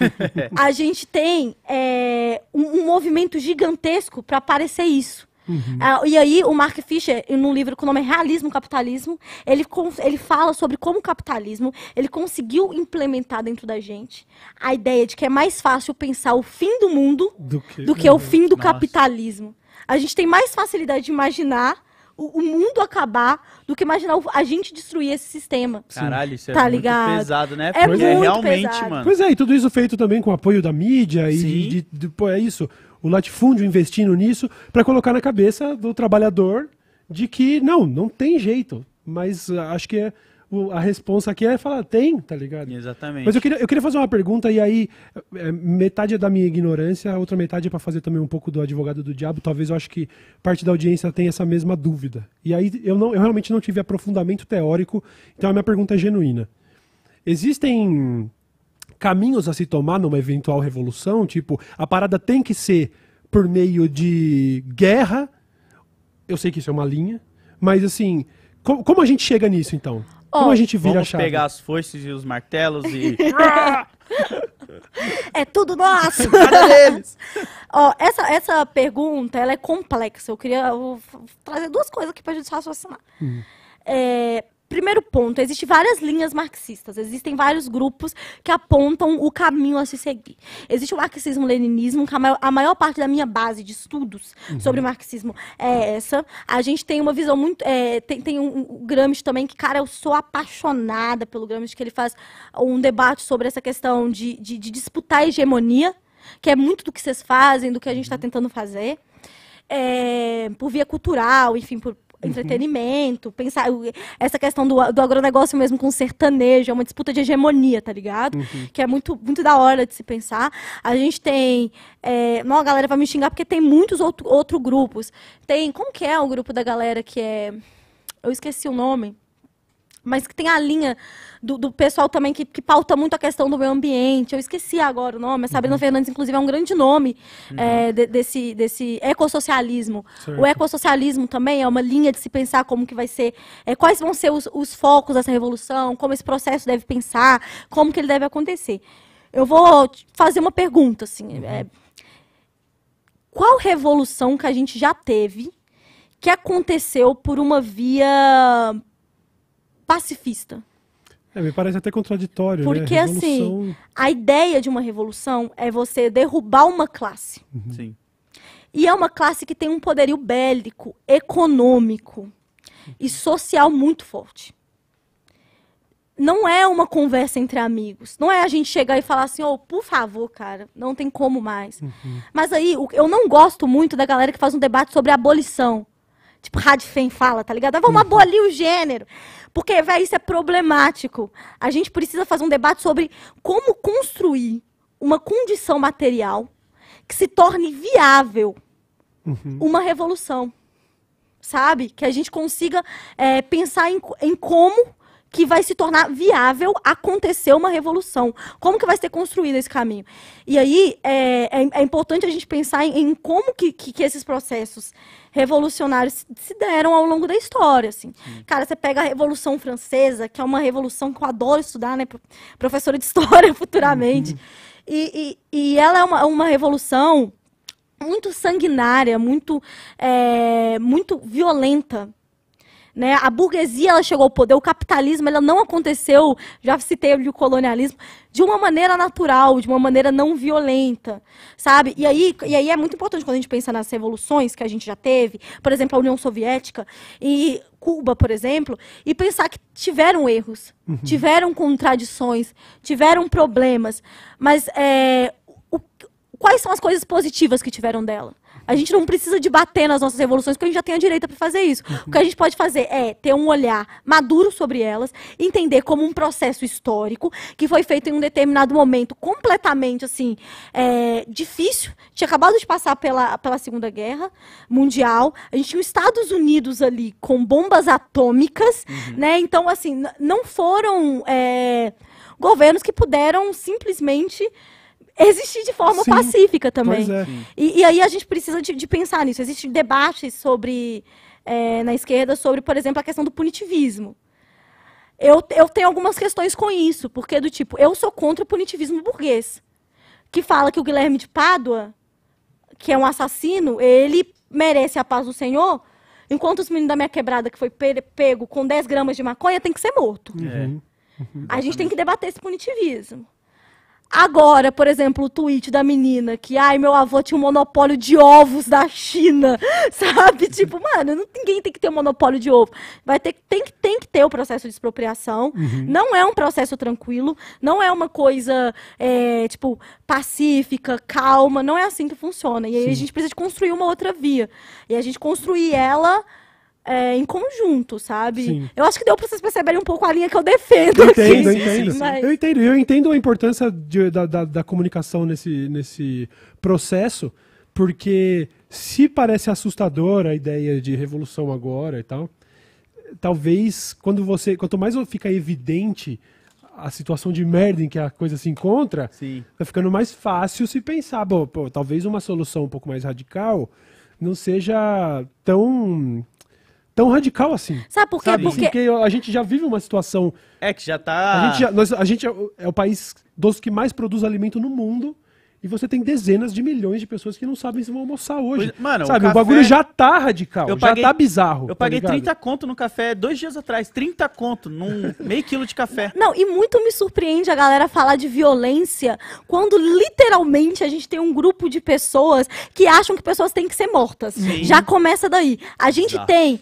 *laughs* a gente tem é, um, um movimento gigantesco para aparecer isso. Uhum. Uh, e aí, o Mark Fisher, num livro com o nome Realismo Capitalismo, ele, ele fala sobre como o capitalismo ele conseguiu implementar dentro da gente a ideia de que é mais fácil pensar o fim do mundo do que, do que o uhum. fim do Nossa. capitalismo. A gente tem mais facilidade de imaginar o, o mundo acabar do que imaginar o, a gente destruir esse sistema. Caralho, isso é tá muito pesado, né? É, muito realmente, pesado. mano. Pois é, e tudo isso feito também com o apoio da mídia e de, de, de, pô, é isso. O latifúndio investindo nisso para colocar na cabeça do trabalhador de que não, não tem jeito. Mas ah, acho que é a resposta aqui é falar, tem, tá ligado? Exatamente. Mas eu queria, eu queria fazer uma pergunta, e aí, é, metade é da minha ignorância, a outra metade é para fazer também um pouco do advogado do diabo. Talvez eu acho que parte da audiência tenha essa mesma dúvida. E aí, eu, não, eu realmente não tive aprofundamento teórico, então a minha pergunta é genuína. Existem caminhos a se tomar numa eventual revolução? Tipo, a parada tem que ser por meio de guerra. Eu sei que isso é uma linha, mas assim, como a gente chega nisso então? Oh, Como a gente vira Vamos a chave? pegar as foices e os martelos e... *laughs* é tudo nosso! *laughs* Cada deles! Ó, oh, essa, essa pergunta, ela é complexa. Eu queria eu, trazer duas coisas aqui pra gente raciocinar. Hum. É, Primeiro ponto, existem várias linhas marxistas, existem vários grupos que apontam o caminho a se seguir. Existe o marxismo-leninismo, que a maior, a maior, parte da minha base de estudos uhum. sobre marxismo é essa. A gente tem uma visão muito... É, tem, tem um, um Gramsci também, que, cara, eu sou apaixonada pelo Gramsci, que ele faz um debate sobre essa questão de, de, de disputar a hegemonia, que é muito do que vocês fazem, do que a gente está uhum. tentando fazer. É, por via cultural, enfim, por, Uhum. entretenimento, uhum. pensar. Essa questão do, do agronegócio mesmo com sertanejo, é uma disputa de hegemonia, tá ligado? Uhum. Que é muito, muito da hora de se pensar. A gente tem. É, não, a galera vai me xingar porque tem muitos outros outro grupos. Tem. Como que é o grupo da galera que é. Eu esqueci o nome mas que tem a linha do, do pessoal também que, que, pauta muito a questão do meio ambiente. Eu esqueci agora o nome. A Sabrina uhum. Fernandes, inclusive, é um grande nome uhum. é, de, desse, desse ecossocialismo. Certo. O ecossocialismo também é uma linha de se pensar como que vai ser, é, quais vão ser os, os focos dessa revolução, como esse processo deve pensar, como que ele deve acontecer. Eu vou fazer uma pergunta, assim. Uhum. É, qual revolução que a gente já teve que aconteceu por uma via pacifista. É, me parece até contraditório. Né? Porque né? revolução... assim, a ideia de uma revolução é você derrubar uma classe. Uhum. Sim. E é uma classe que tem um poderio bélico, econômico e social muito forte. Não é uma conversa entre amigos. Não é a gente chegar e falar assim, oh, por favor, cara, não tem como mais. Uhum. Mas aí, eu não gosto muito da galera que faz um debate sobre abolição. Tipo, Radfem fala, tá ligado? Ah, vamos uhum. abolir o gênero. Porque, velho, isso é problemático. A gente precisa fazer um debate sobre como construir uma condição material que se torne viável uhum. uma revolução. Sabe? Que a gente consiga é, pensar em, em como que vai se tornar viável acontecer uma revolução? Como que vai ser construído esse caminho? E aí é, é, é importante a gente pensar em, em como que, que, que, esses processos revolucionários se deram ao longo da história, assim. Cara, você pega a Revolução Francesa, que é uma revolução que eu adoro estudar, né? Professora de *laughs* História futuramente. Uhum. E, e, e, ela é uma, uma revolução muito sanguinária, muito, é, muito violenta, né? A burguesia ela chegou ao poder, o capitalismo ela não aconteceu, já citei o colonialismo, de uma maneira natural, de uma maneira não violenta, sabe? E aí, e aí é muito importante quando a gente pensa nas revoluções que a gente já teve, por exemplo, a União Soviética e Cuba, por exemplo, e pensar que tiveram erros, uhum. tiveram contradições, tiveram problemas, mas é, o, quais são as coisas positivas que tiveram dela? A gente não precisa de bater nas nossas revoluções, porque a gente já tem a direita para fazer isso. Uhum. O que a gente pode fazer é ter um olhar maduro sobre elas, entender como um processo histórico que foi feito em um determinado momento completamente assim é, difícil. Tinha acabado de passar pela, pela Segunda Guerra Mundial. A gente tinha os Estados Unidos ali com bombas atômicas, uhum. né? Então, assim, não foram é, governos que puderam simplesmente existir de forma Sim. pacífica também. É. E, e, aí a gente precisa de, de pensar nisso. Existem debates sobre é, na esquerda sobre, por exemplo, a questão do punitivismo. Eu, eu tenho algumas questões com isso, porque do tipo, eu sou contra o punitivismo burguês, que fala que o Guilherme de Pádua, que é um assassino, ele merece a paz do Senhor, enquanto os meninos da minha quebrada, que foi pego com 10 gramas de maconha, tem que ser morto. É. Uhum. Uhum. A gente tem que debater esse punitivismo. Agora, por exemplo, o tweet da menina que, ai, meu avô tinha um monopólio de ovos da China, *laughs* sabe? Tipo, mano, não, ninguém tem que ter um monopólio de ovo. Vai ter, tem, tem que ter o processo de expropriação. Uhum. Não é um processo tranquilo, não é uma coisa, é, tipo, pacífica, calma. Não é assim que funciona. E aí Sim. a gente precisa de construir uma outra via. E a gente construir ela é, em conjunto, sabe? Sim. Eu acho que deu para vocês perceberem um pouco a linha que eu defendo. entendo, aqui. eu entendo. Mas... Eu entendo, eu entendo a importância de, da, da, da, comunicação nesse, nesse processo, porque se parece assustadora a ideia de revolução agora e tal, talvez quando você. Quanto mais fica evidente a situação de merda em que a coisa se encontra, Sim. ficando mais fácil se pensar, bom, pô, talvez uma solução um pouco mais radical não seja tão tão radical assim. Sabe por quê? Sabe? Porque... Porque a gente já vive uma situação. É que já tá. A gente, já, nós, a gente é, é o país dos que mais produz alimento no mundo. E você tem dezenas de milhões de pessoas que não sabem se vão almoçar hoje. Pois, mano, sabe, o, café... o, bagulho já tá radical, eu já paguei, tá bizarro. Eu tá paguei tá 30 conto no café dois dias atrás, 30 conto num *laughs* meio quilo de café. Não, e muito me surpreende a galera falar de violência quando literalmente a gente tem um grupo de pessoas que acham que pessoas têm que ser mortas. Sim. Já começa daí. A gente Exato. tem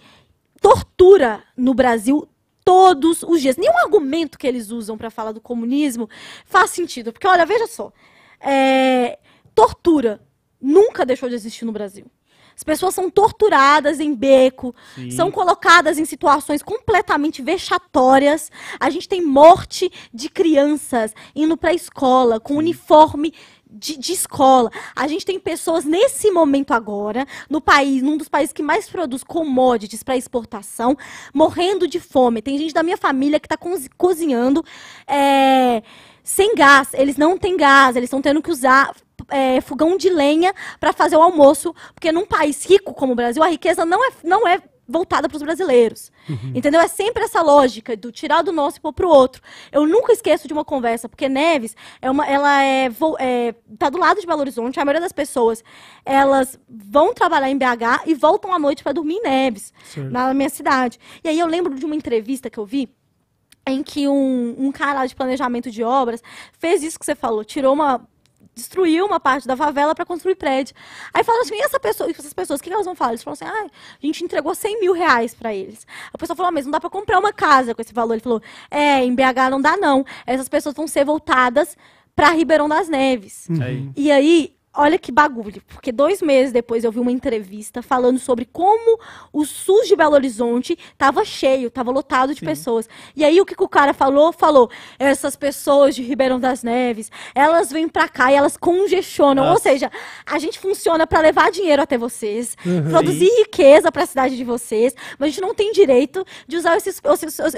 tortura no Brasil todos os dias. Nenhum argumento que eles usam para falar do comunismo faz sentido. Porque, olha, veja só. É, tortura nunca deixou de existir no Brasil. As pessoas são torturadas em beco, Sim. são colocadas em situações completamente vexatórias. A gente tem morte de crianças indo para a escola com Sim. uniforme de, de, escola. A gente tem pessoas nesse momento agora, no país, num dos países que mais produz commodities para exportação, morrendo de fome. Tem gente da minha família que está cozinhando é, sem gás. Eles não têm gás, eles estão tendo que usar é, fogão de lenha para fazer o almoço, porque num país rico como o Brasil, a riqueza não é, não é voltada para os brasileiros. Uhum. Entendeu? É sempre essa lógica do tirar do nosso e pôr pro outro. Eu nunca esqueço de uma conversa, porque Neves é uma, ela é, é tá do lado de Belo Horizonte. A maioria das pessoas elas vão trabalhar em BH e voltam à noite para dormir em Neves, Sim. na minha cidade. E aí eu lembro de uma entrevista que eu vi em que um, um cara de planejamento de obras fez isso que você falou, tirou uma destruiu uma parte da favela para construir prédio. Aí falam assim, e essa pessoa, essas pessoas, o que elas vão falar? Eles falam assim, ah, a gente entregou 100 mil reais para eles. A pessoa falou, ah, mas não dá para comprar uma casa com esse valor. Ele falou, é, em BH não dá não. Essas pessoas vão ser voltadas para Ribeirão das Neves. Uhum. E aí, olha que bagulho, porque dois meses depois eu vi uma entrevista falando sobre como o SUS de Belo Horizonte estava cheio, estava lotado de Sim. pessoas. E aí o que, que, o cara falou? Falou, essas pessoas de Ribeirão das Neves, elas vêm para cá e elas congestionam. Nossa. Ou seja, a gente funciona para levar dinheiro até vocês, uhum. produzir Sim. riqueza para a cidade de vocês, mas a gente não tem direito de usar esse,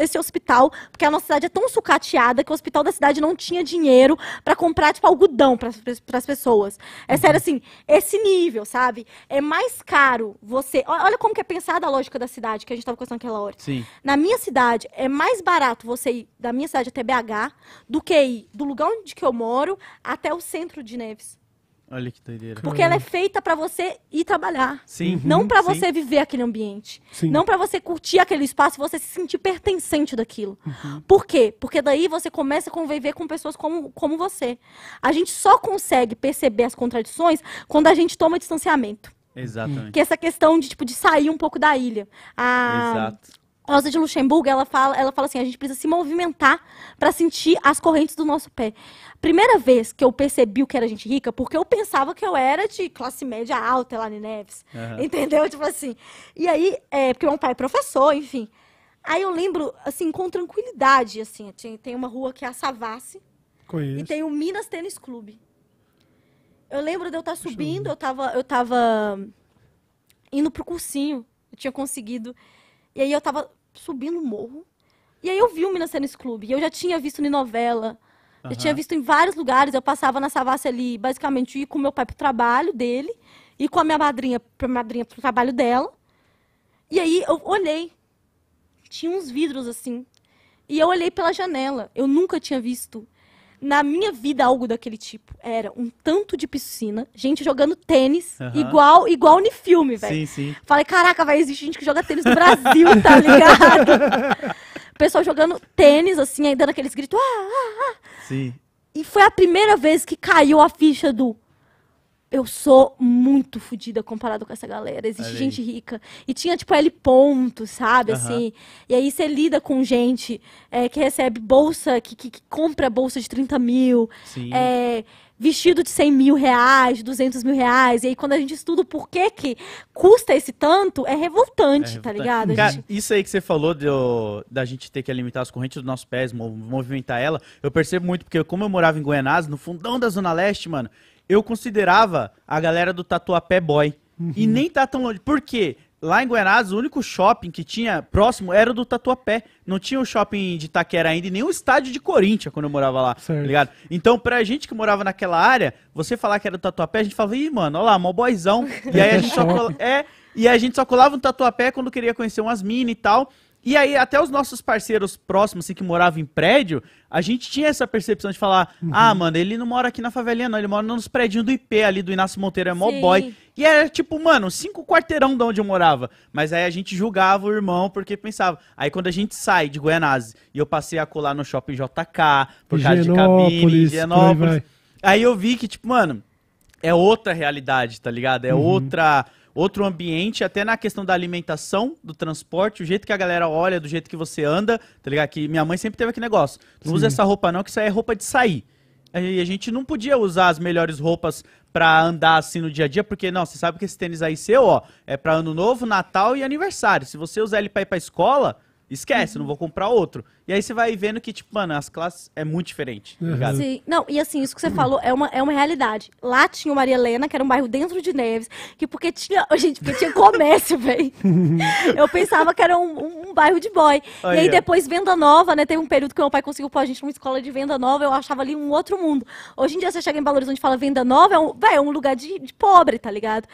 esse, hospital, porque a nossa cidade é tão sucateada que o hospital da cidade não tinha dinheiro para comprar, tipo, algodão para as pessoas. É sério, assim, esse nível, sabe? É mais caro você. Olha como que é pensada a lógica da cidade, que a gente estava conversando aquela hora. Sim. Na minha cidade, é mais barato você ir da minha cidade até BH do que ir do lugar onde que eu moro até o centro de Neves. Olha que doideira. Porque uhum. ela é feita para você ir trabalhar. Sim. Uhum. Não para você viver aquele ambiente. Sim. Não para você curtir aquele espaço, você se sentir pertencente daquilo. Uhum. Por quê? Porque daí você começa a conviver com pessoas como, como você. A gente só consegue perceber as contradições quando a gente toma distanciamento. Exatamente. Que é essa questão de, tipo, de sair um pouco da ilha. A, ah, Exato. Rosa de Luxemburgo, ela fala, ela fala assim, a gente precisa se movimentar para sentir as correntes do nosso pé. Primeira vez que eu percebi o que era gente rica, porque eu pensava que eu era de classe média alta lá em Neves, uhum. entendeu? *laughs* Tipo assim. E aí, é, porque meu pai é professor, enfim. Aí eu lembro, assim, com tranquilidade, assim, tem uma rua que é a Savassi. Conheço. E tem o Minas Tênis Clube. Eu lembro de eu estar tá subindo, eu estava eu tava indo pro cursinho. Eu tinha conseguido e aí eu tava subindo o morro. E aí eu vi o Minas Tênis Clube. eu já tinha visto em novela. Uhum. Eu tinha visto em vários lugares. Eu passava na Savassi ali, basicamente, ia com meu pai pro trabalho dele. E com a minha madrinha, pra minha madrinha pro trabalho dela. E aí eu olhei. Tinha uns vidros assim. E eu olhei pela janela. Eu nunca tinha visto na minha vida algo daquele tipo. Era um tanto de piscina, gente jogando tênis, igual igual no filme, velho. Sim, sim. Falei, caraca, vai existir gente que joga tênis no Brasil, tá ligado? *laughs* pessoal jogando tênis, assim, aí dando aqueles gritos. Ah, ah, ah. Sim. E foi a primeira vez que caiu a ficha do eu sou muito fodida comparado com essa galera. Existe gente rica. E tinha, tipo, L ponto, sabe? Uhum. Assim. E aí você lida com gente é, que recebe bolsa, que, que, que, compra bolsa de 30 mil. Sim. É, vestido de 100 mil reais, 200 mil reais. E aí, quando a gente estuda o porquê que custa esse tanto, é revoltante, é tá revoltante. tá ligado? Cara, gente... isso aí que você falou da gente ter que alimentar as correntes dos nossos pés, movimentar ela, eu percebo muito, porque como eu morava em Goianás, no fundão da Zona Leste, mano, eu considerava a galera do Tatuapé Boy. Uhum. E nem tá tão longe. Por quê? Lá em Guanás, o único shopping que tinha próximo era o do Tatuapé. Não tinha o um shopping de Itaquera ainda e nem o estádio de Corinthians quando eu morava lá, tá certo. ligado? Então, pra gente que morava naquela área, você falar que era do Tatuapé, a gente falava, ih, mano, olha lá, mó boizão. E aí a *laughs* gente só... É... E a gente só colava um tatuapé quando queria conhecer umas minas e tal. E aí, até os nossos parceiros próximos, assim, que moravam em prédio, a gente tinha essa percepção de falar: uhum. ah, mano, ele não mora aqui na favelinha, não, ele mora nos prédios do IP ali do Inácio Monteiro, é mó boy. E era tipo, mano, cinco quarteirão de onde eu morava. Mas aí a gente julgava o irmão porque pensava. Aí quando a gente sai de Goianazes e eu passei a colar no shopping JK, por causa de cabine, Higienópolis. Aí, aí eu vi que, tipo, mano, é outra realidade, tá ligado? É uhum. outra outro ambiente, até na questão da alimentação, do transporte, o jeito que a galera olha, do jeito que você anda, tá ligado? Que minha mãe sempre teve aquele negócio. Não Sim. usa essa roupa não, que isso aí é roupa de sair. E a gente não podia usar as melhores roupas pra andar assim no dia a dia, porque, não, você sabe que esse tênis aí seu, ó, é pra ano novo, Natal e aniversário. Se você usar ele pra ir pra escola, Esquece, uhum. não vou comprar outro. E aí você vai vendo que, tipo, mano, as classes é muito diferente, tá uhum. Sim. Não, e assim, isso que você falou é uma, é uma realidade. Lá tinha o Maria Helena, que era um bairro dentro de Neves, que porque tinha. *laughs* gente, porque tinha comércio, velho. *laughs* Eu pensava que era um, um, um bairro de boy. Olha. e aí depois venda nova, né? Teve um período que meu pai conseguiu pôr a gente numa escola de venda nova, eu achava ali um outro mundo. Hoje em dia você chega em Belo Horizonte e fala venda nova, é um, véio, é um lugar de, de pobre, tá ligado?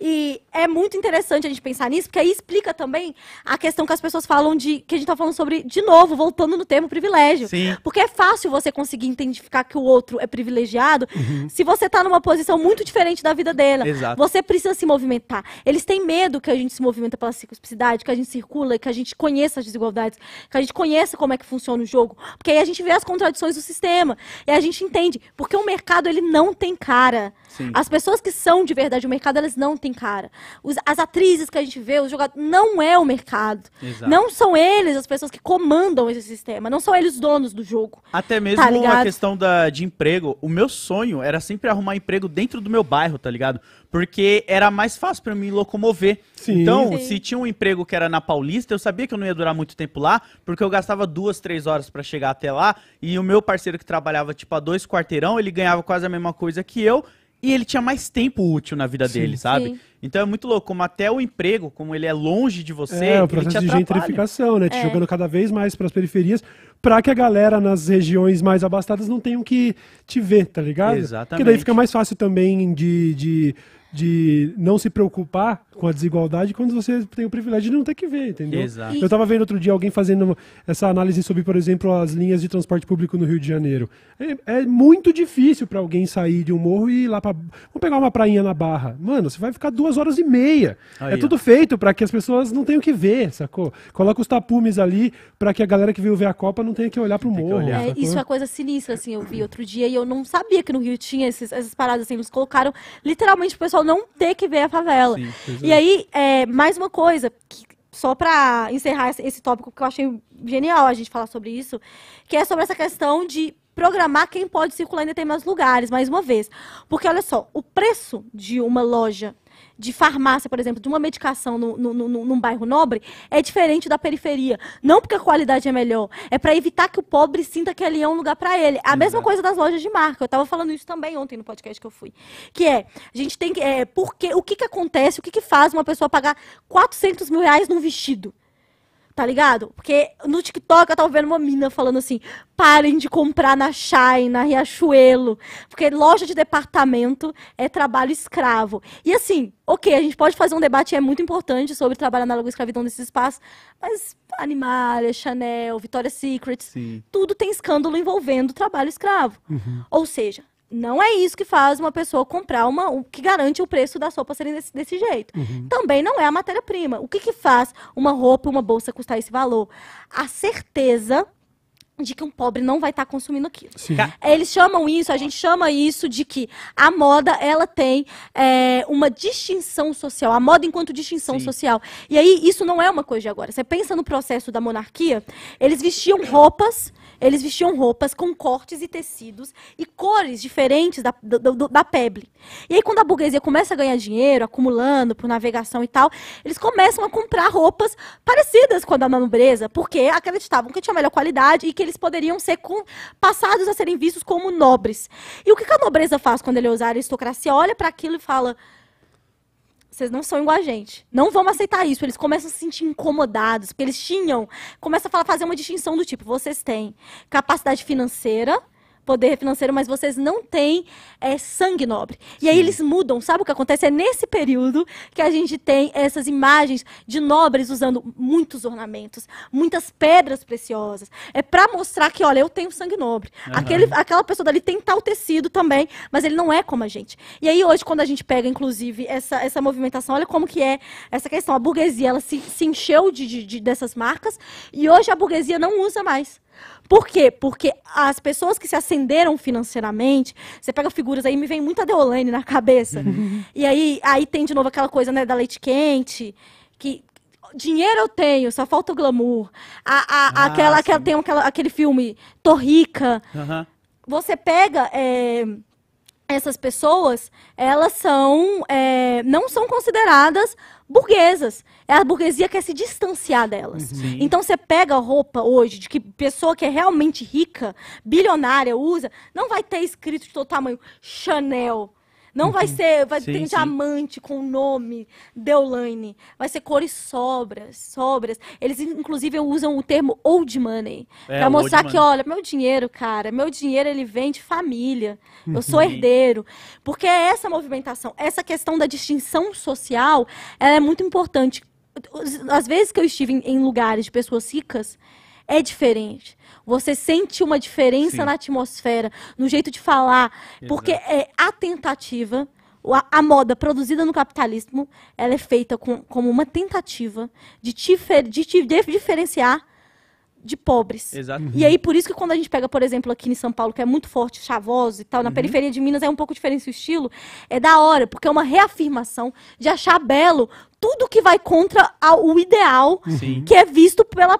E é muito interessante a gente pensar nisso, porque aí explica também a questão que as pessoas falam de. que a gente está falando sobre, de novo, voltando no termo privilégio. Sim. Porque é fácil você conseguir identificar que o outro é privilegiado uhum. se você está numa posição muito diferente da vida dela. Exato. Você precisa se movimentar. Eles têm medo que a gente se movimenta pela simplicidade, que a gente circula, que a gente conheça as desigualdades, que a gente conheça como é que funciona o jogo. Porque aí a gente vê as contradições do sistema. E a gente entende. Porque o mercado, ele não tem cara. Sim. As pessoas que são de verdade o mercado, elas não tem cara. Os, as atrizes que a gente vê, os jogadores, não é o mercado. Exato. Não são eles as pessoas que comandam esse sistema, não são eles os donos do jogo. Até tá mesmo tá a questão da, de emprego. O meu sonho era sempre arrumar emprego dentro do meu bairro, tá ligado? Porque era mais fácil para mim locomover. Sim. Então, Sim. se tinha um emprego que era na Paulista, eu sabia que eu não ia durar muito tempo lá, porque eu gastava duas, três horas para chegar até lá, e o meu parceiro que trabalhava tipo a dois quarteirão, ele ganhava quase a mesma coisa que eu, e ele tinha mais tempo útil na vida sim, dele, sabe? Sim. Então é muito louco, como até o emprego, como ele é longe de você, é, o processo de gentrificação, né? Te é. jogando cada vez mais para as periferias, para que a galera nas regiões mais abastadas não tenham que te ver, tá ligado? Exatamente. Que daí fica mais fácil também de, de, de não se preocupar com a desigualdade quando você tem o privilégio de não ter que ver, entendeu? Exato. Eu tava vendo outro dia alguém fazendo essa análise sobre, por exemplo, as linhas de transporte público no Rio de Janeiro. É, é muito difícil para alguém sair de um morro e ir lá para Vamos pegar uma prainha na barra. Mano, você vai ficar duas horas e meia. É Aí, é tudo ó. feito para que as pessoas não tenham que ver, sacou? Coloca os tapumes ali para que a galera que veio ver a Copa não tem tenha que olhar pro morro. Olhar. É, isso é coisa sinistra, assim, eu vi outro dia e eu não sabia que no Rio tinha esses, essas paradas, assim, eles colocaram literalmente o pessoal não ter que ver a favela. Sim, e é. aí, é, mais uma coisa, que, só para encerrar esse, esse tópico, que eu achei genial a gente falar sobre isso, que é sobre essa questão de programar quem pode circular em determinados lugares, mais uma vez. Porque, olha só, o preço de uma loja de farmácia, por exemplo, de uma medicação no, no, no, num bairro nobre, é diferente da periferia. Não porque a qualidade é melhor, é para evitar que o pobre sinta que ali é um lugar para ele. A Exato. mesma coisa das lojas de marca. Eu estava falando isso também ontem no podcast que eu fui. Que é, a gente tem que. É, porque, o que, que acontece, o que, que faz uma pessoa pagar 400 mil reais num vestido? Tá ligado? Porque no TikTok eu tava vendo uma mina falando assim: parem de comprar na Shine, na Riachuelo. Porque loja de departamento é trabalho escravo. E assim, ok, a gente pode fazer um debate, é muito importante, sobre trabalho análogo à escravidão nesse espaço, mas Animalia, Chanel, Victoria's Secret, Sim. tudo tem escândalo envolvendo trabalho escravo. Uhum. Ou seja, não é isso que faz uma pessoa comprar uma. Um, que garante o preço da sopa serem desse, desse jeito. Uhum. Também não é a matéria-prima. O que, que faz uma roupa, uma bolsa custar esse valor? A certeza de que um pobre não vai estar tá consumindo aquilo. Sim. Eles chamam isso, a gente chama isso de que a moda ela tem é, uma distinção social, a moda enquanto distinção Sim. social. E aí isso não é uma coisa de agora. Você pensa no processo da monarquia, eles vestiam roupas eles vestiam roupas com cortes e tecidos e cores diferentes da, do, da peble. E aí, quando a burguesia começa a ganhar dinheiro, acumulando por navegação e tal, eles começam a comprar roupas parecidas com a da nobreza, porque acreditavam que tinha melhor qualidade e que eles poderiam ser com, passados a serem vistos como nobres. E o que a nobreza faz quando ele usa é usar a aristocracia? Olha para aquilo e fala vocês não são igual a gente. Não vamos aceitar isso. Eles começam a se sentir incomodados, porque eles tinham. Começa a falar, fazer uma distinção do tipo: vocês têm capacidade financeira, poder financeiro, mas vocês não têm é, sangue nobre. Sim. E aí eles mudam, sabe o que acontece? É nesse período que a gente tem essas imagens de nobres usando muitos ornamentos, muitas pedras preciosas. É para mostrar que, olha, eu tenho sangue nobre. Uhum. Aquele, aquela pessoa dali tem tal tecido também, mas ele não é como a gente. E aí hoje, quando a gente pega, inclusive, essa, essa movimentação, olha como que é essa questão. A burguesia, ela se, se encheu de, de, de dessas marcas e hoje a burguesia não usa mais. Por quê? Porque as pessoas que se acenderam financeiramente, você pega figuras aí, me vem muita Deolane na cabeça. *laughs* E aí, aí tem de novo aquela coisa né, da leite quente, que dinheiro eu tenho, só falta o glamour. A, a, ah, aquela, que aquela, tem aquela, aquele filme Tô Rica. Uhum. Você pega. É, essas pessoas, elas são, é, não são consideradas burguesas. A burguesia quer se distanciar delas. Sim. Uhum. Então você pega roupa hoje de que pessoa que é realmente rica, bilionária, usa, não vai ter escrito de todo tamanho Chanel, não vai uhum. ser, vai sim, ter um diamante com o nome Deolane. Vai ser cores sobras, sobras. Eles, inclusive, usam o termo old money. É, pra mostrar que, money. olha, meu dinheiro, cara, meu dinheiro ele vem de família. Eu sou uhum. herdeiro. Porque é essa movimentação, essa questão da distinção social, ela é muito importante. Às vezes que eu estive em, em lugares de pessoas ricas, é diferente. Você sente uma diferença Sim. na atmosfera, no jeito de falar, Exato. porque é a tentativa, a, a, moda produzida no capitalismo, ela é feita com, como uma tentativa de te, de te diferenciar de pobres. Exato. E aí, por isso que quando a gente pega, por exemplo, aqui em São Paulo, que é muito forte, chavoso e tal, na uhum. periferia de Minas é um pouco diferente o estilo, é da hora, porque é uma reafirmação de achar belo tudo que vai contra o ideal Sim. que é visto pela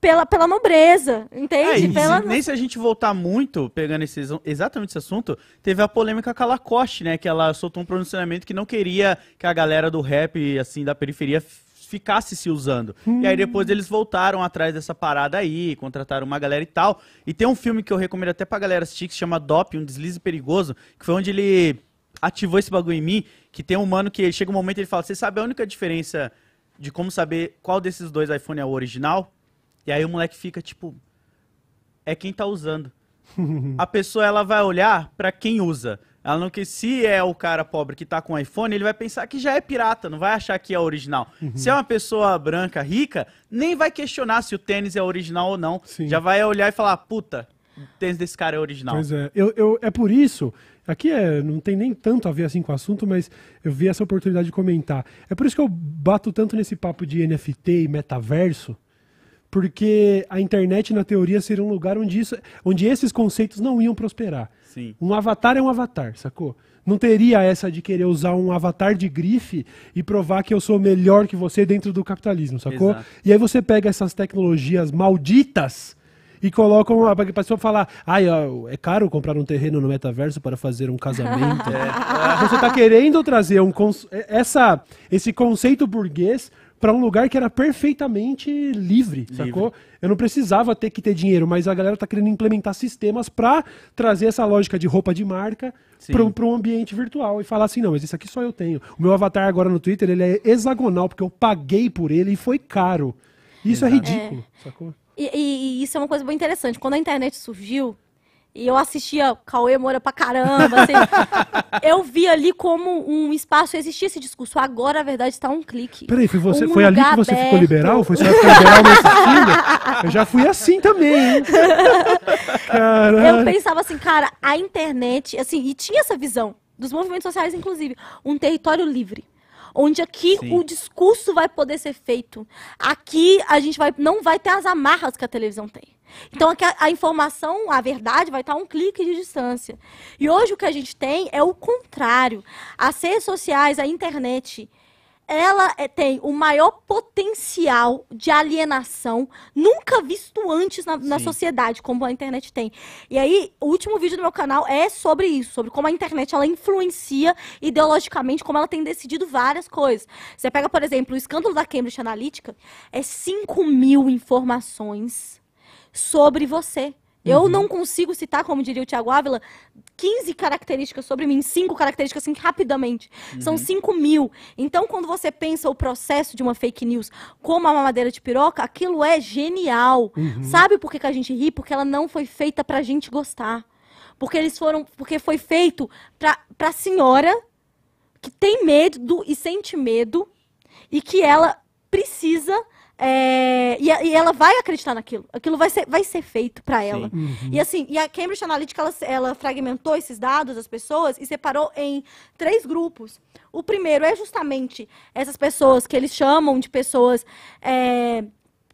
pela, pela nobreza, entende? É, pela... Nem se a gente voltar muito, pegando esse, exatamente esse assunto, teve a polêmica com a Lacoste, né? Que ela soltou um pronunciamento que não queria que a galera do rap, assim, da periferia ficasse se usando. Hum. E aí depois eles voltaram atrás dessa parada aí, contrataram uma galera e tal. E tem um filme que eu recomendo até pra galera assistir, que se chama Dop, Um Deslize Perigoso, que foi onde ele ativou esse bagulho em mim, que tem um mano que chega um momento e ele fala, você sabe a única diferença de como saber qual desses dois iPhone é o original? E aí o moleque fica tipo. É quem tá usando. a pessoa ela vai olhar para quem usa. Ela não que se é o cara pobre que tá com iPhone, ele vai pensar que já é pirata, não vai achar que é original. Uhum. Se é uma pessoa branca rica, nem vai questionar se o tênis é original ou não. Sim. Já vai olhar e falar, puta, o tênis desse cara é original. Pois é, eu, eu, é por isso. Aqui é, não tem nem tanto a ver assim com o assunto, mas eu vi essa oportunidade de comentar. É por isso que eu bato tanto nesse papo de NFT e metaverso, porque a internet, na teoria, seria um lugar onde, isso, onde esses conceitos não iam prosperar. Sim. Um avatar é um avatar, sacou? Não teria essa de querer usar um avatar de grife e provar que eu sou melhor que você dentro do capitalismo, sacou? Exato. E aí você pega essas tecnologias malditas e coloca para a pessoa falar, ai, é caro comprar um terreno no metaverso para fazer um casamento. *laughs* é. Então você está querendo trazer um é, essa, esse conceito burguês para um lugar que era perfeitamente livre, livre, sacou? Eu não precisava ter que ter dinheiro, mas a galera tá querendo implementar sistemas para trazer essa lógica de roupa de marca para um ambiente virtual e falar assim, não, mas isso aqui só eu tenho. O meu avatar agora no Twitter, ele é hexagonal, porque eu paguei por ele e foi caro. Isso é Exato. é ridículo, é. sacou? E, e, e, isso é uma coisa bem interessante. Quando a internet surgiu, e eu assistia Cauê Moura pra caramba. Assim, *laughs* eu vi ali como um espaço, existia esse discurso. Agora, a verdade, está um clique. Peraí, foi, você, um foi ali que você aberto. ficou liberal? Foi só liberal nesse filme? Eu já fui assim também, hein? *laughs* Eu pensava assim, cara, a internet, assim, e tinha essa visão dos movimentos sociais, inclusive, um território livre onde aqui Sim. o discurso vai poder ser feito. Aqui a gente vai, não vai ter as amarras que a televisão tem. Então a, informação, a verdade, vai estar a um clique de distância. E hoje o que a gente tem é o contrário. As redes sociais, a internet, ela é, tem o maior potencial de alienação nunca visto antes na, na, sociedade, como a internet tem. E aí, o último vídeo do meu canal é sobre isso, sobre como a internet ela influencia ideologicamente, como ela tem decidido várias coisas. Você pega, por exemplo, o escândalo da Cambridge Analytica, é 5 mil informações sobre você. Eu uhum. não consigo citar, como diria o Tiago Ávila, 15 características sobre mim, cinco características assim rapidamente. Uhum. São 5 mil. Então, quando você pensa o processo de uma fake news como a mamadeira de piroca, aquilo é genial. Uhum. Sabe por que, que a gente ri? Porque ela não foi feita pra gente gostar. Porque eles foram. Porque foi feito pra, pra senhora que tem medo e sente medo e que ela precisa é, e, e, ela vai acreditar naquilo. Aquilo vai ser, vai ser feito para ela. Uhum. E assim, e a Cambridge Analytica ela, ela, fragmentou esses dados das pessoas e separou em três grupos. O primeiro é justamente essas pessoas que eles chamam de pessoas é,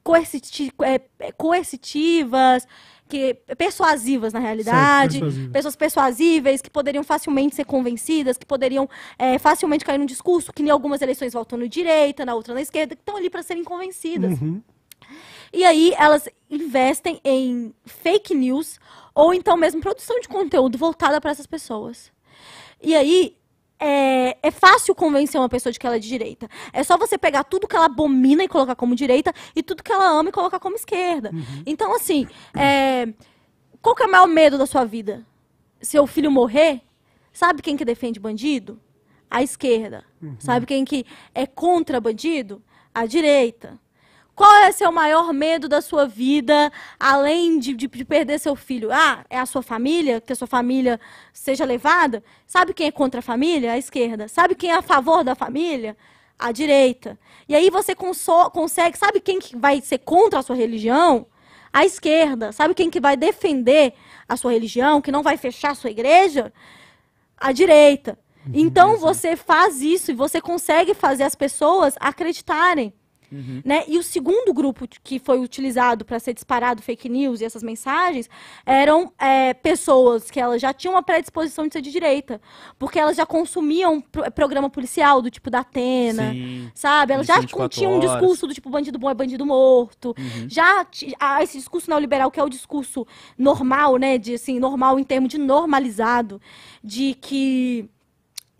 é coercitivas, que persuasivas na realidade, certo, pessoas persuasíveis que poderiam facilmente ser convencidas, que poderiam é, facilmente cair num discurso que em algumas eleições voltam no direita, na outra na esquerda, que estão ali para serem convencidas. Uhum. E aí elas investem em fake news ou então mesmo produção de conteúdo voltada para essas pessoas. E aí é, é fácil convencer uma pessoa de que ela é de direita. É só você pegar tudo que ela abomina e colocar como direita e tudo que ela ama e colocar como esquerda. Uhum. Então, assim, é, qual que é o maior medo da sua vida? Seu filho morrer? Sabe quem que defende bandido? A esquerda. Uhum. Sabe quem que é contra bandido? A direita. Qual é seu maior medo da sua vida, além de, de, de, perder seu filho? Ah, é a sua família, que a sua família seja levada? Sabe quem é contra a família? A esquerda. Sabe quem é a favor da família? A direita. E aí você consegue. Sabe quem que vai ser contra a sua religião? A esquerda. Sabe quem que vai defender a sua religião, que não vai fechar a sua igreja? A direita. Uhum. Então você faz isso e você consegue fazer as pessoas acreditarem. Uhum. Né? E o segundo grupo que foi utilizado para ser disparado fake news e essas mensagens eram é, pessoas que elas já tinham uma predisposição de ser de direita, porque elas já consumiam pro é, programa policial do tipo da Atena, Sim. sabe? Elas já tinham um discurso do tipo bandido bom é bandido morto, uhum. já ah, esse discurso neoliberal que é o discurso normal, né? De assim, normal em termos de normalizado, de que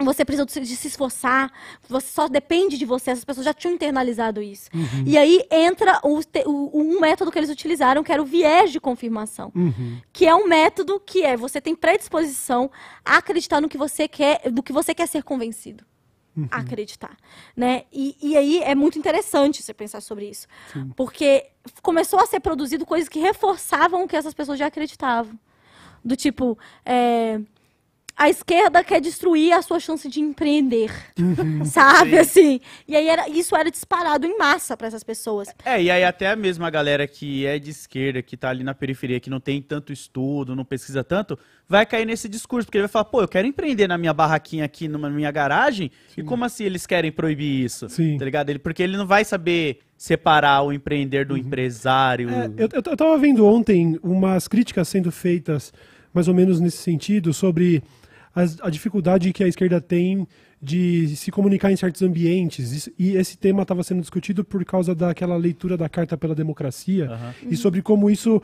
você precisa de se esforçar, você só depende de você. Essas pessoas já tinham internalizado isso. Uhum. E aí entra o, o, um método que eles utilizaram, que era o viés de confirmação. Uhum. Que é um método que é você tem predisposição a acreditar no que você quer, do que você quer ser convencido. Uhum. acreditar, né? E, e aí é muito interessante você pensar sobre isso, Sim. porque começou a ser produzido coisas que reforçavam o que essas pessoas já acreditavam, do tipo é, a esquerda quer destruir a sua chance de empreender, uhum. sabe Sim. assim? E aí era, isso era disparado em massa para essas pessoas. É, e aí até a mesma galera que é de esquerda, que tá ali na periferia, que não tem tanto estudo, não pesquisa tanto, vai cair nesse discurso, porque ele vai falar, pô, eu quero empreender na minha barraquinha aqui, na minha garagem, Sim. e como assim eles querem proibir isso? Sim. Tá ligado? Ele, porque ele não vai saber separar o empreender do uhum. empresário. É, eu, eu tava vendo ontem umas críticas sendo feitas mais ou menos nesse sentido sobre a, dificuldade que a esquerda tem de se comunicar em certos ambientes. E esse tema estava sendo discutido por causa daquela leitura da Carta pela Democracia uhum. e sobre como isso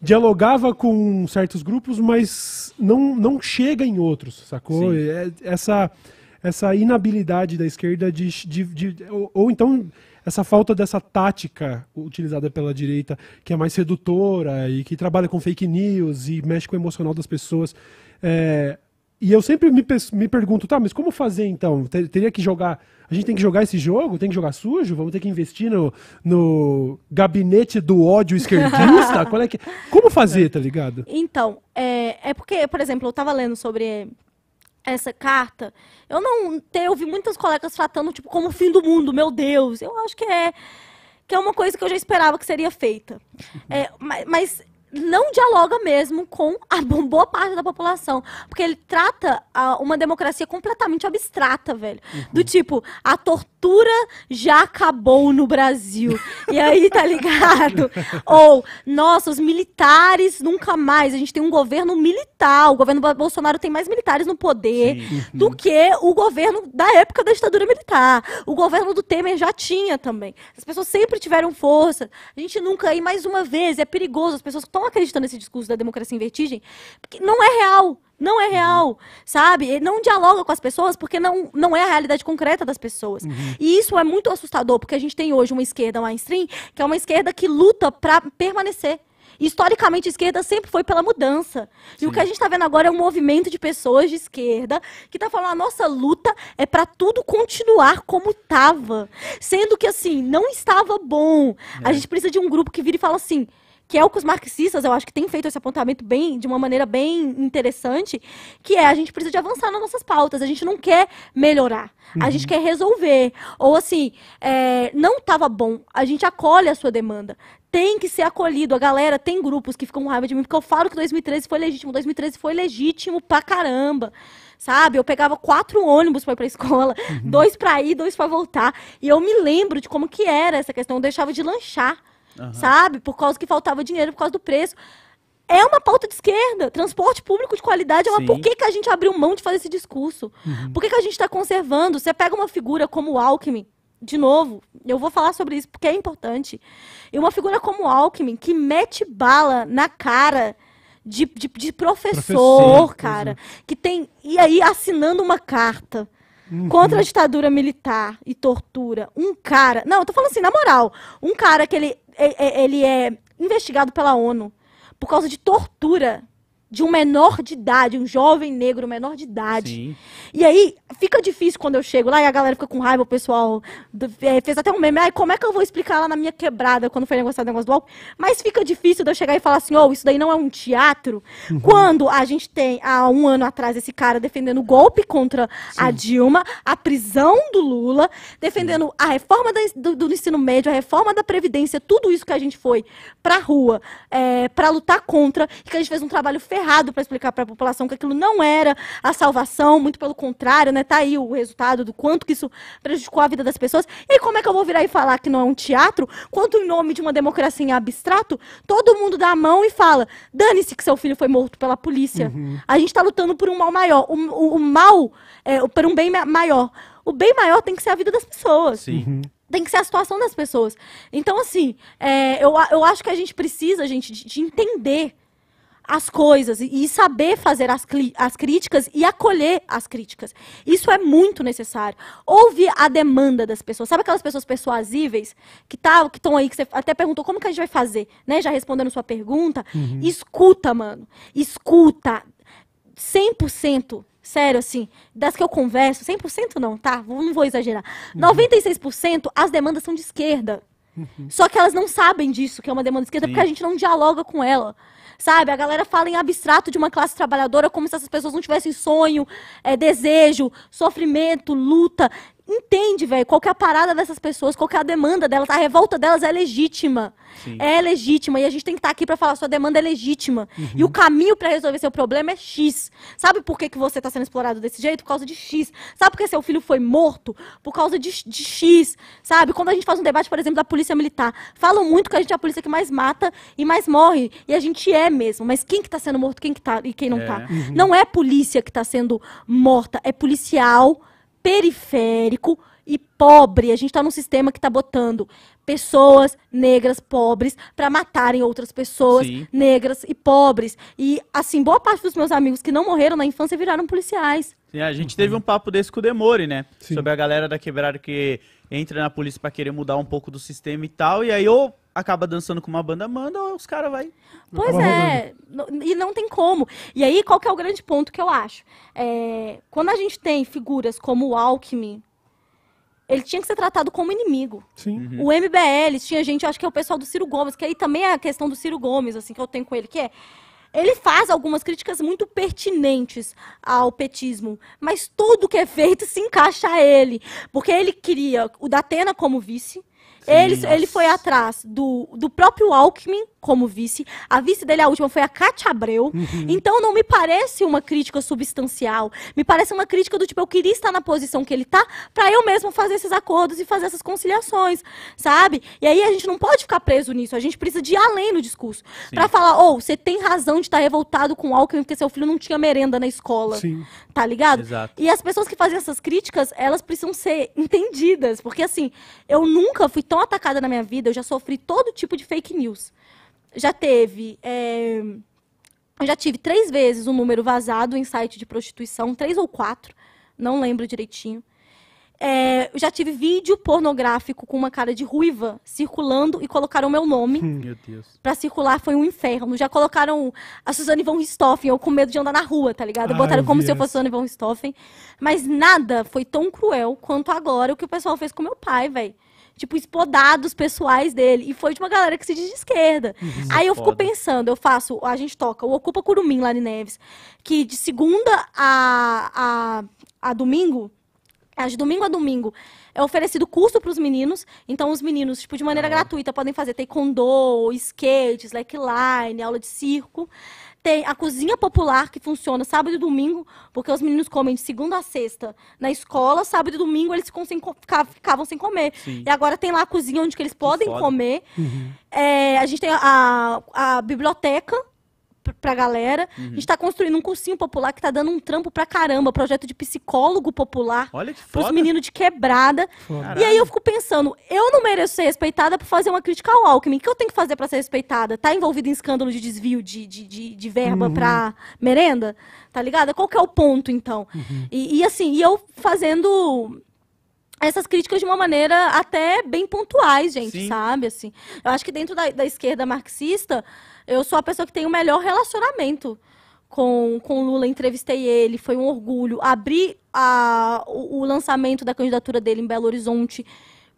dialogava com certos grupos, mas não, não chega em outros, sacou? É, essa, essa inabilidade da esquerda de. de, de ou, ou, então. Essa falta dessa tática utilizada pela direita, que é mais sedutora e que trabalha com fake news e mexe com o emocional das pessoas. É, e eu sempre me, me pergunto, tá, mas como fazer então? Teria que jogar. A gente tem que jogar esse jogo? Tem que jogar sujo? Vamos ter que investir no, no gabinete do ódio esquerdista? *laughs* Qual é que... Como fazer, tá ligado? Então, é, é porque, por exemplo, eu tava lendo sobre essa carta, eu não eu ouvi muitas colegas tratando tipo como o fim do mundo, meu Deus. Eu acho que é que é uma coisa que eu já esperava que seria feita. *laughs* É, mas, mas não dialoga mesmo com a boa parte da população. Porque ele trata uma democracia completamente abstrata, velho. Uhum. Do tipo, a tortura já acabou no Brasil. e aí, tá ligado? *laughs* Ou, nossa, os militares nunca mais. A gente tem um governo militar. O governo Bolsonaro tem mais militares no poder Sim. do uhum. que o governo da época da ditadura militar. O governo do Temer já tinha também. As pessoas sempre tiveram força. A gente nunca, e mais uma vez, é perigoso. As pessoas estão acreditando nesse discurso da democracia em vertigem, porque não é real. Não é real, uhum. sabe? Ele não dialoga com as pessoas porque não, não é a realidade concreta das pessoas. Uhum. E isso é muito assustador, porque a gente tem hoje uma esquerda mainstream, que é uma esquerda que luta para permanecer. Historicamente, a esquerda sempre foi pela mudança. Sim. E o que a gente está vendo agora é um movimento de pessoas de esquerda que está falando a nossa luta é para tudo continuar como estava. Sendo que, assim, não estava bom. É. A gente precisa de um grupo que vira e fala assim: que é o que os marxistas, eu acho que têm feito esse apontamento bem, de uma maneira bem interessante, que é a gente precisa de avançar nas nossas pautas, a gente não quer melhorar, uhum. a gente quer resolver. Ou assim, é, não estava bom, a gente acolhe a sua demanda tem que ser acolhido. A galera tem grupos que ficam com raiva de mim, porque eu falo que 2013 foi legítimo. 2013 foi legítimo pra caramba. Sabe? Eu pegava quatro ônibus para ir pra escola, uhum. dois para ir, dois para voltar. E eu me lembro de como que era essa questão. Eu deixava de lanchar uhum. sabe? Por causa que faltava dinheiro, por causa do preço. É uma pauta de esquerda. Transporte público de qualidade. É uma... Por que, que a gente abriu mão de fazer esse discurso? Uhum. Por que, que a gente está conservando? Você pega uma figura como o Alckmin, de novo, eu vou falar sobre isso porque é importante. E uma figura como o Alckmin, que mete bala na cara de, de, de professor, professor, cara, é. que tem. E aí assinando uma carta uhum. contra a ditadura militar e tortura, um cara. Não, eu tô falando assim, na moral, um cara que ele, é, é, ele é investigado pela ONU por causa de tortura de um menor de idade, um jovem negro menor de idade. Sim. E aí fica difícil quando eu chego lá e a galera fica com raiva, o pessoal do, é, fez até um meme, Ai, como é que eu vou explicar lá na minha quebrada quando foi negociado o negócio do álcool? Mas fica difícil de eu chegar e falar assim, oh, isso daí não é um teatro. Uhum. Quando a gente tem, há um ano atrás, esse cara defendendo o golpe contra Sim. a Dilma, a prisão do Lula, defendendo Sim. a reforma da, do, do, ensino médio, a reforma da Previdência, tudo isso que a gente foi pra rua, é, para lutar contra, que a gente fez um trabalho ferrado errado para explicar para a população que aquilo não era a salvação, muito pelo contrário, né? Tá aí o resultado do quanto que isso prejudicou a vida das pessoas. E como é que eu vou virar e falar que não é um teatro, quanto em nome de uma democracia em abstrato, todo mundo dá a mão e fala: dane-se que seu filho foi morto pela polícia. Uhum. A gente está lutando por um mal maior. O, o, o mal, é, por um bem maior. O bem maior tem que ser a vida das pessoas. Sim. Uhum. tem que ser a situação das pessoas. Então, assim, é, eu, eu acho que a gente precisa, gente, de, de entender as coisas e saber fazer as, as críticas e acolher as críticas. Isso é muito necessário. Ouvir a demanda das pessoas. Sabe aquelas pessoas persuasíveis que tá, estão aí, que você até perguntou como que a gente vai fazer, né? Já respondendo sua pergunta. Uhum. Escuta, mano. Escuta. 100%. Sério, assim, das que eu converso, 100% não, tá? Não vou exagerar. Uhum. 96% as demandas são de esquerda. Uhum. Só que elas não sabem disso, que é uma demanda de esquerda, Sim. porque a gente não dialoga com ela sabe? A galera fala em abstrato de uma classe trabalhadora como se essas pessoas não tivessem sonho, é, desejo, sofrimento, luta entende, velho, qual que é a parada dessas pessoas, qual que é a demanda delas, a revolta delas é legítima. Sim. É legítima e a gente tem que estar tá aqui para falar sua demanda é legítima. Uhum. E o caminho para resolver seu problema é X. Sabe por que, que você está sendo explorado desse jeito? Por causa de X. Sabe por que seu filho foi morto? Por causa de, de X. Sabe? Quando a gente faz um debate, por exemplo, da polícia militar, falam muito que a gente é a polícia que mais mata e mais morre. E a gente é mesmo. Mas quem que tá sendo morto, quem que tá e quem não é. tá? Uhum. Não é polícia que está sendo morta, é policial periférico e pobre. A gente está num sistema que está botando pessoas negras pobres para matarem outras pessoas Sim. negras e pobres. E, assim, boa parte dos meus amigos que não morreram na infância viraram policiais. Sim, a gente uhum. teve um papo desse com o Demore, né? Sim. Sobre a galera da quebrada que entra na polícia para querer mudar um pouco do sistema e tal. E aí, eu acaba dançando com uma banda manda, ou os caras vai. Pois é, e não tem como. E aí, qual que é o grande ponto que eu acho? É, quando a gente tem figuras como o Alckmin, ele tinha que ser tratado como inimigo. Sim. Uhum. O MBL tinha gente, acho que é o pessoal do Ciro Gomes, que aí também é a questão do Ciro Gomes, assim, que eu tenho com ele, que é ele faz algumas críticas muito pertinentes ao petismo, mas tudo que é feito se encaixa a ele. Porque ele queria o Datena como vice, ele, ele foi atrás do, do próprio Alckmin, como vice. A vice dele, a última, foi a Cátia Abreu. Uhum. Então não me parece uma crítica substancial. Me parece uma crítica do tipo, eu queria estar na posição que ele está para eu mesmo fazer esses acordos e fazer essas conciliações, sabe? E aí a gente não pode ficar preso nisso. A gente precisa de ir além no discurso. para falar, ou oh, você tem razão de estar tá revoltado com o Alckmin porque seu filho não tinha merenda na escola. Sim. Tá ligado? Exato. E as pessoas que fazem essas críticas, elas precisam ser entendidas. Porque assim, eu nunca fui tão atacada na minha vida, eu já sofri todo tipo de fake news já teve. É, eu já tive três vezes um número vazado em site de prostituição, três ou quatro, não lembro direitinho. É, eu já tive vídeo pornográfico com uma cara de ruiva circulando e colocaram meu nome. *laughs* Meu Deus. Pra circular foi um inferno. Já colocaram a Suzane von Richthofen, eu com medo de andar na rua, tá ligado? Ai, ah, Botaram como Deus. se eu fosse Suzane von Richthofen. Mas nada foi tão cruel quanto agora o que o pessoal fez com meu pai, velho tipo, espodados pessoais dele. E foi de uma galera que se diz de esquerda. Uhum. É Aí eu foda. fico pensando, eu faço, a gente toca o Ocupa Curumim lá em Neves, que de segunda a, a, a domingo, é, de domingo a domingo, é oferecido curso para os meninos. Então, os meninos, tipo, de maneira ah. gratuita, podem fazer taekwondo, skate, slackline, aula de circo tem a cozinha popular que funciona sábado e domingo, porque os meninos comem de segunda a sexta na escola, sábado e domingo eles ficam sem, ficavam sem comer. Sim. E agora tem lá a cozinha onde que eles podem comer. Uhum. É, a gente tem a, a biblioteca pra galera. Uhum. A gente tá construindo um cursinho popular que tá dando um trampo pra caramba. Projeto de psicólogo popular. Olha que foda. Pros meninos de quebrada. Caralho. E aí eu fico pensando, eu não mereço ser respeitada por fazer uma crítica ao Alckmin. O que eu tenho que fazer para ser respeitada? Tá envolvido em escândalo de desvio de, de, de, de verba uhum. pra merenda? Tá ligado? Qual que é o ponto, então? Uhum. E, e assim, e eu fazendo essas críticas de uma maneira até bem pontuais, gente, Sim. sabe? Assim, eu acho que dentro da, da esquerda marxista, eu sou a pessoa que tem o melhor relacionamento com, com o Lula, entrevistei ele, foi um orgulho. Abri a, o, o lançamento da candidatura dele em Belo Horizonte,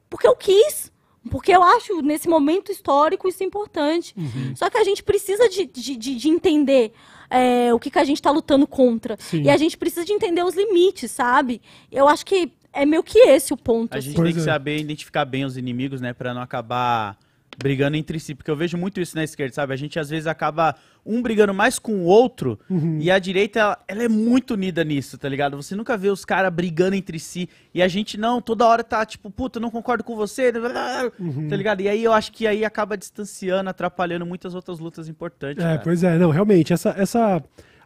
porque eu quis. Porque eu acho, nesse momento histórico, isso importante. Uhum. Só que a gente precisa de, de, de, de entender é, o que, que a gente está lutando contra. Sim. E a gente precisa de entender os limites, sabe? Eu acho que é meio que esse o ponto. A assim. gente tem que é. saber identificar bem os inimigos, né? para não acabar brigando entre si, porque eu vejo muito isso na esquerda, sabe? A gente às vezes acaba um brigando mais com o outro, uhum. e a direita, ela, ela, é muito unida nisso, tá ligado? Você nunca vê os caras brigando entre si, e a gente não, toda hora tá tipo, puta, não concordo com você, uhum. tá ligado? E aí eu acho que aí acaba distanciando, atrapalhando muitas outras lutas importantes. É, cara. pois é, não, realmente, essa, essa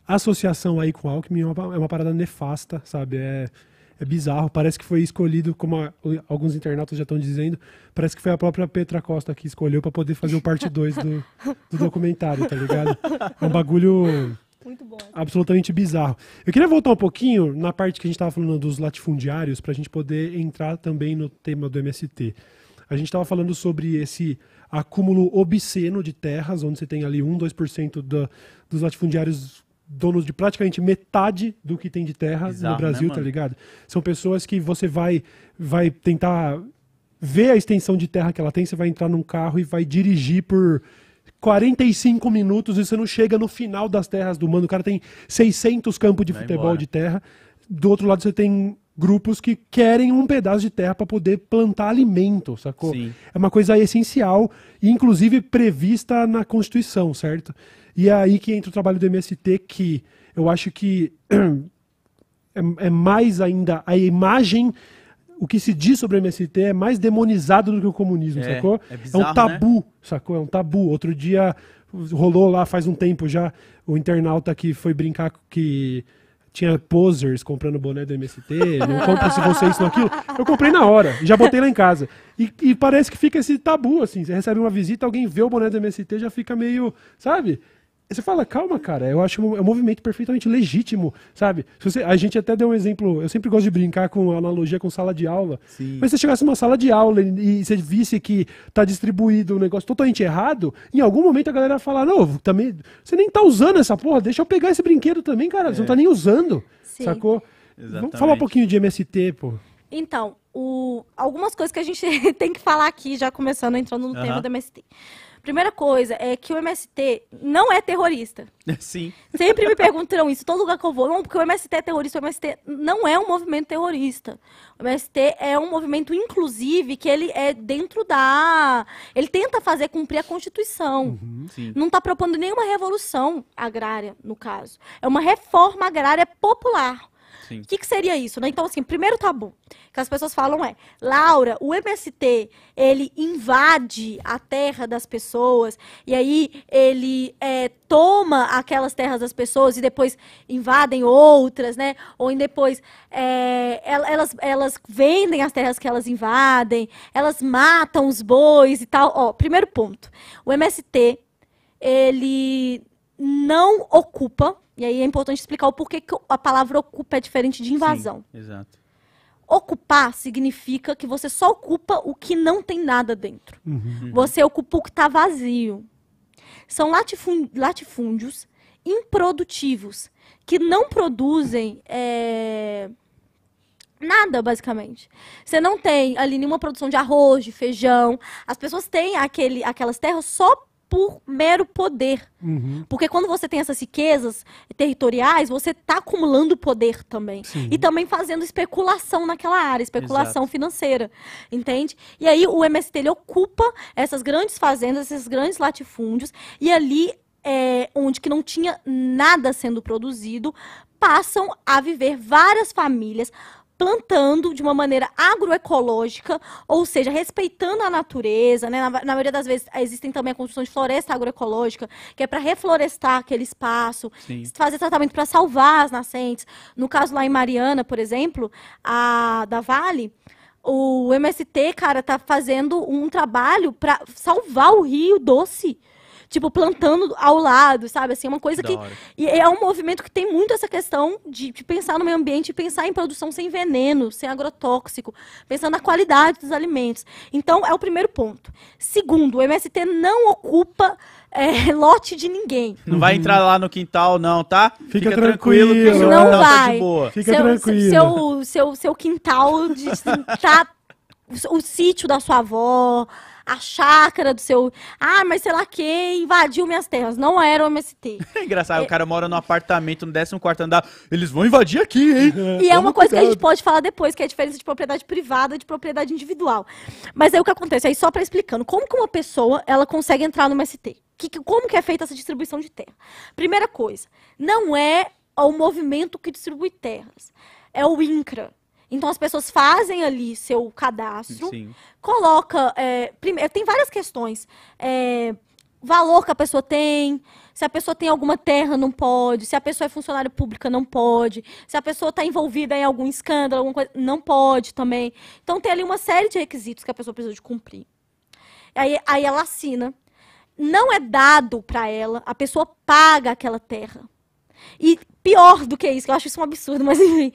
associação aí com o Alckmin é uma, é uma parada nefasta, sabe? É é bizarro, parece que foi escolhido, como a, alguns internautas já estão dizendo, parece que foi a própria Petra Costa que escolheu para poder fazer o parte 2 do, do documentário, tá ligado? É um bagulho absolutamente bizarro. Eu queria voltar um pouquinho na parte que a gente estava falando dos latifundiários, para a gente poder entrar também no tema do MST. A gente estava falando sobre esse acúmulo obsceno de terras, onde você tem ali 1, 2% da, dos latifundiários donos de praticamente metade do que tem de terra Exato, no né, Brasil, né, tá ligado? São pessoas que você vai, vai tentar ver a extensão de terra que ela tem, você vai entrar num carro e vai dirigir por 45 minutos e você não chega no final das terras do mano. O cara tem 600 campos de vai futebol embora. de terra. Do outro lado você tem grupos que querem um pedaço de terra para poder plantar alimento, sacou? Sim. É uma coisa essencial e inclusive prevista na Constituição, certo? E é aí que entra o trabalho do MST, que eu acho que *clears throat* é, é mais ainda a imagem o que se diz sobre o MST é mais demonizado do que o comunismo, é, sacou? É, bizarro, é um né? tabu, né? sacou? É um tabu. Outro dia rolou lá faz um tempo já o internauta que foi brincar que tinha posers comprando boné do MST, não compra se você isso ou aquilo. Eu comprei na hora, já botei lá em casa. E, e, parece que fica esse tabu, assim. Você recebe uma visita, alguém vê o boné do MST, já fica meio, sabe? você fala, calma, cara, eu acho um, é um movimento perfeitamente legítimo, sabe? Você, a gente até deu um exemplo, eu sempre gosto de brincar com analogia com sala de aula. Sim. Mas se você chegasse numa sala de aula e, e você visse que tá distribuído um negócio totalmente errado, em algum momento a galera vai falar, não, também, você nem tá usando essa porra, deixa eu pegar esse brinquedo também, cara, é. você não tá é. nem usando, Sim. sacou? Exatamente. Vamos falar um pouquinho de MST, pô. Então, o, algumas coisas que a gente *laughs* tem que falar aqui, já começando, entrando no tema do MST. Primeira coisa é que o MST não é terrorista. *laughs* Sim. Sempre me perguntam isso, todo lugar que eu vou. Não, porque o MST é terrorista. O MST não é um movimento terrorista. O MST é um movimento, inclusive, que ele é dentro da. Ele tenta fazer cumprir a Constituição. Uhum, não está propondo nenhuma revolução agrária, no caso. É uma reforma agrária popular. O que, que, seria isso, né? Então, assim, primeiro tabu que as pessoas falam é, Laura, o MST, ele invade a terra das pessoas, e aí ele é, toma aquelas terras das pessoas e depois invadem outras, né? Ou depois é, elas, elas vendem as terras que elas invadem, elas matam os bois e tal. Ó, primeiro ponto, o MST, ele não ocupa e aí é importante explicar o porquê que a palavra ocupa é diferente de invasão. Sim, exato. Ocupar significa que você só ocupa o que não tem nada dentro. Uhum. uhum. Você ocupa o que está vazio. São latifúndios improdutivos que não produzem é... nada, basicamente. Você não tem ali nenhuma produção de arroz, de feijão. As pessoas têm aquele, aquelas terras só por mero poder. Uhum. Porque quando você tem essas riquezas territoriais, você está acumulando poder também. Sim. E também fazendo especulação naquela área, especulação Exato. financeira. Entende? E aí o MST ele ocupa essas grandes fazendas, esses grandes latifúndios, e ali. É, onde que não tinha nada sendo produzido, passam a viver várias famílias, plantando de uma maneira agroecológica, ou seja, respeitando a natureza. Né? Na, na, maioria das vezes existem também a construção de floresta agroecológica, que é para reflorestar aquele espaço, Sim. fazer tratamento para salvar as nascentes. No caso lá em Mariana, por exemplo, a da Vale, o MST, cara, tá fazendo um trabalho para salvar o Rio Doce tipo, plantando ao lado, sabe? Assim, é uma coisa da que. Hora. E é um movimento que tem muito essa questão de, de pensar no meio ambiente, pensar em produção sem veneno, sem agrotóxico, pensando na qualidade dos alimentos. Então, é o primeiro ponto. Segundo, o MST não ocupa é, *laughs* lote de ninguém. Não vai entrar lá no quintal, não, tá? Fica, Fica tranquilo, tranquilo que o não vai. tá de boa. Fica seu, tranquilo. Seu, seu, seu quintal de, tá o sítio da sua avó, a chácara do seu. Ah, mas sei lá quem invadiu minhas terras. Não era o MST. *laughs* É engraçado, é... o cara mora num apartamento no 14 andar. Eles vão invadir aqui, hein? *laughs* E é, uma coisa que a gente pode falar depois, que é a diferença de propriedade privada de propriedade individual. Mas aí o que acontece? Aí só para explicando, como que uma pessoa ela consegue entrar no MST? Que, como que é feita essa distribuição de terra? Primeira coisa, não é o movimento que distribui terras. É o INCRA, então as pessoas fazem ali seu cadastro, Sim. coloca. É, primeiro, eh, tem várias questões. É, valor que a pessoa tem, se a pessoa tem alguma terra, não pode, se a pessoa é funcionária pública, não pode, se a pessoa está envolvida em algum escândalo, alguma coisa, não pode também. Então tem ali uma série de requisitos que a pessoa precisa de cumprir. Aí, aí ela assina. Não é dado para ela, a pessoa paga aquela terra. E pior do que isso, que eu acho isso um absurdo, mas enfim.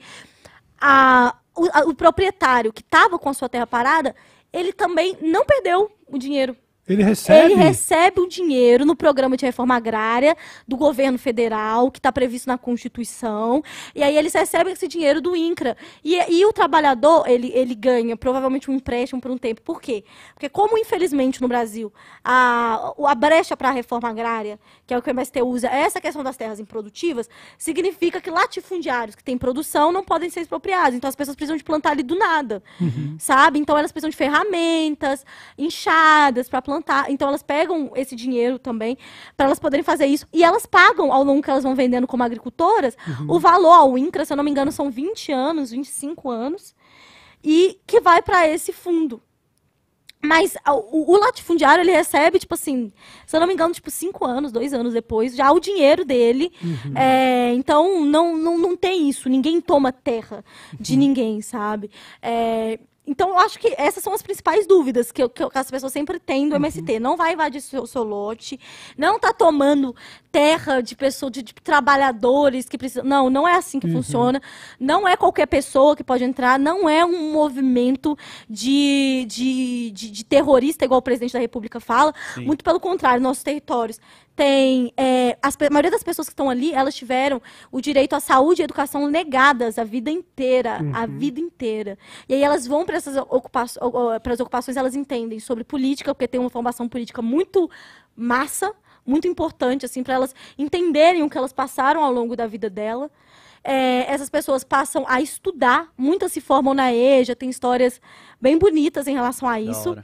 A, o, o proprietário que estava com a sua terra parada, ele também não perdeu o dinheiro ele recebe? Ele recebe o dinheiro no programa de reforma agrária do governo federal, que está previsto na Constituição. E aí eles recebem esse dinheiro do INCRA. E, e o trabalhador, ele, ele ganha provavelmente um empréstimo por um tempo. Por quê? Porque como, infelizmente, no Brasil, a, a brecha para a reforma agrária, que é o que o MST usa, é essa questão das terras improdutivas, significa que latifundiários que têm produção não podem ser expropriados. Então as pessoas precisam de plantar ali do nada, uhum. sabe? Então elas precisam de ferramentas, enxadas para plantar então elas pegam esse dinheiro também para elas poderem fazer isso. E elas pagam, ao longo que elas vão vendendo como agricultoras, uhum. o valor ao INCRA, se eu não me engano, são 20 anos, 25 anos, e que vai para esse fundo. Mas o, o, latifundiário, ele recebe, tipo assim, se eu não me engano, tipo, cinco anos, dois anos depois, já o dinheiro dele. Uhum. É, então, não, não, não tem isso. Ninguém toma terra de uhum. ninguém, sabe? É, então, eu acho que essas são as principais dúvidas que, que as pessoas sempre têm do uhum. MST. Não vai invadir seu, seu lote, não está tomando terra de pessoas, de, de, tipo, trabalhadores que precisam. Não, não é assim que uhum. funciona. Não é qualquer pessoa que pode entrar, não é um movimento de, de, de, de terrorista, igual o presidente da República fala. Sim. Muito pelo contrário, nossos territórios tem é, as, a maioria das pessoas que estão ali, elas tiveram o direito à saúde e educação negadas a vida inteira, uhum. a vida inteira. E aí elas vão para essas ocupações, para as ocupações, elas entendem sobre política, porque tem uma formação política muito massa, muito importante assim para elas entenderem o que elas passaram ao longo da vida dela. É, essas pessoas passam a estudar, muitas se formam na EJA, tem histórias bem bonitas em relação a isso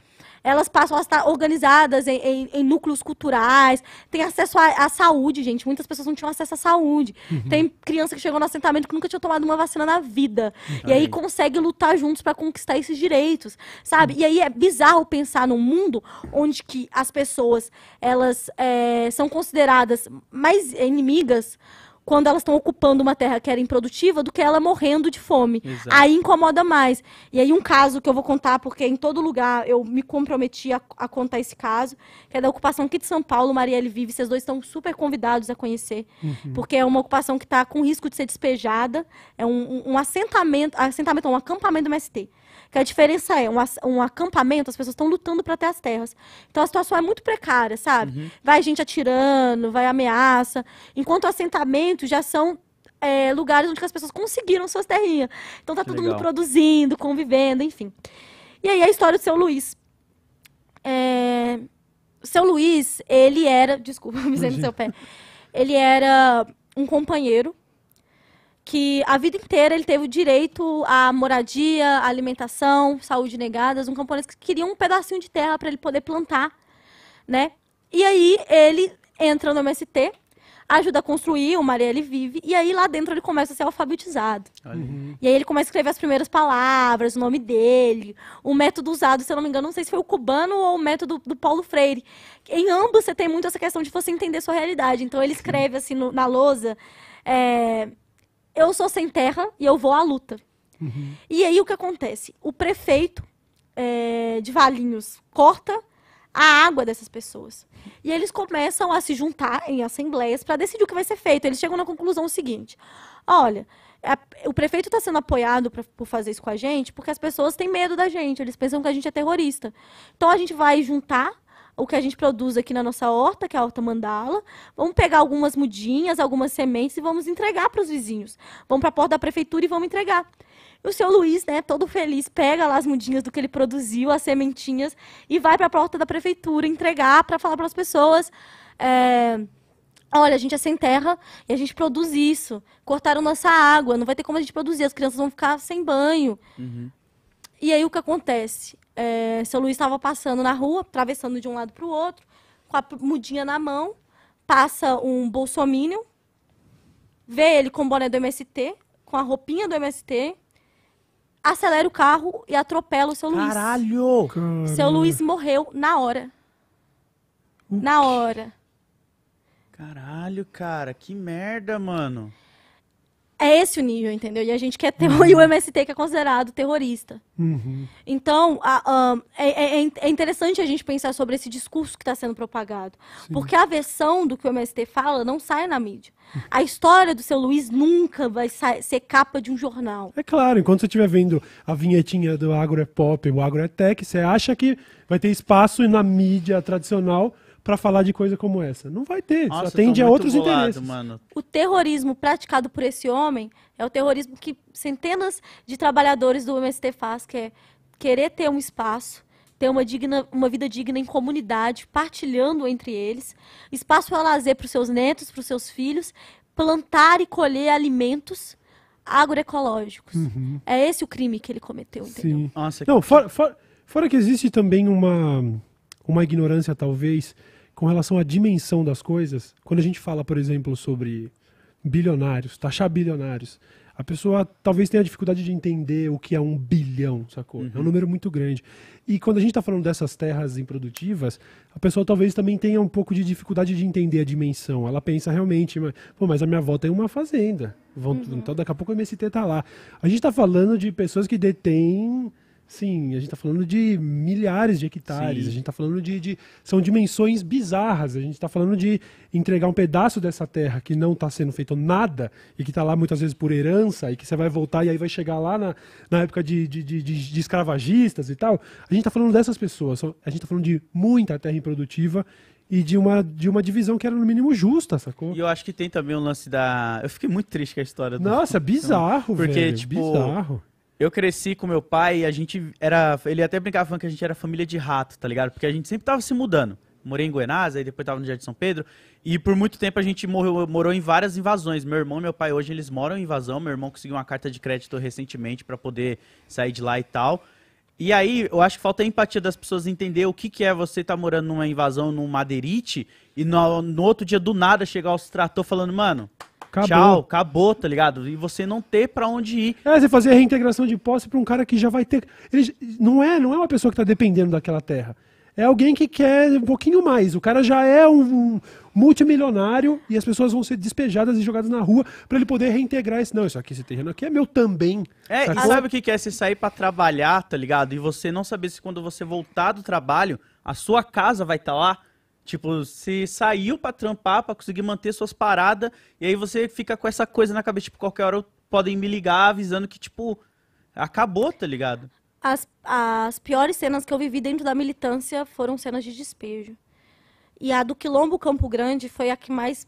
elas passam a estar organizadas em, em, em núcleos culturais, tem acesso à, saúde, gente. Muitas pessoas não tinham acesso à saúde. Uhum. Tem criança que chegou no assentamento que nunca tinha tomado uma vacina na vida. Uhum. E aí uhum. consegue lutar juntos para conquistar esses direitos, sabe? Uhum. E aí é bizarro pensar num mundo onde que as pessoas, elas é, são consideradas mais inimigas quando elas estão ocupando uma terra que era improdutiva do que ela morrendo de fome. Exato. Aí incomoda mais. E aí um caso que eu vou contar, porque em todo lugar eu me comprometi a, a contar esse caso, que é da ocupação aqui de São Paulo, Marielle Vive, vocês dois estão super convidados a conhecer, uhum. porque é uma ocupação que está com risco de ser despejada, é um, um assentamento, assentamento, um acampamento do MST. Que a diferença é, um, um acampamento, as pessoas estão lutando para ter as terras. Então a situação é muito precária, sabe? Uhum. Vai gente atirando, vai ameaça. Enquanto o assentamento já são é, lugares onde as pessoas conseguiram suas terrinhas. Então tá que todo legal. mundo produzindo, convivendo, enfim. E aí a história do seu Luiz. É... O seu Luiz, ele era. Desculpa, *laughs* me no seu pé. Ele era um companheiro que a vida inteira ele teve o direito à moradia, à alimentação, saúde negadas, um camponês que queria um pedacinho de terra para ele poder plantar, né? E aí ele entra no MST, ajuda a construir, o Maria ele vive, e aí lá dentro ele começa a ser alfabetizado. Uhum. E aí ele começa a escrever as primeiras palavras, o nome dele, o método usado, se eu não me engano, não sei se foi o cubano ou o método do Paulo Freire. Em ambos você tem muito essa questão de você entender sua realidade. Então ele escreve assim no, na lousa, é, eu sou sem terra e eu vou à luta. Uhum. E aí o que acontece? O prefeito é, de Valinhos corta a água dessas pessoas. E eles começam a se juntar em assembleias para decidir o que vai ser feito. Eles chegam na conclusão seguinte: olha, o prefeito está sendo apoiado pra, por fazer isso com a gente porque as pessoas têm medo da gente, eles pensam que a gente é terrorista. Então a gente vai juntar o que a gente produz aqui na nossa horta, que é a horta mandala. Vamos pegar algumas mudinhas, algumas sementes e vamos entregar para os vizinhos. Vamos para a porta da prefeitura e vamos entregar. E o seu Luiz, né, todo feliz, pega lá as mudinhas do que ele produziu, as sementinhas, e vai para a porta da prefeitura entregar para falar para as pessoas. É olha, a gente é sem terra e a gente produz isso. Cortaram nossa água, não vai ter como a gente produzir, as crianças vão ficar sem banho. Uhum. E aí o que acontece? é, seu Luiz estava passando na rua, atravessando de um lado para o outro, com a mudinha na mão, passa um bolsominion, vê ele com o boné do MST, com a roupinha do MST, acelera o carro e atropela o seu Luiz. Caralho! Seu Luiz morreu na hora. Na hora. Caralho, cara, que merda, mano. É esse o nível, entendeu? E a gente quer ter uhum. o MST que é considerado terrorista. Uhum. Então, a, é, é, é, é, interessante a gente pensar sobre esse discurso que está sendo propagado. Sim. Porque a versão do que o MST fala não sai na mídia. A história do seu Luiz nunca vai ser capa de um jornal. É claro, enquanto você estiver vendo a vinhetinha do Agro é Pop, o Agro é Tech, você acha que vai ter espaço na mídia tradicional para falar de coisa como essa. Não vai ter, Nossa, só atende a outros bolado, interesses. Mano. O terrorismo praticado por esse homem é o terrorismo que centenas de trabalhadores do MST faz, que é querer ter um espaço, ter uma, digna, uma vida digna em comunidade, partilhando entre eles, espaço para lazer para os seus netos, para os seus filhos, plantar e colher alimentos agroecológicos. Uhum. É esse o crime que ele cometeu, entendeu? Sim. Nossa, Não, que... fora, fora, fora que existe também uma, uma ignorância, talvez, com relação à dimensão das coisas, quando a gente fala, por exemplo, sobre bilionários, taxar bilionários, a pessoa talvez tenha dificuldade de entender o que é um bilhão, sacou? Uhum. É um uhum. número muito grande. E quando a gente está falando dessas terras improdutivas, a pessoa talvez também tenha um pouco de dificuldade de entender a dimensão. Ela pensa realmente, mas, pô, mas a minha avó tem uma fazenda. Vão, uhum. Então daqui a pouco o MST está lá. A gente está falando de pessoas que detêm Sim, a gente está falando de milhares de hectares, Sim. a gente está falando de, de, São dimensões bizarras, a gente está falando de entregar um pedaço dessa terra que não está sendo feito nada e que está lá muitas vezes por herança e que você vai voltar e aí vai chegar lá na, na época de, de, de, de escravagistas e tal. A gente está falando dessas pessoas, a gente está falando de muita terra improdutiva e de uma, de uma divisão que era no mínimo justa, sacou? E eu acho que tem também o lance da. Eu fiquei muito triste com a história do. Nossa, *laughs* bizarro, Porque, velho. Porque, tipo. Bizarro eu cresci com meu pai, a gente era. Ele até brincava falando que a gente era família de rato, tá ligado? Porque a gente sempre tava se mudando. Morei em Guenaz, aí depois tava no Jardim São Pedro. E por muito tempo a gente morreu, morou em várias invasões. Meu irmão e meu pai hoje eles moram em invasão. Meu irmão conseguiu uma carta de crédito recentemente para poder sair de lá e tal. E aí, eu acho que falta a empatia das pessoas entender o que, que é você estar tá morando numa invasão, num madeirite, e no, no, outro dia, do nada, chegar os trator falando, mano, Acabou. Tchau, acabou, tá ligado? E você não ter para onde ir. É, você fazer a reintegração de posse para um cara que já vai ter. Ele não é, não é uma pessoa que está dependendo daquela terra. É alguém que quer um pouquinho mais. O cara já é um, multimilionário e as pessoas vão ser despejadas e jogadas na rua para ele poder reintegrar esse. Não, isso aqui, esse terreno aqui é meu também. É, sacou? e sabe o que é? se sair para trabalhar, tá ligado? E você não saber se quando você voltar do trabalho, a sua casa vai estar tá lá Tipo, você saiu para trampar, para conseguir manter suas paradas, e aí você fica com essa coisa na cabeça, tipo, qualquer hora podem me ligar avisando que, tipo, acabou, tá ligado? As, as piores cenas que eu vivi dentro da militância foram cenas de despejo. E a do Quilombo Campo Grande foi a que mais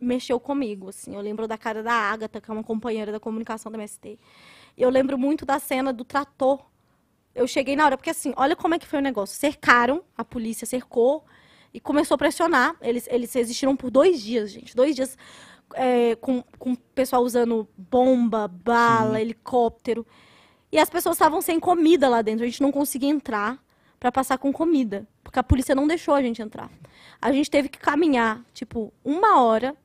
mexeu comigo, assim. Eu lembro da cara da Ágata, que é uma companheira da comunicação da MST. Eu lembro muito da cena do trator eu cheguei na hora, porque assim, olha como é que foi o negócio. Cercaram, a polícia cercou e começou a pressionar. Eles, eles existiram por dois dias, gente. Dois dias é, com, com o pessoal usando bomba, bala, Sim. helicóptero. E as pessoas estavam sem comida lá dentro. A gente não conseguia entrar para passar com comida, porque a polícia não deixou a gente entrar. A gente teve que caminhar, tipo, uma hora,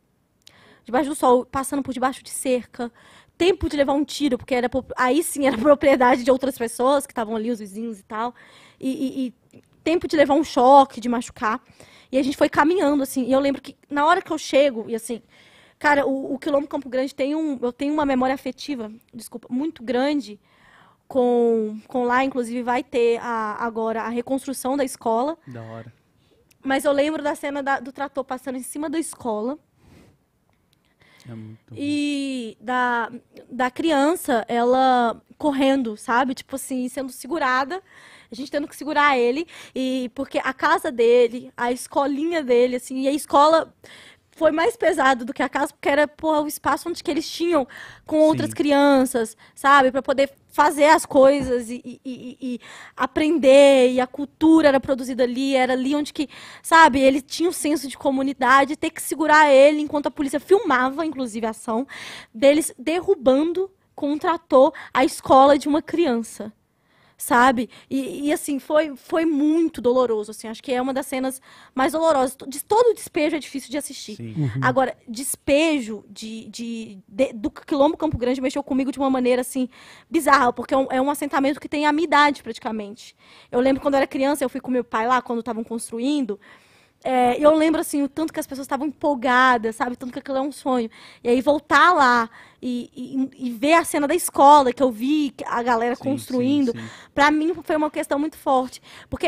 debaixo do sol, passando por debaixo de cerca, tempo de levar um tiro, porque era, aí sim era *laughs* propriedade de outras pessoas que estavam ali, os vizinhos e tal. E, e, e, tempo de levar um choque, de machucar. E a gente foi caminhando, assim. E eu lembro que na hora que eu chego, e assim, cara, o, o Quilombo Campo Grande tem um. Eu tenho uma memória afetiva, desculpa, muito grande com, com lá, inclusive, vai ter a, agora a reconstrução da escola. Da hora. Mas eu lembro da cena da, do trator passando em cima da escola. É e da, da criança, ela correndo, sabe? Tipo assim, sendo segurada, a gente tendo que segurar ele, e porque a casa dele, a escolinha dele, assim, e a escola foi mais pesado do que a casa, porque era pô, o espaço onde que eles tinham com outras Sim. crianças, sabe? Para poder fazer as coisas e, e, e, e, aprender, e a cultura era produzida ali, era ali onde que, sabe, ele tinha um senso de comunidade, ter que segurar ele enquanto a polícia filmava, inclusive, a ação deles derrubando contratou a escola de uma criança sabe? E, e, assim, foi, foi muito doloroso, assim, acho que é uma das cenas mais dolorosas. Todo despejo é difícil de assistir. Uhum. Agora, despejo de, de, de, do Quilombo Campo Grande mexeu comigo de uma maneira, assim, bizarra, porque é um, é um, assentamento que tem a minha idade, praticamente. Eu lembro quando eu era criança, eu fui com meu pai lá, quando estavam construindo, é, eu lembro, assim, o tanto que as pessoas estavam empolgadas, sabe? Tanto que aquilo é um sonho. E aí voltar lá e, e, e, ver a cena da escola que eu vi a galera sim, construindo, para mim foi uma questão muito forte. Porque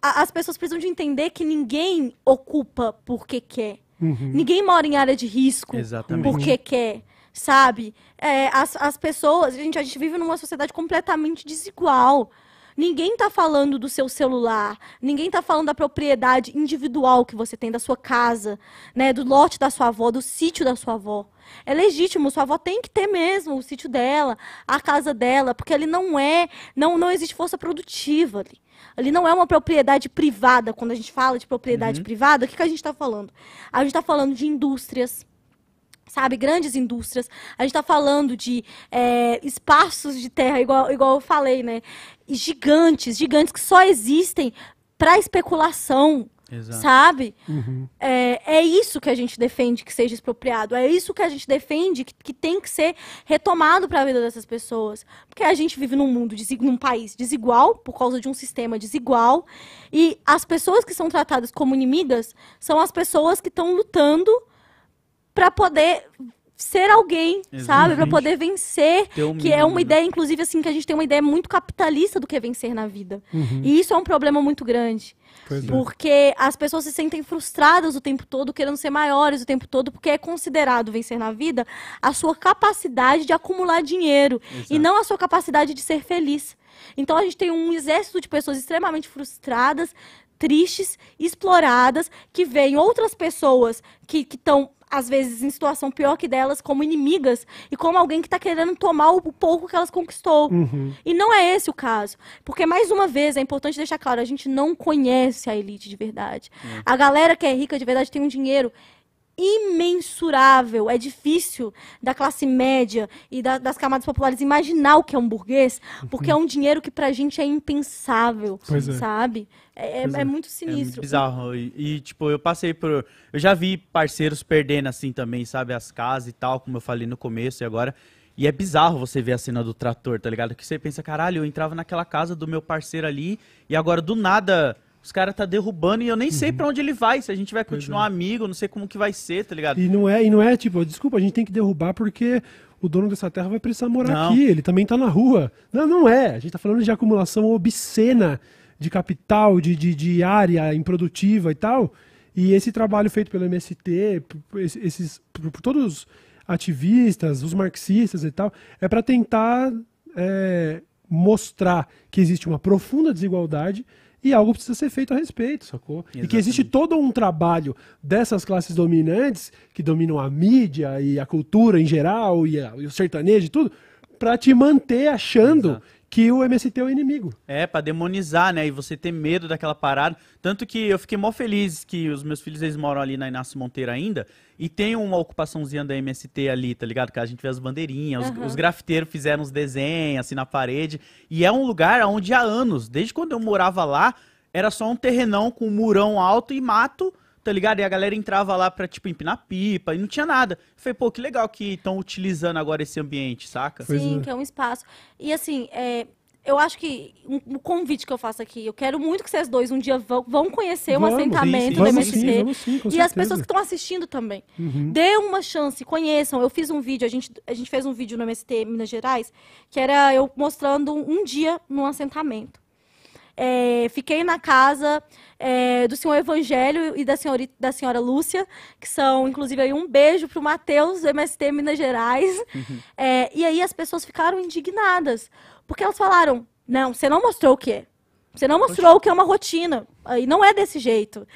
a, as pessoas precisam de entender que ninguém ocupa porque quer. Uhum. Ninguém mora em área de risco Exatamente. porque quer, sabe? É, as, as pessoas, gente, a gente vive numa sociedade completamente desigual. Ninguém está falando do seu celular, ninguém está falando da propriedade individual que você tem da sua casa, né, do lote da sua avó, do sítio da sua avó. É legítimo, sua avó tem que ter mesmo o sítio dela, a casa dela, porque ali não é, não, não existe força produtiva ali. Ali não é uma propriedade privada. Quando a gente fala de propriedade uhum. privada, o que, que a gente está falando? A gente está falando de indústrias, sabe? Grandes indústrias. A gente está falando de é, espaços de terra, igual, igual eu falei, né? Gigantes, gigantes que só existem para especulação. Exato. Sabe? Uhum. É, é isso que a gente defende que seja expropriado. É isso que a gente defende que, que tem que ser retomado para a vida dessas pessoas. Porque a gente vive num mundo, num país desigual, por causa de um sistema desigual. E as pessoas que são tratadas como inimigas são as pessoas que estão lutando para poder ser alguém, sabe? Para poder vencer, um que é uma ideia, inclusive, assim, que a gente tem uma ideia muito capitalista do que é vencer na vida. Uhum. E isso é um problema muito grande. Pois é. porque é. as pessoas se sentem frustradas o tempo todo, querendo ser maiores o tempo todo, porque é considerado vencer na vida a sua capacidade de acumular dinheiro Exato. e não a sua capacidade de ser feliz. Então a gente tem um exército de pessoas extremamente frustradas, tristes, exploradas, que veem outras pessoas que estão às vezes, em situação pior que delas, como inimigas e como alguém que está querendo tomar o pouco que elas conquistou. Uhum. E não é esse o caso. Porque, mais uma vez, é importante deixar claro: a gente não conhece a elite de verdade. Uhum. A galera que é rica de verdade tem um dinheiro imensurável. É difícil da classe média e da, das camadas populares imaginar o que é um burguês, porque é um dinheiro que pra gente é impensável, pois é. sabe? É. É, é, é. muito é sinistro. É bizarro. E, e, tipo, eu passei por. Eu já vi parceiros perdendo assim também, sabe? As casas e tal, como eu falei no começo e agora. E é bizarro você ver a cena do trator, tá ligado? Que você pensa, caralho, eu entrava naquela casa do meu parceiro ali e agora do nada os caras tá derrubando e eu nem sei uhum. para onde ele vai. Se a gente vai continuar é. amigo, não sei como que vai ser, tá ligado? E não é, e não é tipo, desculpa, a gente tem que derrubar porque o dono dessa terra vai precisar morar não. aqui, ele também tá na rua. Não, não é. A gente tá falando de acumulação obscena de capital, de, de, de área improdutiva e tal. E esse trabalho feito pelo MST, por, esses, por, por todos os ativistas, os marxistas e tal, é para tentar é, mostrar que existe uma profunda desigualdade e algo precisa ser feito a respeito, sacou? Exatamente. E que existe todo um trabalho dessas classes dominantes, que dominam a mídia e a cultura em geral, e, a, e o sertanejo e tudo, para te manter achando Exato que o MST é o inimigo. É, para demonizar, né? E você ter medo daquela parada. Tanto que eu fiquei mó feliz que os meus filhos, eles moram ali na Inácio Monteiro ainda, e tem uma ocupaçãozinha da MST ali, tá ligado? Que a gente vê as bandeirinhas, uhum. os, os, grafiteiros fizeram os desenhos, assim, na parede. E é um lugar onde há anos, desde quando eu morava lá, era só um terrenão com um murão alto e mato, tá ligado? E a galera entrava lá pra, tipo, empinar pipa e não tinha nada. Eu falei, pô, que legal que estão utilizando agora esse ambiente, saca? Sim, é. que é um espaço. E assim, é, eu acho que um, um, convite que eu faço aqui, eu quero muito que vocês dois um dia vão, vão conhecer vamos, um assentamento sim, sim. do MST. Vamos, sim, vamos, e certeza. as pessoas que estão assistindo também. Uhum. Dê uma chance, conheçam. Eu fiz um vídeo, a gente, a gente fez um vídeo no MST Minas Gerais, que era eu mostrando um dia num assentamento é, fiquei na casa é, do senhor Evangelho e da, senhorita, da senhora Lúcia, que são, inclusive, aí um beijo para o Matheus, MST Minas Gerais. Uhum. É, e aí as pessoas ficaram indignadas, porque elas falaram: não, você não mostrou o que é. Você não mostrou o que é uma rotina. E não é desse jeito.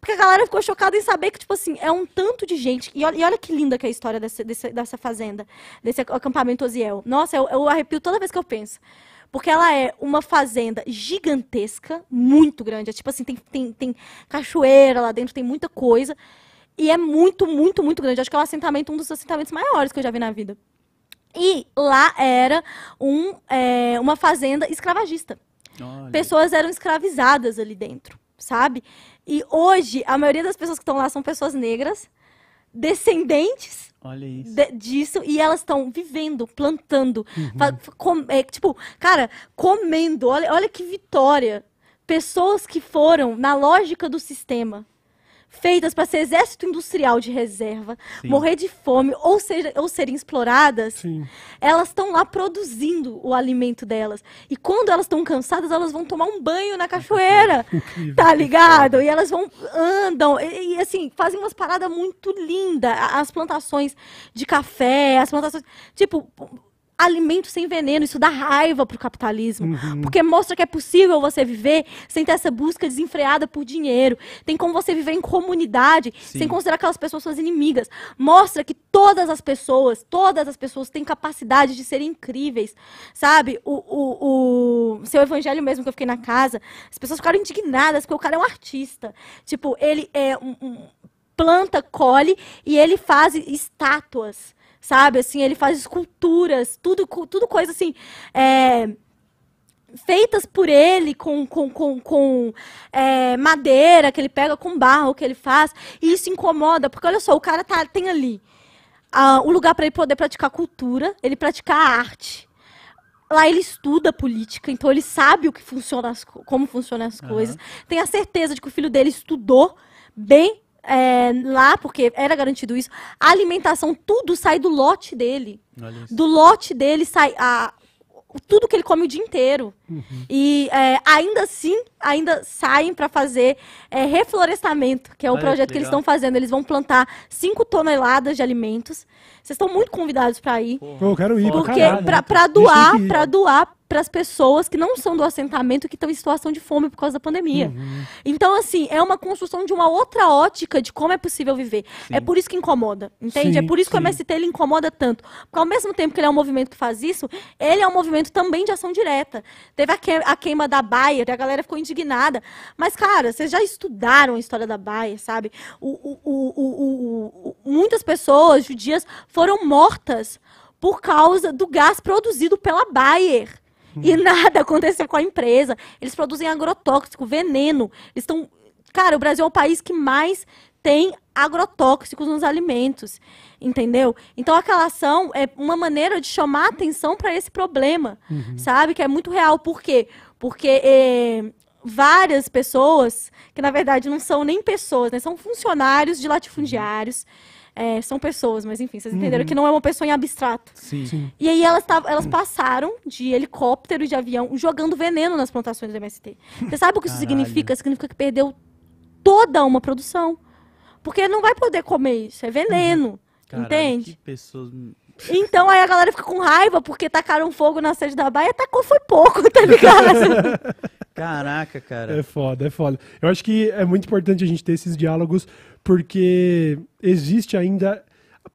Porque a galera ficou chocada em saber que, tipo assim, é um tanto de gente. E olha, e olha que linda que é a história dessa, dessa, dessa fazenda, desse acampamento Oziel. Nossa, eu, eu arrepio toda vez que eu penso. Porque ela é uma fazenda gigantesca, muito grande. É tipo assim, tem, tem, tem cachoeira lá dentro, tem muita coisa. E é muito, muito, muito grande. Acho que é um assentamento, um dos assentamentos maiores que eu já vi na vida. E lá era um, é, uma fazenda escravagista. Olha. Pessoas eram escravizadas ali dentro, sabe? E hoje, a maioria das pessoas que estão lá são pessoas negras, descendentes Olha isso. De, disso e elas estão vivendo, plantando, uhum. com, é, tipo, cara, comendo. Olha, olha que vitória. Pessoas que foram na lógica do sistema feitas para ser exército industrial de reserva, Sim. morrer de fome ou, seja, ou serem exploradas, Sim. elas estão lá produzindo o alimento delas. E quando elas estão cansadas, elas vão tomar um banho na cachoeira. *laughs* Incrível. Tá ligado? E elas vão andam e, e assim, fazem umas paradas muito lindas, as plantações de café, as plantações, tipo, alimento sem veneno. Isso dá raiva pro capitalismo. Uhum. Porque mostra que é possível você viver sem ter essa busca desenfreada por dinheiro. Tem como você viver em comunidade, Sim. sem considerar aquelas pessoas suas inimigas. Mostra que todas as pessoas, todas as pessoas têm capacidade de serem incríveis. Sabe? O, o, o seu evangelho mesmo que eu fiquei na casa, as pessoas ficaram indignadas, porque o cara é um artista. Tipo, ele é um, um planta, colhe e ele faz estátuas sabe? Assim, ele faz esculturas, tudo, tudo coisa assim. É, feitas por ele com, com, com, com é, madeira que ele pega, com barro que ele faz. E isso incomoda, porque olha só, o cara tá, tem ali uh, um lugar para ele poder praticar cultura, ele praticar arte. Lá ele estuda política, então ele sabe o que funciona as, como funcionam as uhum. coisas. Tem a certeza de que o filho dele estudou bem é, lá, porque era garantido isso, a alimentação, tudo sai do lote dele. Do lote dele sai a, tudo que ele come o dia inteiro. Uhum. E é, ainda assim, ainda saem para fazer é, reflorestamento, que é o Olha projeto que, que eles estão fazendo. Eles vão plantar 5 toneladas de alimentos. Vocês estão muito convidados para ir. Pô, eu quero ir, Porque para né? doar, para doar para as pessoas que não são do assentamento, que estão em situação de fome por causa da pandemia. Uhum. Então, assim, é uma construção de uma outra ótica de como é possível viver. É sim. É por isso que incomoda, entende? É sim, é por isso sim. que o MST ele incomoda tanto. Porque ao mesmo tempo que ele é um movimento que faz isso, ele é um movimento também de ação direta. Teve a queima da Bayer, a galera ficou indignada. Mas, cara, vocês já estudaram a história da Bayer, sabe? O, o, o, muitas pessoas judias foram mortas por causa do gás produzido pela Bayer. E nada aconteceu com a empresa. Eles produzem agrotóxico, veneno. Eles estão. Cara, o Brasil é o país que mais tem agrotóxicos nos alimentos, entendeu? Então aquela ação é uma maneira de chamar atenção para esse problema, uhum. sabe? Que é muito real. Por quê? Porque é, várias pessoas, que na verdade não são nem pessoas, né? São funcionários de latifundiários. Uhum é, são pessoas, mas enfim, vocês entenderam uhum. que não é uma pessoa em abstrato. Sim. Sim. E aí elas, tavam, elas passaram de helicóptero e de avião jogando veneno nas plantações do MST. Você sabe o que isso significa? Significa que perdeu toda uma produção. Porque não vai poder comer isso, é veneno. Uhum. Caralho, entende? Pessoas... Então aí a galera fica com raiva porque tacaram fogo na sede da baia, tacou foi pouco, *laughs* tá ligado? Caraca, cara. É foda, é foda. Eu acho que é muito importante a gente ter esses diálogos porque existe ainda.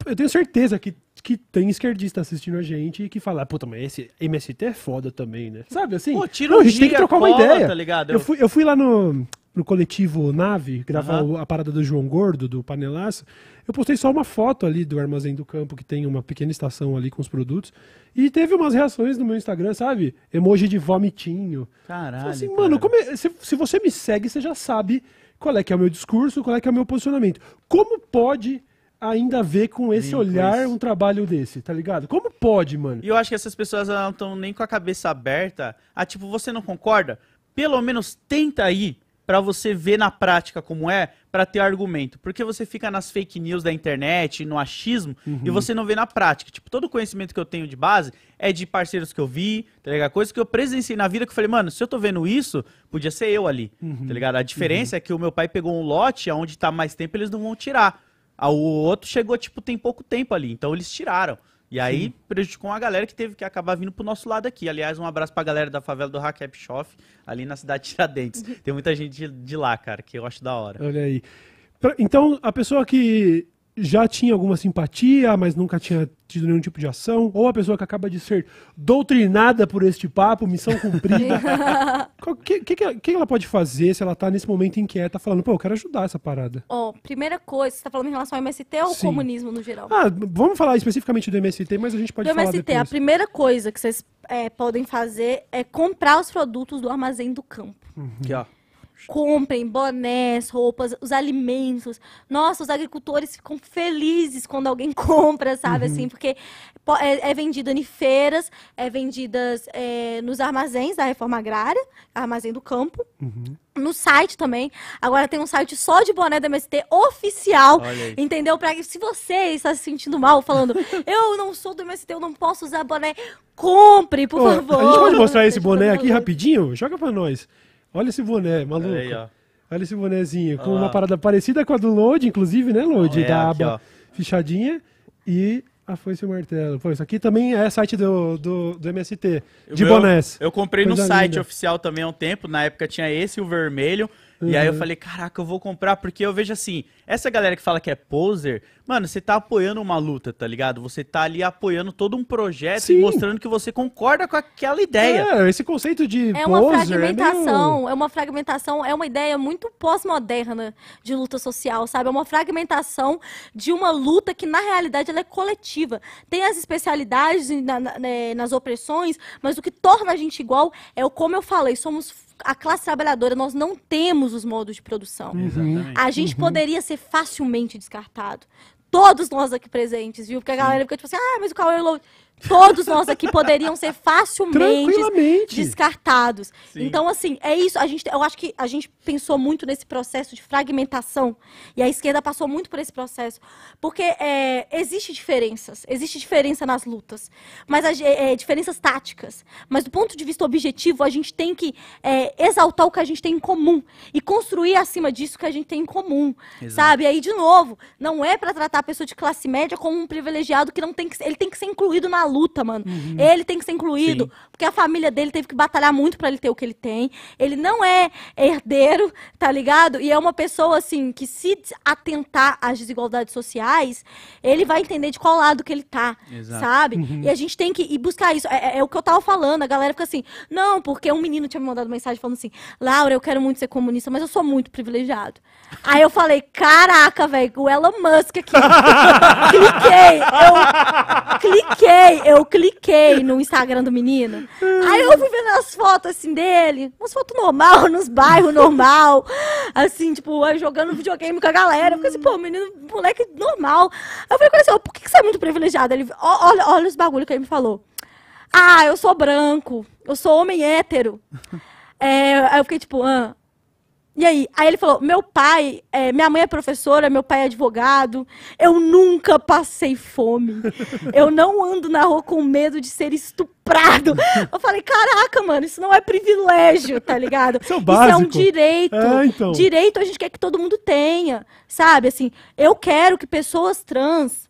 Eu tenho certeza que, que tem esquerdista assistindo a gente e que fala, puta, mas esse MST é foda também, né? Sabe assim? Pô, tira não, a gente tem que trocar cola, uma ideia. Tá ligado? Eu fui, eu fui lá no, no coletivo Nave, gravar uhum. a parada do João Gordo, do Panelaço. Eu postei só uma foto ali do Armazém do Campo, que tem uma pequena estação ali com os produtos. E teve umas reações no meu Instagram, sabe? Emoji de vomitinho. Caralho. Assim, mano, é, se, se você me segue, você já sabe qual é que é o meu discurso, qual é que é o meu posicionamento. Como pode ainda ver com esse Sim, olhar pois. um trabalho desse, tá ligado? Como pode, mano? E eu acho que essas pessoas não estão nem com a cabeça aberta. Ah, tipo, você não concorda? Pelo menos tenta aí para você ver na prática como é, para ter argumento. Porque você fica nas fake news da internet, no achismo, uhum. e você não vê na prática. Tipo, todo o conhecimento que eu tenho de base é de parceiros que eu vi, tá ligado? Coisa que eu presenciei na vida que eu falei, mano, se eu tô vendo isso, podia ser eu ali, uhum. tá ligado? A diferença uhum. é que o meu pai pegou um lote, onde tá mais tempo eles não vão tirar. O outro chegou, tipo, tem pouco tempo ali, então eles tiraram. E aí Sim. prejudicou uma galera que teve que acabar vindo pro nosso lado aqui. Aliás, um abraço pra galera da favela do Hakep Shop ali na cidade de Tiradentes. *laughs* Tem muita gente de, de lá, cara, que eu acho da hora. Olha aí. Pra, então, a pessoa que já tinha alguma simpatia, mas nunca tinha tido nenhum tipo de ação, ou a pessoa que acaba de ser doutrinada por este papo, missão cumprida. O *laughs* que, que, que, ela pode fazer se ela tá nesse momento inquieta, falando, pô, eu quero ajudar essa parada? Ó, oh, primeira coisa, você está falando em relação ao MST ou ao comunismo no geral? Ah, vamos falar especificamente do MST, mas a gente pode do falar MST, depois. a primeira coisa que vocês é, podem fazer é comprar os produtos do armazém do campo. Uhum comprem bonés, roupas, os alimentos. Nossa, os agricultores ficam felizes quando alguém *laughs* compra, sabe? Uhum. Assim, porque é, é vendida em feiras, é vendidas é, nos armazéns da reforma agrária, armazém do campo. Uhum. No site também. Agora tem um site só de boné da MST oficial. Entendeu? Pra, se você está se sentindo mal falando, *laughs* eu não sou do MST, eu não posso usar boné, compre, por favor. A gente pode mostrar esse boné aqui rapidinho? Joga pra nós. Olha esse boné, maluco. Aí, Olha esse bonézinho, com ah. uma parada parecida com a do Load, inclusive, né, Load? É, da aqui, aba ó. fechadinha e a ah, foice e o martelo. Pô, isso aqui também é site do, do, do MST, de eu, bonés. Eu comprei Coisa no linda. site oficial também há um tempo, na época tinha esse, o vermelho, Uhum. E aí eu uhum. falei, caraca, eu vou comprar, porque eu vejo assim, essa galera que fala que é poser, mano, você tá apoiando uma luta, tá ligado? Você tá ali apoiando todo um projeto Sim. e mostrando que você concorda com aquela ideia. É, esse conceito de é poser uma é fragmentação, é, meio... é uma fragmentação, é uma ideia muito pós-moderna de luta social, sabe? É uma fragmentação de uma luta que na realidade ela é coletiva. Tem as especialidades na, na, né, nas opressões, mas o que torna a gente igual é o como eu falei, somos a classe trabalhadora, nós não temos os modos de produção. Uhum. Exatamente. A gente uhum. poderia ser facilmente descartado. Todos nós aqui presentes, viu? Porque a galera fica tipo assim, ah, mas o Cauê Load. Todos nós aqui poderiam ser facilmente descartados. Sim. Então, assim, é isso. A gente, eu acho que a gente pensou muito nesse processo de fragmentação. E a esquerda passou muito por esse processo. Porque é, existe diferenças. Existe diferença nas lutas. Mas a, é, diferenças táticas. Mas do ponto de vista objetivo, a gente tem que é, exaltar o que a gente tem em comum. E construir acima disso o que a gente tem em comum. Exato. Sabe? aí, de novo, não é para tratar a pessoa de classe média como um privilegiado que não tem que, ele tem que ser incluído na luta, mano. Uhum. Ele tem que ser incluído, Sim. porque a família dele teve que batalhar muito para ele ter o que ele tem. Ele não é herdeiro, tá ligado? E é uma pessoa, assim, que se atentar às desigualdades sociais, ele vai entender de qual lado que ele tá, Exato. sabe? Uhum. E a gente tem que ir buscar isso. É, é, é o que eu tava falando, a galera fica assim, não, porque um menino tinha me mandado mensagem falando assim, Laura, eu quero muito ser comunista, mas eu sou muito privilegiado. Aí eu falei, caraca, velho, o Elon Musk aqui. *laughs* cliquei, eu cliquei, Aí eu cliquei no Instagram do menino. Aí eu fui vendo as fotos assim dele, umas fotos normal, *laughs* nos bairros normal, assim, tipo, jogando videogame com a galera. Eu fiquei assim, pô, menino, moleque normal. Aí eu falei com ele assim, por que, você é muito privilegiado? Ele, olha, olha os bagulho que ele me falou. Ah, eu sou branco, eu sou homem hétero. *laughs* É, aí eu fiquei tipo, ah, e aí? Aí ele falou: meu pai, é, minha mãe é professora, meu pai é advogado, eu nunca passei fome. *laughs* Eu não ando na rua com medo de ser estuprado. Eu falei, caraca, mano, isso não é privilégio, tá ligado? Isso é, isso é um direito. É, então. Direito a gente quer que todo mundo tenha. Sabe, assim, eu quero que pessoas trans.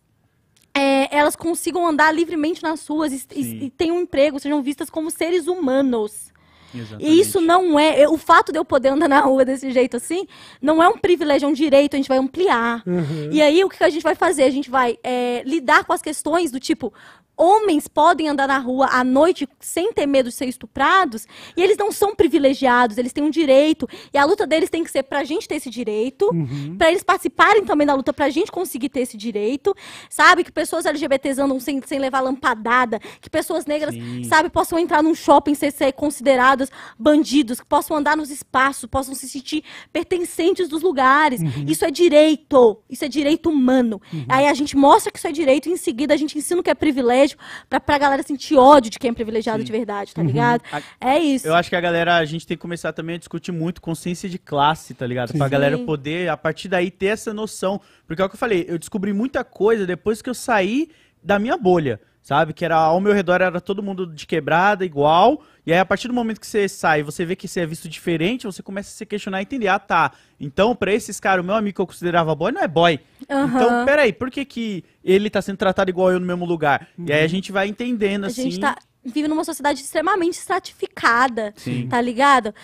É, elas consigam andar livremente nas ruas e, e, e tenham um emprego, sejam vistas como seres humanos. Exatamente. E isso não é. o fato de eu poder andar na rua desse jeito assim, não é um privilégio, é um direito, a gente vai ampliar. Uhum. E aí o que a gente vai fazer? A gente vai é, lidar com as questões do tipo, homens podem andar na rua à noite sem ter medo de ser estuprados, e eles não são privilegiados, eles têm um direito, e a luta deles tem que ser para a gente ter esse direito, uhum. para eles participarem também da luta, para a gente conseguir ter esse direito, sabe? Que pessoas LGBTs andam sem, sem levar lampadada, que pessoas negras, Sim. sabe, possam entrar num shopping sem ser consideradas bandidos, que possam andar nos espaços, possam se sentir pertencentes dos lugares. Uhum. Isso é direito, isso é direito humano. Uhum. Aí a gente mostra que isso é direito e em seguida a gente ensina o que é privilégio privilégio pra, pra galera sentir ódio de quem é privilegiado Sim. de verdade, tá uhum. ligado? Uhum. É isso. Eu acho que a galera, a gente tem que começar também a discutir muito consciência de classe, tá ligado? Sim. Pra galera poder, a partir daí, ter essa noção. Porque é o que eu falei, eu descobri muita coisa depois que eu saí da minha bolha sabe? Que era ao meu redor era todo mundo de quebrada igual. E aí a partir do momento que você sai, você vê que você é visto diferente, você começa a se questionar e entender, ah, tá. Então, para esses caras, o meu amigo que eu considerava boy não é boy. Uhum. Então, peraí, por que que ele tá sendo tratado igual eu no mesmo lugar? Uhum. E aí a uhum. gente vai entendendo assim. A gente assim, tá vive numa sociedade extremamente estratificada, Sim. tá ligado?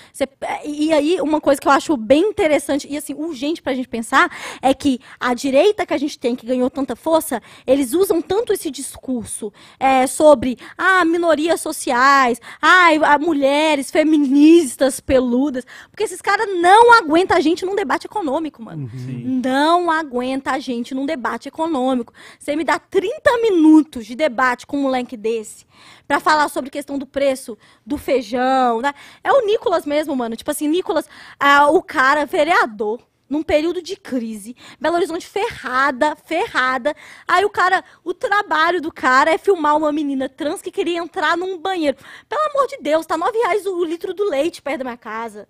e aí, uma coisa que eu acho bem interessante e, assim, urgente pra gente pensar é que a direita que a gente tem, que ganhou tanta força, eles usam tanto esse discurso é, sobre ah, minorias sociais, ah, mulheres feministas peludas, porque esses caras não aguentam a gente num debate econômico, mano. Não aguenta a gente num debate econômico. Você uhum. me dá 30 minutos de debate com um moleque desse, para falar sobre questão do preço do feijão. Né? É o Nicolas mesmo, mano. Tipo assim, Nicolas, ah, o cara, é vereador, num período de crise, Belo Horizonte ferrada, ferrada. Aí o cara, o trabalho do cara é filmar uma menina trans que queria entrar num banheiro. Pelo amor de Deus, tá nove reais o litro do leite perto da minha casa.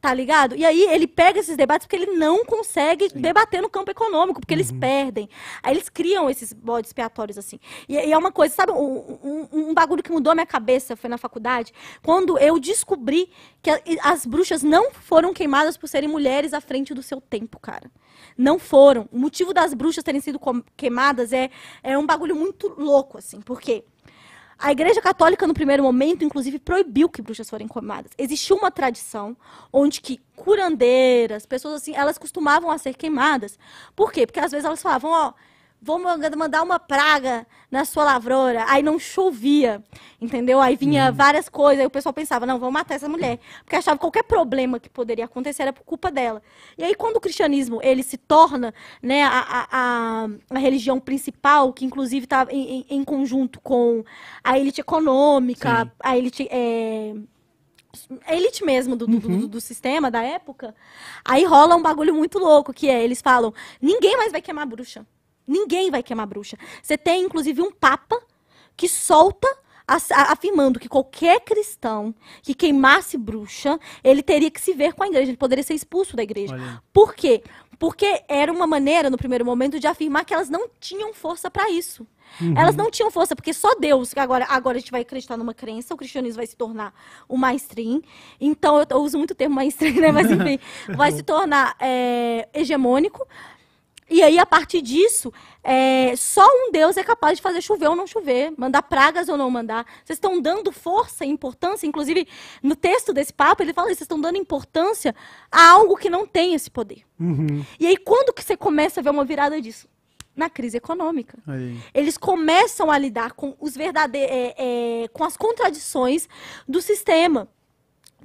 Tá ligado? E aí ele pega esses debates porque ele não consegue Sim. debater no campo econômico, porque uhum. eles perdem. Aí eles criam esses bodes expiatórios assim. E, e, é uma coisa, sabe, um, um, um, bagulho que mudou a minha cabeça foi na faculdade, quando eu descobri que a, as bruxas não foram queimadas por serem mulheres à frente do seu tempo, cara. Não foram. O motivo das bruxas terem sido queimadas é, é um bagulho muito louco, assim, porque. quê? A Igreja Católica, no primeiro momento, inclusive, proibiu que bruxas forem queimadas. Existiu uma tradição onde que curandeiras, pessoas assim, elas costumavam a ser queimadas. Por quê? Porque às vezes elas falavam, ó, oh, vou mandar uma praga na sua lavoura. Aí não chovia, entendeu? Aí vinha uhum. várias coisas, aí o pessoal pensava, não, vamos matar essa mulher. Porque achava que qualquer problema que poderia acontecer era por culpa dela. E aí quando o cristianismo, ele se torna né, a, a, a religião principal, que inclusive está em, em, conjunto com a elite econômica, Sim. a elite... É a elite mesmo do, uhum. do, do, uhum. do, sistema da época, aí rola um bagulho muito louco, que é, eles falam, ninguém mais vai queimar bruxa. Ninguém vai queimar bruxa. Você tem, inclusive, um papa que solta afirmando que qualquer cristão que queimasse bruxa, ele teria que se ver com a igreja, ele poderia ser expulso da igreja. Olha. Por quê? Porque era uma maneira, no primeiro momento, de afirmar que elas não tinham força para isso. Uhum. Elas não tinham força, porque só Deus, agora, agora a gente vai acreditar numa crença, o cristianismo vai se tornar o mainstream. Então, eu, eu uso muito o termo mainstream, né? Mas *laughs* enfim, vai se tornar é, hegemônico. E aí, a partir disso, é, só um Deus é capaz de fazer chover ou não chover, mandar pragas ou não mandar. Vocês estão dando força e importância, inclusive no texto desse papo, ele fala isso, vocês estão dando importância a algo que não tem esse poder. Uhum. E aí, quando que você começa a ver uma virada disso? Na crise econômica. Aí. Eles começam a lidar com, os verdade... É, é, com as contradições do sistema.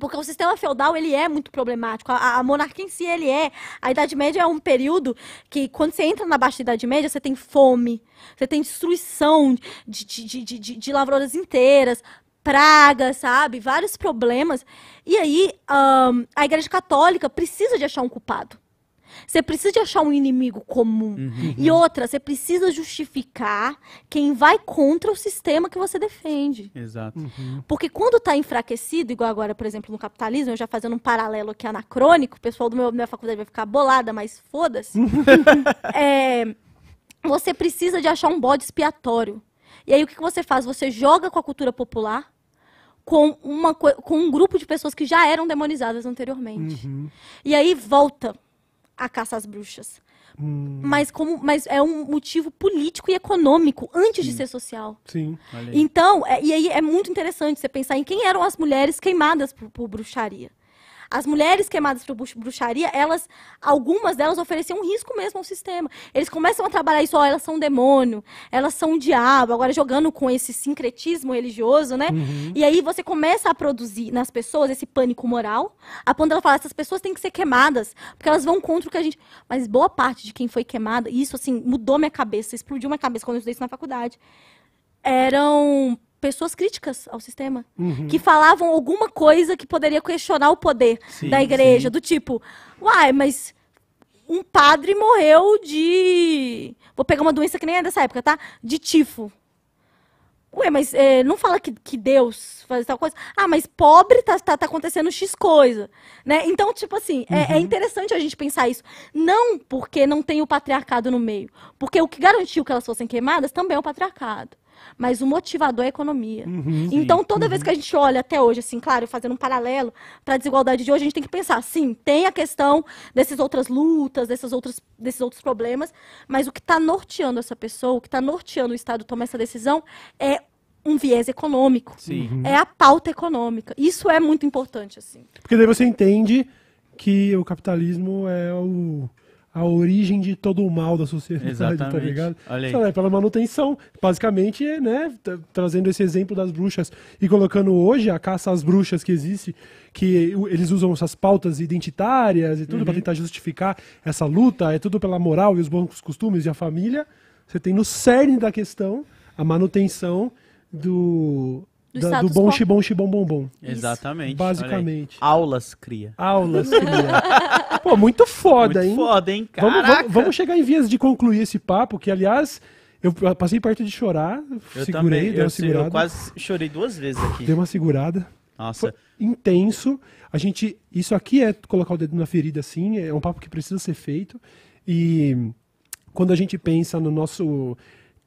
Porque o sistema feudal, ele é muito problemático. A, a monarquia em si, ele é. A Idade Média é um período que, quando você entra na Baixa Idade Média, você tem fome, você tem destruição de, de, de, de, de lavouras inteiras, pragas, sabe? Vários problemas. E aí, um, a Igreja Católica precisa de achar um culpado. Você precisa de achar um inimigo comum. Uhum. E uhum. outra, você precisa justificar quem vai contra o sistema que você defende. Exato. Uhum. Porque quando está enfraquecido, igual agora, por exemplo, no capitalismo, eu já fazendo um paralelo aqui anacrônico, o pessoal do meu minha faculdade vai ficar bolada, mas foda-se. *laughs* é, você precisa de achar um bode expiatório. E aí o que, que você faz? Você joga com a cultura popular com, uma, com um grupo de pessoas que já eram demonizadas anteriormente. Uhum. E aí volta a caça às bruxas. Hum. Mas, como, mas é um motivo político e econômico antes Sim. de ser social. Sim. Então, é, e aí é muito interessante você pensar em quem eram as mulheres queimadas por, por bruxaria. As mulheres queimadas por bruxaria, elas, algumas delas ofereciam um risco mesmo ao sistema. Eles começam a trabalhar isso, ó, elas são um demônio, elas são um diabo, agora jogando com esse sincretismo religioso, né? Uhum. E aí você começa a produzir nas pessoas esse pânico moral, a ponto dela falar, essas pessoas têm que ser queimadas, porque elas vão contra o que a gente. Mas boa parte de quem foi queimada, e isso assim, mudou minha cabeça, explodiu minha cabeça quando eu estudei isso na faculdade. Eram pessoas críticas ao sistema, uhum. que falavam alguma coisa que poderia questionar o poder sim, da igreja, sim. do tipo, uai, mas um padre morreu de. Vou pegar uma doença que nem é dessa época, tá? De tifo. Ué, mas é, não fala que, que Deus faz tal coisa. Ah, mas pobre tá, tá, tá acontecendo X coisa. Né? Então, tipo assim, uhum. é, é, uhum. interessante a gente pensar isso. Não porque não tem o patriarcado no meio. Porque o que garantiu que elas fossem queimadas também é o patriarcado mas o motivador é a economia. Uhum, então, sim. toda uhum. vez que a gente olha até hoje, assim, claro, fazendo um paralelo para a desigualdade de hoje, a gente tem que pensar, sim, tem a questão dessas outras lutas, dessas outras, desses outros problemas, mas o que está norteando essa pessoa, o que está norteando o Estado tomar essa decisão é um viés econômico. Sim. Uhum. É a pauta econômica. Isso é muito importante, assim. Porque daí você entende que o capitalismo é o a origem de todo o mal da sociedade, tá Exatamente. tá ligado? Olha aí. é pela manutenção, basicamente, né, trazendo esse exemplo das bruxas e colocando hoje a caça às bruxas que existe, que eles usam essas pautas identitárias e tudo uhum. para tentar justificar essa luta, é tudo pela moral e os bons costumes e a família. Você tem no cerne da questão a manutenção do do, do bom xibom xibom bom bom. Exatamente. Basicamente. Aulas cria. Aulas *laughs* cria. Pô, muito foda, muito hein? Foda, hein, cara. Vamos, vamos, vamos, chegar em vias de concluir esse papo, que aliás, eu passei perto de chorar, eu segurei, também, uma eu, segurada. Eu quase chorei duas vezes aqui. Deu uma segurada. Nossa. Foi intenso. A gente, isso aqui é colocar o dedo na ferida, assim, é um papo que precisa ser feito. E quando a gente pensa no nosso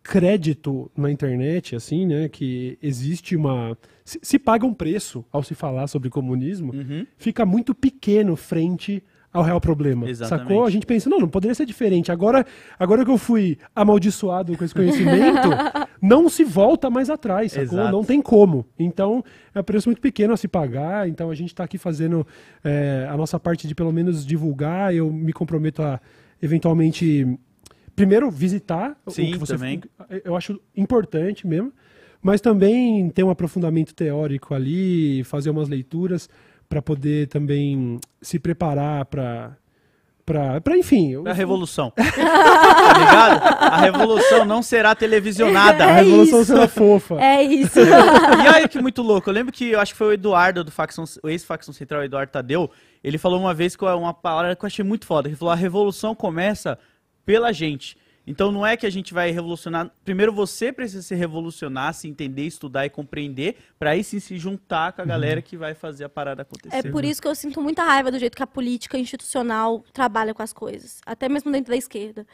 crédito na internet, assim, né? Que existe uma. Se, se paga um preço ao se falar sobre comunismo, uhum. fica muito pequeno frente ao real problema. Exatamente. Sacou? A gente pensa, não, não poderia ser diferente. Agora, agora que eu fui amaldiçoado com esse conhecimento, *laughs* não se volta mais atrás, sacou? Exato. Não tem como. Então, é um preço muito pequeno a se pagar. Então, a gente está aqui fazendo é, a nossa parte de pelo menos divulgar. Eu me comprometo a eventualmente primeiro, visitar Sim, o que você também. Eu acho importante mesmo, mas também ter um aprofundamento teórico ali, fazer umas leituras para poder também se preparar para Pra, pra, enfim. Eu... A revolução. *laughs* Tá ligado? A revolução não será televisionada. É a revolução isso. será fofa. É isso. e aí que muito louco. Eu lembro que eu acho que foi o Eduardo, do facção, o ex-facção central, Eduardo Tadeu. Ele falou uma vez uma palavra que eu achei muito foda. Ele falou: a revolução começa pela gente. Então não é que a gente vai revolucionar. Primeiro você precisa se revolucionar, se entender, estudar e compreender, para aí sim se juntar com a uhum. galera que vai fazer a parada acontecer. É por uhum. isso que eu sinto muita raiva do jeito que a política institucional trabalha com as coisas, até mesmo dentro da esquerda.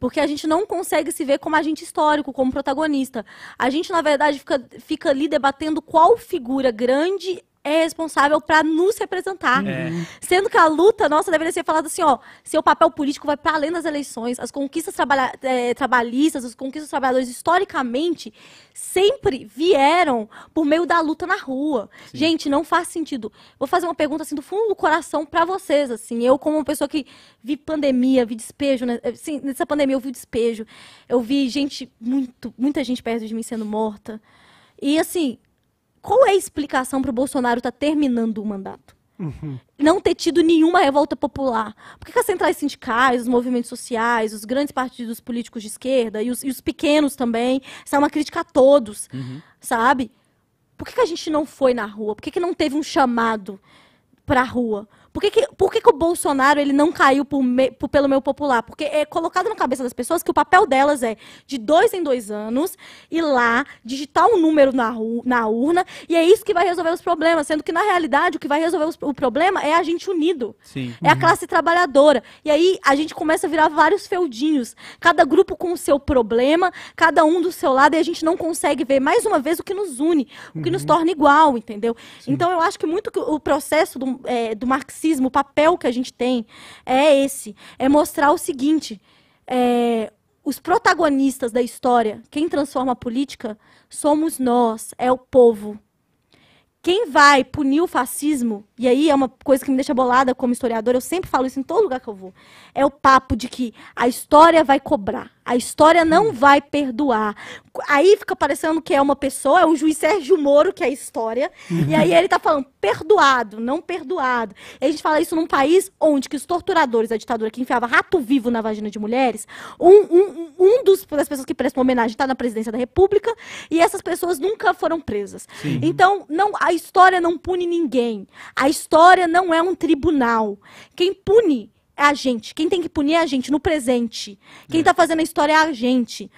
Porque a gente não consegue se ver como agente histórico, como protagonista. A gente, na verdade, fica, fica ali debatendo qual figura grande é responsável para nos representar. É. Sendo que a luta nossa deveria ser falada assim, ó, seu papel político vai para além das eleições, as conquistas trabalha, é, trabalhistas, as conquistas dos trabalhadores historicamente sempre vieram por meio da luta na rua. Sim. Gente, não faz sentido. Vou fazer uma pergunta assim do fundo do coração para vocês, assim, eu como uma pessoa que vi pandemia, vi despejo, né? Eh, nessa pandemia eu vi despejo, eu vi gente muito, muita gente perto de mim sendo morta. E assim, qual é a explicação para o Bolsonaro estar tá terminando o mandato? Uhum. Não ter tido nenhuma revolta popular. Por que as centrais sindicais, os movimentos sociais, os grandes partidos políticos de esquerda e os, e os pequenos também? Isso é uma crítica a todos, uhum. sabe? Por que, que, a gente não foi na rua? Por que, que não teve um chamado para a rua? Por que, que, por que, que o Bolsonaro ele não caiu por me, por, pelo meu popular? Porque é colocado na cabeça das pessoas que o papel delas é, de dois em dois anos, ir lá, digitar um número na, na urna, e é isso que vai resolver os problemas. Sendo que, na realidade, o que vai resolver os, o problema é a gente unido. Sim. É uhum. a classe trabalhadora. E aí a gente começa a virar vários feudinhos. Cada grupo com o seu problema, cada um do seu lado, e a gente não consegue ver, mais uma vez, o que nos une, o que uhum. nos torna igual, entendeu? Sim. Então, eu acho que muito que o processo do, é, do marxismo o papel que a gente tem é esse: é mostrar o seguinte. É, os protagonistas da história, quem transforma a política, somos nós, é o povo. Quem vai punir o fascismo, e aí é uma coisa que me deixa bolada como historiadora, eu sempre falo isso em todo lugar que eu vou, é o papo de que a história vai cobrar. A história não hum. vai perdoar. Aí fica parecendo que é uma pessoa, é o juiz Sérgio Moro, que é a história. E aí ele tá falando perdoado, não perdoado. E a gente fala isso num país onde que os torturadores da ditadura que enfiava rato vivo na vagina de mulheres, um, um, um dos, das pessoas que prestam homenagem está na presidência da república, e essas pessoas nunca foram presas. Sim. Então, não, a história não pune ninguém. A história não é um tribunal. Quem pune é a gente. Quem tem que punir é a gente no presente. Quem está é. fazendo a história é a gente.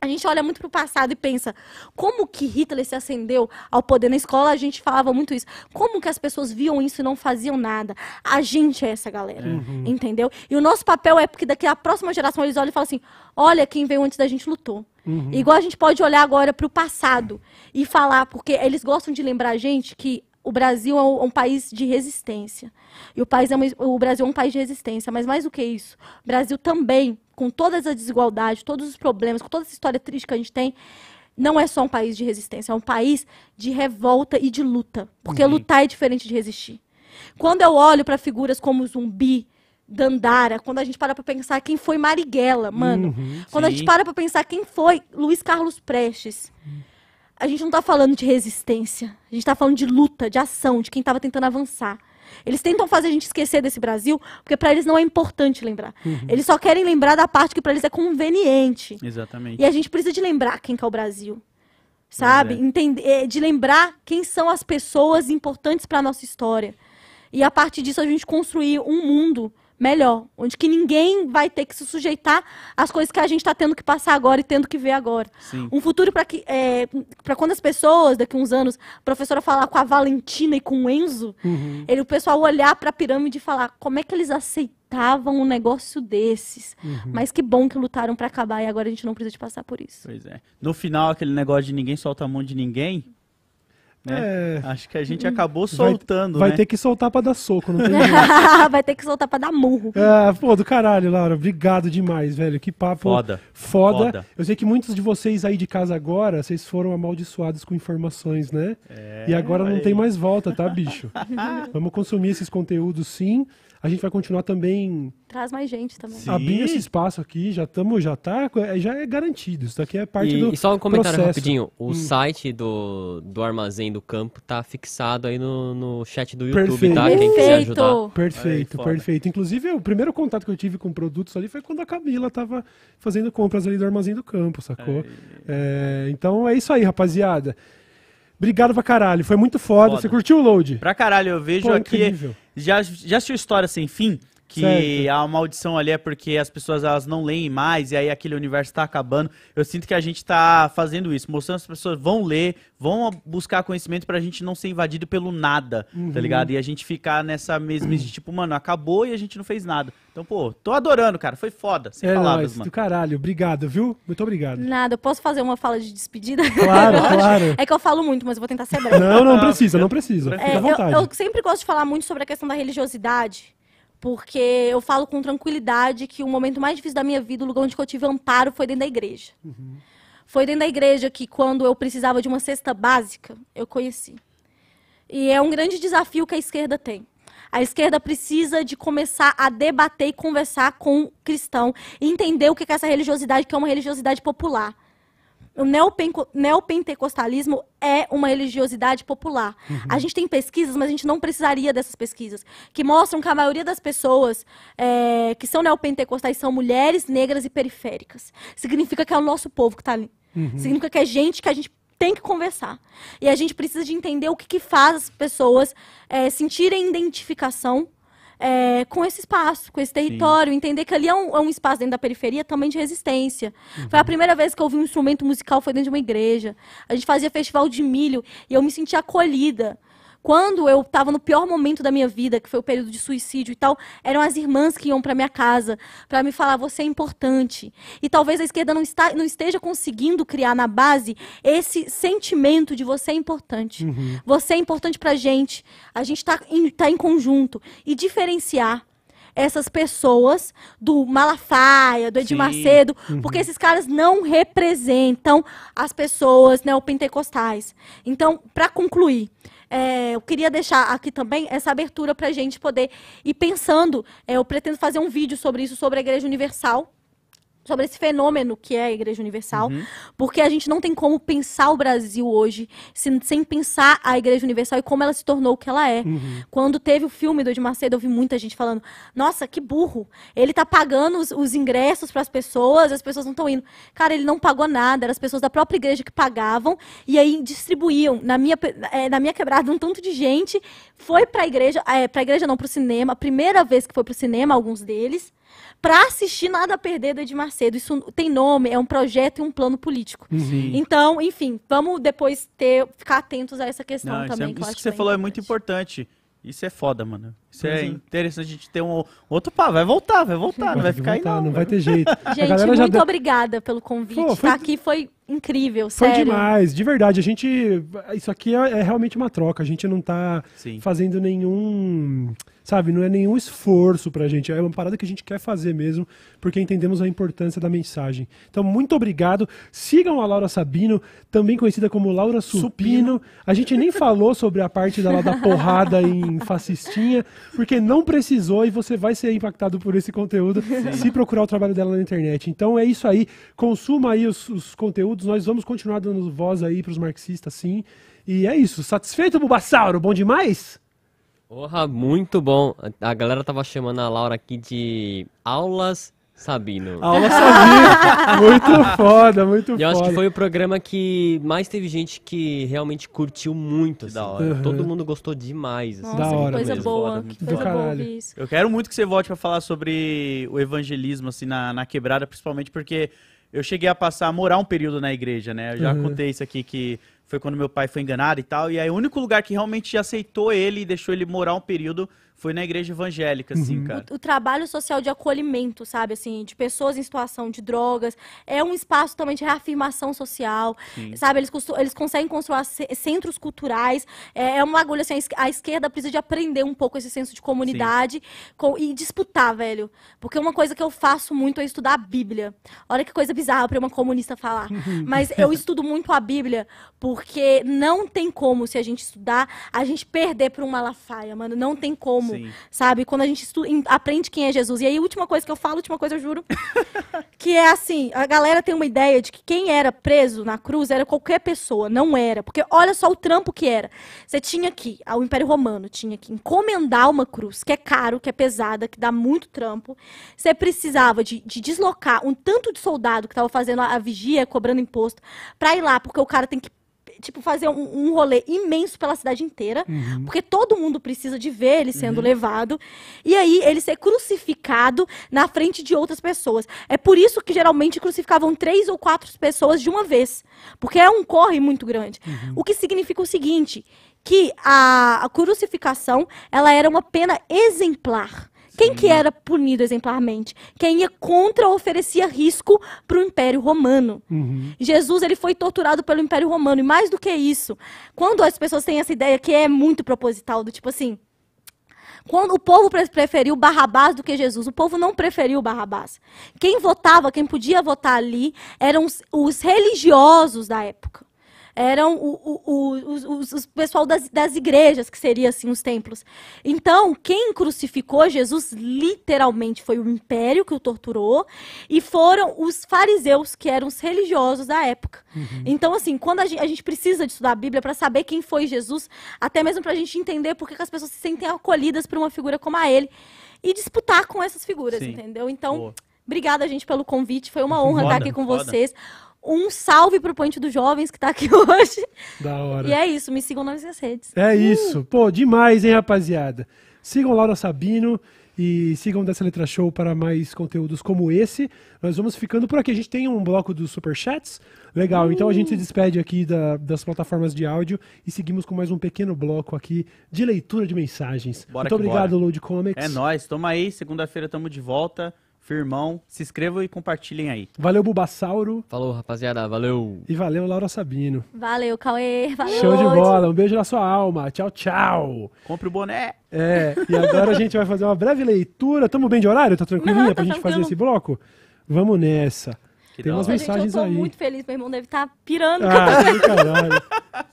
A gente olha muito para o passado e pensa como que Hitler se acendeu ao poder. Na escola a gente falava muito isso. Como que as pessoas viam isso e não faziam nada? A gente é essa galera, uhum. uhum. entendeu? E o nosso papel é porque daqui a próxima geração eles olham e falam assim: olha quem veio antes da gente lutou. Uhum. Igual a gente pode olhar agora para o passado e falar, porque eles gostam de lembrar a gente que o Brasil é um, país de resistência. E o, país é uma, o Brasil é um país de resistência. Mas mais do que isso, o Brasil também, com todas as desigualdades, todos os problemas, com toda essa história triste que a gente tem, não é só um país de resistência, é um país de revolta e de luta. Porque uhum. lutar é diferente de resistir. Quando eu olho para figuras como Zumbi, Dandara, quando a gente para para pensar quem foi Marighella, mano. Uhum, quando a gente para para pensar quem foi Luiz Carlos Prestes. Uhum a gente não está falando de resistência. A gente está falando de luta, de ação, de quem estava tentando avançar. Eles tentam fazer a gente esquecer desse Brasil, porque para eles não é importante lembrar. Uhum. Eles só querem lembrar da parte que para eles é conveniente. Exatamente. E a gente precisa de lembrar quem que é o Brasil. Sabe? É. Entender, eh, de lembrar quem são as pessoas importantes para a nossa história. E a partir disso a gente construir um mundo melhor, onde que ninguém vai ter que se sujeitar às coisas que a gente está tendo que passar agora e tendo que ver agora. Sim. Um futuro para que é, para quando as pessoas daqui a uns anos, a professora falar com a Valentina e com o Enzo, uhum. ele o pessoal olhar para a pirâmide e falar como é que eles aceitavam um negócio desses. Uhum. Mas que bom que lutaram para acabar e agora a gente não precisa de passar por isso. Pois é. No final aquele negócio de ninguém solta a mão de ninguém né? É, Acho que a gente hum, acabou soltando. Vai, vai né? ter que soltar pra dar soco, não tem *laughs* Vai ter que soltar pra dar murro. Ah, pô, do caralho, Laura. Obrigado demais, velho. Que papo foda. foda. foda. Eu sei que muitos de vocês aí de casa agora, vocês foram amaldiçoados com informações, né? É, e agora não tem mais volta, tá, bicho? *laughs* Vamos consumir esses conteúdos sim. A gente vai continuar também. Traz mais gente também. Sim. Abrindo esse espaço aqui, já estamos, já tá, é, já é garantido. Isso daqui é parte e, do. E só um comentário processo. rapidinho. O hum. site do, do Armazém do Campo tá fixado aí no, no chat do YouTube, tá? perfeito. tá? Quem quiser ajudar. Perfeito, perfeito. Inclusive, o primeiro contato que eu tive com produtos ali foi quando a Camila tava fazendo compras ali do Armazém do Campo, sacou? É, então é isso aí, rapaziada. Obrigado pra caralho. Foi muito foda. foda. Você curtiu o load? Pra caralho, eu vejo Pô, aqui. Incrível. Já, já assistiu História Sem Fim? que certo. a maldição ali é porque as pessoas elas não leem mais e aí aquele universo está acabando. Eu sinto que a gente está fazendo isso, mostrando as pessoas vão ler, vão buscar conhecimento para a gente não ser invadido pelo nada, tá uhum. tá ligado? E a gente ficar nessa mesma de tipo, mano, acabou e a gente não fez nada. Então, pô, tô adorando, cara, foi foda, sem é palavras, nóis, mano. do caralho, obrigado, viu? Muito obrigado. Nada, eu posso fazer uma fala de despedida? Claro, *laughs* claro. É que eu falo muito, mas eu vou tentar ser breve. Não, não precisa, não precisa. *laughs* É, eu, eu sempre gosto de falar muito sobre a questão da religiosidade porque eu falo com tranquilidade que o momento mais difícil da minha vida, o lugar onde eu tive amparo, foi dentro da igreja. Uhum. Foi dentro da igreja que, quando eu precisava de uma cesta básica, eu conheci. E é um grande desafio que a esquerda tem. A esquerda precisa de começar a debater e conversar com o cristão, entender o que é essa religiosidade, que é uma religiosidade popular o neopentecostalismo é uma religiosidade popular. Uhum. A gente tem pesquisas, mas a gente não precisaria dessas pesquisas, que mostram que a maioria das pessoas é, que são neopentecostais são mulheres negras e periféricas. Significa que é o nosso povo que está ali. Uhum. Significa que é gente que a gente tem que conversar. E a gente precisa de entender o que, que faz as pessoas é, sentirem identificação é, com esse espaço, com esse território, Sim. entender que ali é um, é um, espaço dentro da periferia também de resistência. Uhum. Foi a primeira vez que eu ouvi um instrumento musical, foi dentro de uma igreja. A gente fazia festival de milho e eu me sentia acolhida quando eu estava no pior momento da minha vida, que foi o período de suicídio e tal, eram as irmãs que iam para minha casa para me falar: você é importante. E talvez a esquerda não, está, não esteja conseguindo criar na base esse sentimento de você é importante. Uhum. Você é importante para gente. A gente está em, tá em conjunto. E diferenciar essas pessoas do Malafaia, do Edir Macedo, uhum. porque esses caras não representam as pessoas neopentecostais. Então, para concluir, é, eu queria deixar aqui também essa abertura para a gente poder ir pensando. É, eu pretendo fazer um vídeo sobre isso, sobre a Igreja Universal, sobre esse fenômeno que é a Igreja Universal, uhum. porque a gente não tem como pensar o Brasil hoje sem, sem, pensar a Igreja Universal e como ela se tornou o que ela é. Uhum. Quando teve o filme do Edmar Macedo, eu vi muita gente falando: "Nossa, que burro! Ele tá pagando os, os ingressos para as pessoas, as pessoas não estão indo". Cara, ele não pagou nada, eram as pessoas da própria igreja que pagavam e aí distribuíam. Na minha é, na minha quebrada um tanto de gente foi para a igreja, é, para a igreja não para o cinema, primeira vez que foi para o cinema alguns deles para assistir Nada a Perder do Edir Macedo. Isso tem nome, é um projeto e um plano político. Uhum. Então, enfim, vamos depois ter, ficar atentos a essa questão Não, também. Isso, é, que isso que, você falou é muito importante. Isso é foda, mano. Isso é uhum. interessante a gente ter um outro pá, vai voltar, vai voltar, não vai ficar voltar, aí não. Não vai ter jeito. *laughs* gente, muito deu... obrigada pelo convite. Pô, foi... Tá aqui foi incrível, foi sério. Foi demais, de verdade. A gente isso aqui é, é, realmente uma troca. A gente não tá Sim. fazendo nenhum sabe? Não é nenhum esforço pra gente, é uma parada que a gente quer fazer mesmo, porque entendemos a importância da mensagem. Então, muito obrigado. Sigam a Laura Sabino, também conhecida como Laura Supino. Supino. A gente nem falou sobre a parte dela da porrada em fascistinha, porque não precisou e você vai ser impactado por esse conteúdo Sim. se procurar o trabalho dela na internet. Então é isso aí. Consuma aí os, os conteúdos, nós vamos continuar dando voz aí para os marxistas, sim. E é isso. Satisfeito, Bubassauro? Bom demais? Porra, muito bom. A galera tava chamando a Laura aqui de aulas Sabino. Aula Sabino. *laughs* muito foda, muito foda. Eu acho que foi o programa que mais teve gente que realmente curtiu muito, assim. Da hora. Uhum. Todo mundo gostou demais, assim. Nossa, da hora coisa mesmo. boa, foda, que coisa boa isso. Eu quero muito que você volte para falar sobre o evangelismo, assim, na, na quebrada, principalmente porque eu cheguei a passar, a morar um período na igreja, né? Eu já uhum. contei isso aqui, que foi quando meu pai foi enganado e tal. E aí o único lugar que realmente aceitou ele e deixou ele morar um período foi na igreja evangélica, assim, uhum. cara. O, o, trabalho social de acolhimento, sabe, assim, de pessoas em situação de drogas, é um espaço também de reafirmação social, Sim. sabe? Eles, eles conseguem construir centros culturais, é, é uma agulha, assim, a esquerda precisa de aprender um pouco esse senso de comunidade com, e disputar, velho. Porque uma coisa que eu faço muito é estudar a Bíblia. Olha que coisa bizarra para uma comunista falar. *laughs* Mas eu estudo muito a Bíblia porque não tem como, se a gente estudar, a gente perder para um Malafaia, mano. Não tem como como, Sim. sabe? Quando a gente estuda, aprende quem é Jesus. E aí, a última coisa que eu falo, a última coisa eu juro, *laughs* que é assim, a galera tem uma ideia de que quem era preso na cruz era qualquer pessoa, não era. Porque olha só o trampo que era. Você tinha que, o Império Romano tinha que encomendar uma cruz, que é caro, que é pesada, que dá muito trampo. Você precisava de, de deslocar um tanto de soldado que estava fazendo a, a vigia, cobrando imposto, para ir lá, porque o cara tem que tipo, fazer um, um rolê imenso pela cidade inteira, uhum. porque todo mundo precisa de ver ele sendo uhum. levado. E aí ele ser crucificado na frente de outras pessoas. É por isso que geralmente crucificavam três ou quatro pessoas de uma vez, porque é um corre muito grande. Uhum. O que significa o seguinte, que a, a crucificação, ela era uma pena exemplar. Quem que era punido exemplarmente? Quem ia contra ou oferecia risco para o Império Romano. Uhum. Jesus ele foi torturado pelo Império Romano. E mais do que isso, quando as pessoas têm essa ideia que é muito proposital, do tipo assim, quando o povo preferiu Barrabás do que Jesus, o povo não preferiu Barrabás. Quem votava, quem podia votar ali, eram os religiosos da época eram o, o, o os, os pessoal das, das igrejas, que seria assim os templos. Então, quem crucificou Jesus literalmente foi o império que o torturou e foram os fariseus, que eram os religiosos da época. Uhum. Então, assim, quando a gente, a gente precisa de estudar a Bíblia para saber quem foi Jesus, até mesmo para a gente entender por que as pessoas se sentem acolhidas por uma figura como a ele e disputar com essas figuras, Sim. entendeu? Então. Boa. Obrigada, gente, pelo convite. Foi uma honra estar aqui com foda. vocês. Um salve pro Ponte dos Jovens que tá aqui *laughs* hoje. Da hora. E é isso, me sigam nas minhas redes. É uh! isso. Pô, demais, hein, rapaziada? Sigam Laura Sabino e sigam Dessa Letra Show para mais conteúdos como esse. Nós vamos ficando por aqui. A gente tem um bloco dos superchats. Legal, uh. então a gente se uh! despede aqui da, das plataformas de áudio e seguimos com mais um pequeno bloco aqui de leitura de mensagens. Bora Muito obrigado, bora. Load Comics. É nóis, toma aí. Segunda-feira estamos de volta firmão. Se inscrevam e compartilhem aí. Valeu, Bubasauro. Falou, rapaziada. Valeu. E valeu, Laura Sabino. Valeu, Cauê. Valeu. Show de bola. Um beijo na sua alma. Tchau, tchau. Compre o boné. É, e agora a gente vai fazer uma breve leitura. Tamo bem de horário? Tá tranquilinha Não, pra tá gente tranquilo. fazer esse bloco? Vamos nessa. Que Tem umas mensagens eu tô aí. muito feliz, meu irmão deve estar tá pirando. Ah, do caralho.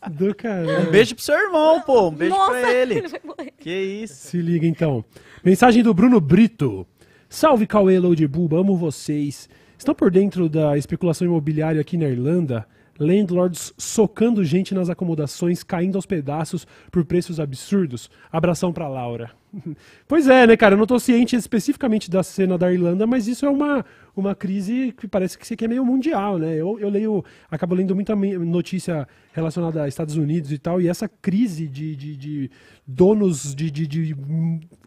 Do caralho. Um beijo pro seu irmão, pô. Um beijo Nossa, pra *laughs* ele. ele que isso. Se liga então. Mensagem do Bruno Brito. Salve Cauê, Load amo vocês. Estão por dentro da especulação imobiliária aqui na Irlanda? landlords socando gente nas acomodações, caindo aos pedaços por preços absurdos. Abração para Laura. *laughs* pois é, né, cara? Eu não tô ciente especificamente da cena da Irlanda, mas isso é uma, uma crise que parece que é meio mundial, né? Eu, eu leio, acabo lendo muita notícia relacionada a Estados Unidos e tal, e essa crise de, de, de donos de, de, de,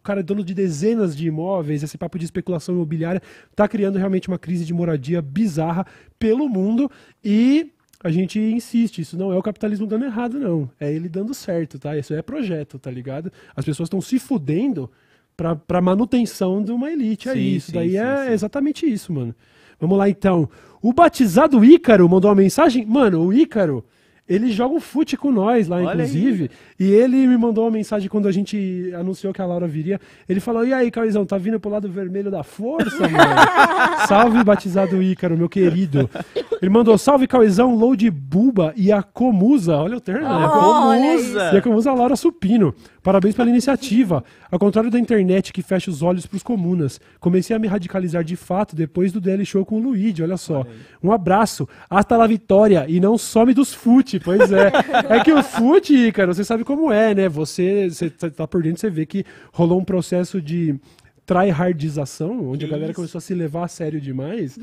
Cara, dono de dezenas de imóveis, esse papo de especulação imobiliária, tá criando realmente uma crise de moradia bizarra pelo mundo e a gente insiste, isso não é o capitalismo dando errado, não. É ele dando certo, tá? Isso é projeto, tá ligado? As pessoas estão se fudendo pra, pra manutenção de uma elite. É sim, é isso. Sim, Daí sim, é exatamente isso, mano. Vamos lá então. O batizado Ícaro mandou uma mensagem. Mano, o Ícaro ele joga um fute com nós lá, Olha inclusive. Aí. E ele me mandou uma mensagem quando a gente anunciou que a Laura viria. Ele falou: E aí, Cauizão, tá vindo pro lado vermelho da força, mano? *laughs* salve, batizado Ícaro, meu querido. Ele mandou: Salve, Cauizão, load buba e a Comusa. Olha o termo, oh, né? Comusa. E a Comusa é Laura Supino. Parabéns pela iniciativa. Ao contrário da internet que fecha os olhos para os comunas, comecei a me radicalizar de fato depois do DL Show com o Luigi, olha só. Um abraço, hasta la vitória e não some dos fute, pois é. é que o fute, cara, você sabe como é, né? Você, você tá por dentro, você vê que rolou um processo de tryhardização, onde que a galera isso? começou a se levar a sério demais.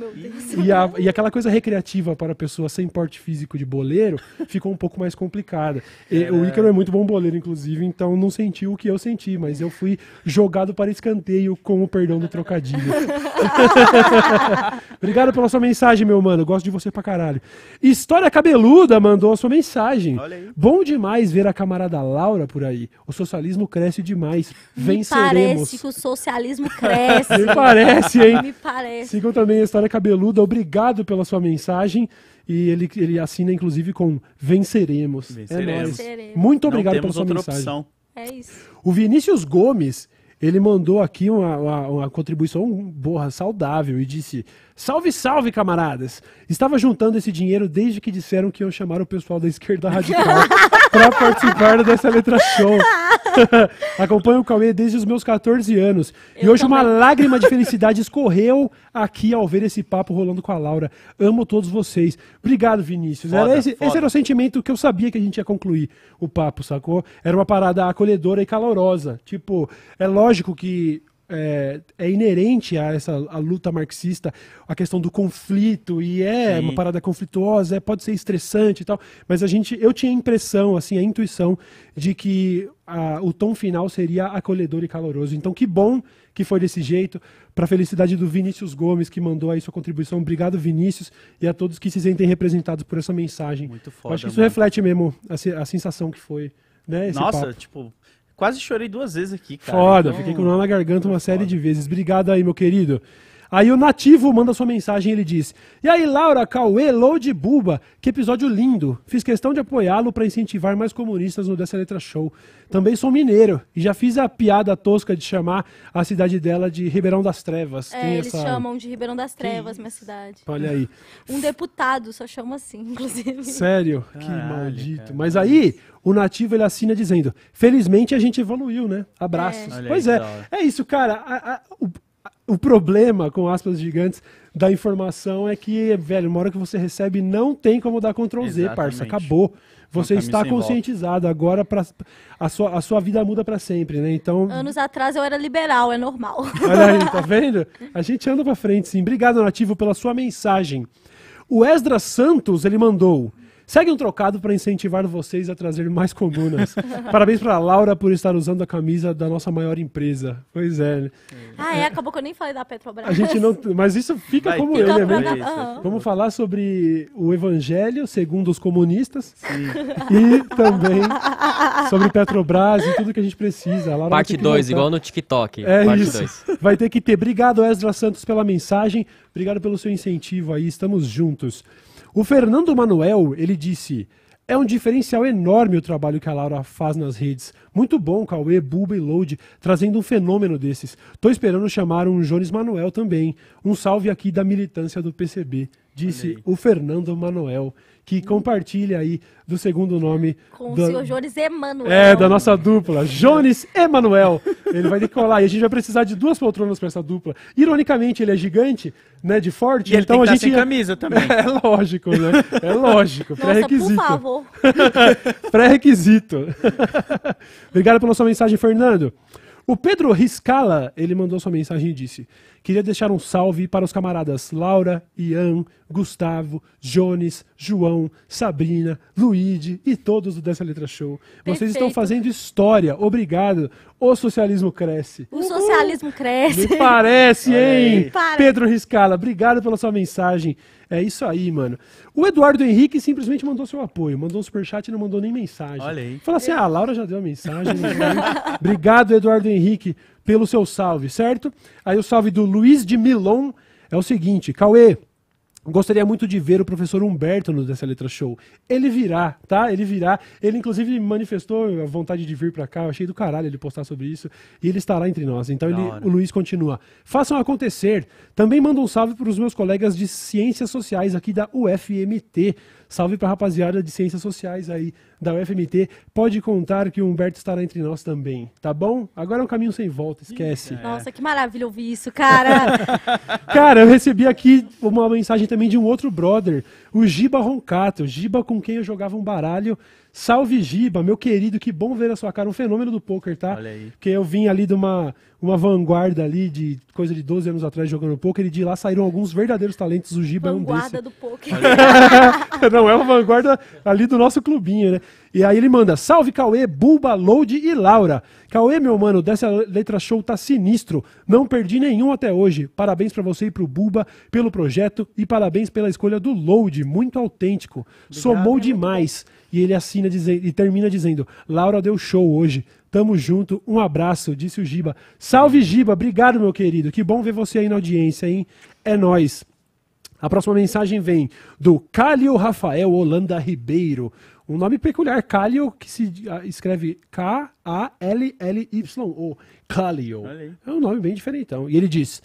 e, a, e aquela coisa recreativa para a pessoa sem porte físico de boleiro *laughs* ficou um pouco mais complicada. E, o Ícaro é muito bom boleiro, inclusive, então não sentiu o que eu senti, mas eu fui jogado para escanteio com o perdão do trocadilho. *laughs* Obrigado pela sua mensagem, meu mano. gosto de você pra caralho. História Cabeluda mandou a sua mensagem. Bom demais ver a camarada Laura por aí. O socialismo cresce demais. Me Parece que o socialismo capitalismo cresce. Me parece, hein? Me parece. Sigam também a História Cabeluda. Obrigado pela sua mensagem. E ele, ele assina, inclusive, com Venceremos. Venceremos. É Venceremos. Muito obrigado Não temos pela sua outra mensagem. Opção. É isso. O Vinícius Gomes, ele mandou aqui uma, uma, uma contribuição, boa saudável e disse... Salve, salve, camaradas! Estava juntando esse dinheiro desde que disseram que iam chamar o pessoal da esquerda radical *laughs* para participar dessa letra show. *laughs* Acompanho o Cauê desde os meus 14 anos. Eu e hoje também. uma lágrima de felicidade escorreu aqui ao ver esse papo rolando com a Laura. Amo todos vocês. Obrigado, Vinícius. Foda, era esse, esse, era o sentimento que eu sabia que a gente ia concluir o papo, sacou? Era uma parada acolhedora e calorosa. Tipo, é lógico que é, é inerente a essa a luta marxista, a questão do conflito, e é Sim. uma parada conflituosa, é, pode ser estressante e tal, mas a gente, eu tinha a impressão, assim, a intuição de que a, o tom final seria acolhedor e caloroso. Então, que bom que foi desse jeito. Para a felicidade do Vinícius Gomes, que mandou aí sua contribuição. Obrigado, Vinícius, e a todos que se sentem representados por essa mensagem. Muito foda. acho que isso mano. reflete mesmo a, a sensação que foi. Né, Nossa, papo. tipo, quase chorei duas vezes aqui, cara. Foda, então... fiquei com nó na garganta uma série de vezes. Obrigado aí, meu querido. Aí o nativo manda sua mensagem ele diz: E aí, Laura, Cauê, de Buba, que episódio lindo. Fiz questão de apoiá-lo para incentivar mais comunistas no Dessa Letra Show. Também sou mineiro e já fiz a piada tosca de chamar a cidade dela de Ribeirão das Trevas. É, Tem eles essa... chamam de Ribeirão das Trevas, que... minha cidade. Olha aí. Um deputado só chama assim, *laughs* inclusive. Sério? Caralho, que maldito. Cara. Mas aí, o nativo ele assina dizendo: Felizmente a gente evoluiu, né? Abraços. É. Pois é, é isso, cara. A, a, o problema, com aspas gigantes, da informação é que, velho, uma hora que você recebe, não tem como dar Ctrl Z, parça. Acabou. Você está conscientizado. Volta. Agora pra, a, sua, a sua vida muda para sempre, né? Então. Anos atrás eu era liberal, é normal. *laughs* Olha aí, tá vendo? A gente anda para frente, sim. Obrigado, Nativo, pela sua mensagem. O Esdras Santos, ele mandou. Segue um trocado para incentivar vocês a trazer mais comunas. *laughs* Parabéns para Laura por estar usando a camisa da nossa maior empresa. Pois é. Ah, é, acabou que eu nem falei da Petrobras. A gente não, mas isso fica Vai, como fica eu, né? Vamos, uhum. vamos falar sobre o evangelho segundo os comunistas Sim. e também sobre Petrobras e tudo que a gente precisa. A Parte 2, igual no TikTok. É Parte isso. Dois. Vai ter que ter. Obrigado, Ezra Santos, pela mensagem. Obrigado pelo seu incentivo aí. Estamos juntos. O Fernando Manuel, ele disse: é um diferencial enorme o trabalho que a Laura faz nas redes. Muito bom, Cauê, Buba e Load, trazendo um fenômeno desses. Tô esperando chamar um Jones Manuel também. Um salve aqui da militância do PCB, disse o Fernando Manuel que compartilha aí do segundo nome. Com da... o senhor Jones Emanuel. É, da nossa dupla, Jones Emanuel. Ele vai decolar e a gente vai precisar de duas poltronas para essa dupla. Ironicamente, ele é gigante, né, de forte, e então ele tem a tá gente sem camisa também. *laughs* É lógico, né? É lógico, pré-requisito. Por favor. *laughs* pré-requisito. *laughs* Obrigado pela sua mensagem, Fernando. O Pedro Riscala, ele mandou sua mensagem e disse: Queria deixar um salve para os camaradas Laura, Ian, Gustavo, Jones, João, Sabrina, Luíde e todos do Dessa Letra Show. Vocês estão fazendo história. Obrigado. O socialismo cresce. O socialismo cresce. Me parece, *laughs* hein? Pedro Riscala, obrigado pela sua mensagem. É isso aí, mano. O Eduardo Henrique simplesmente mandou seu apoio, mandou um superchat e não mandou nem mensagem. Olha aí. Fala assim: é. ah, a Laura já deu a mensagem. Né? Obrigado, Eduardo Henrique, pelo seu salve, certo? Aí o salve do Luiz de Milon é o seguinte: Cauê. Gostaria muito de ver o professor Humberto no Dessa Letra Show. Ele virá, tá? Ele virá. Ele, inclusive, manifestou a vontade de vir para cá. Eu achei do caralho ele postar sobre isso. E ele estará entre nós. Então, ele, o Luiz continua. Façam acontecer. Também mando um salve para os meus colegas de Ciências Sociais aqui da UFMT. Salve para a rapaziada de Ciências Sociais aí da UFMT, pode contar que o Humberto estará entre nós também, tá bom? Agora é um caminho sem volta, esquece. É. Nossa, que maravilha ouvir isso, cara! *laughs* cara, eu recebi aqui uma mensagem também de um outro brother, o Giba Roncato, Giba com quem eu jogava um baralho. Salve Giba, meu querido, que bom ver a sua cara, um fenômeno do poker, tá? Olha aí. Porque eu vim ali de uma, uma vanguarda ali de coisa de 12 anos atrás jogando poker e de lá saíram alguns verdadeiros talentos, o Giba vanguarda é um desses. Vanguarda do poker. *laughs* Não, é uma vanguarda ali do nosso clubinho, né? E aí ele manda: Salve Cauê, Bulba, Load e Laura. Cauê, meu mano, dessa letra show tá sinistro. Não perdi nenhum até hoje. Parabéns para você e pro Bulba pelo projeto e parabéns pela escolha do Load, muito autêntico. Obrigado, Somou demais. E ele assina e termina dizendo: Laura deu show hoje. Tamo junto, um abraço, disse o Giba. Salve Giba, obrigado meu querido. Que bom ver você aí na audiência, hein? É nós. A próxima mensagem vem do Calil Rafael Holanda Ribeiro. Um nome peculiar, Kalio, que se ah, escreve K-A-L-L-Y, ou Kalio. É um nome bem diferentão. E ele diz: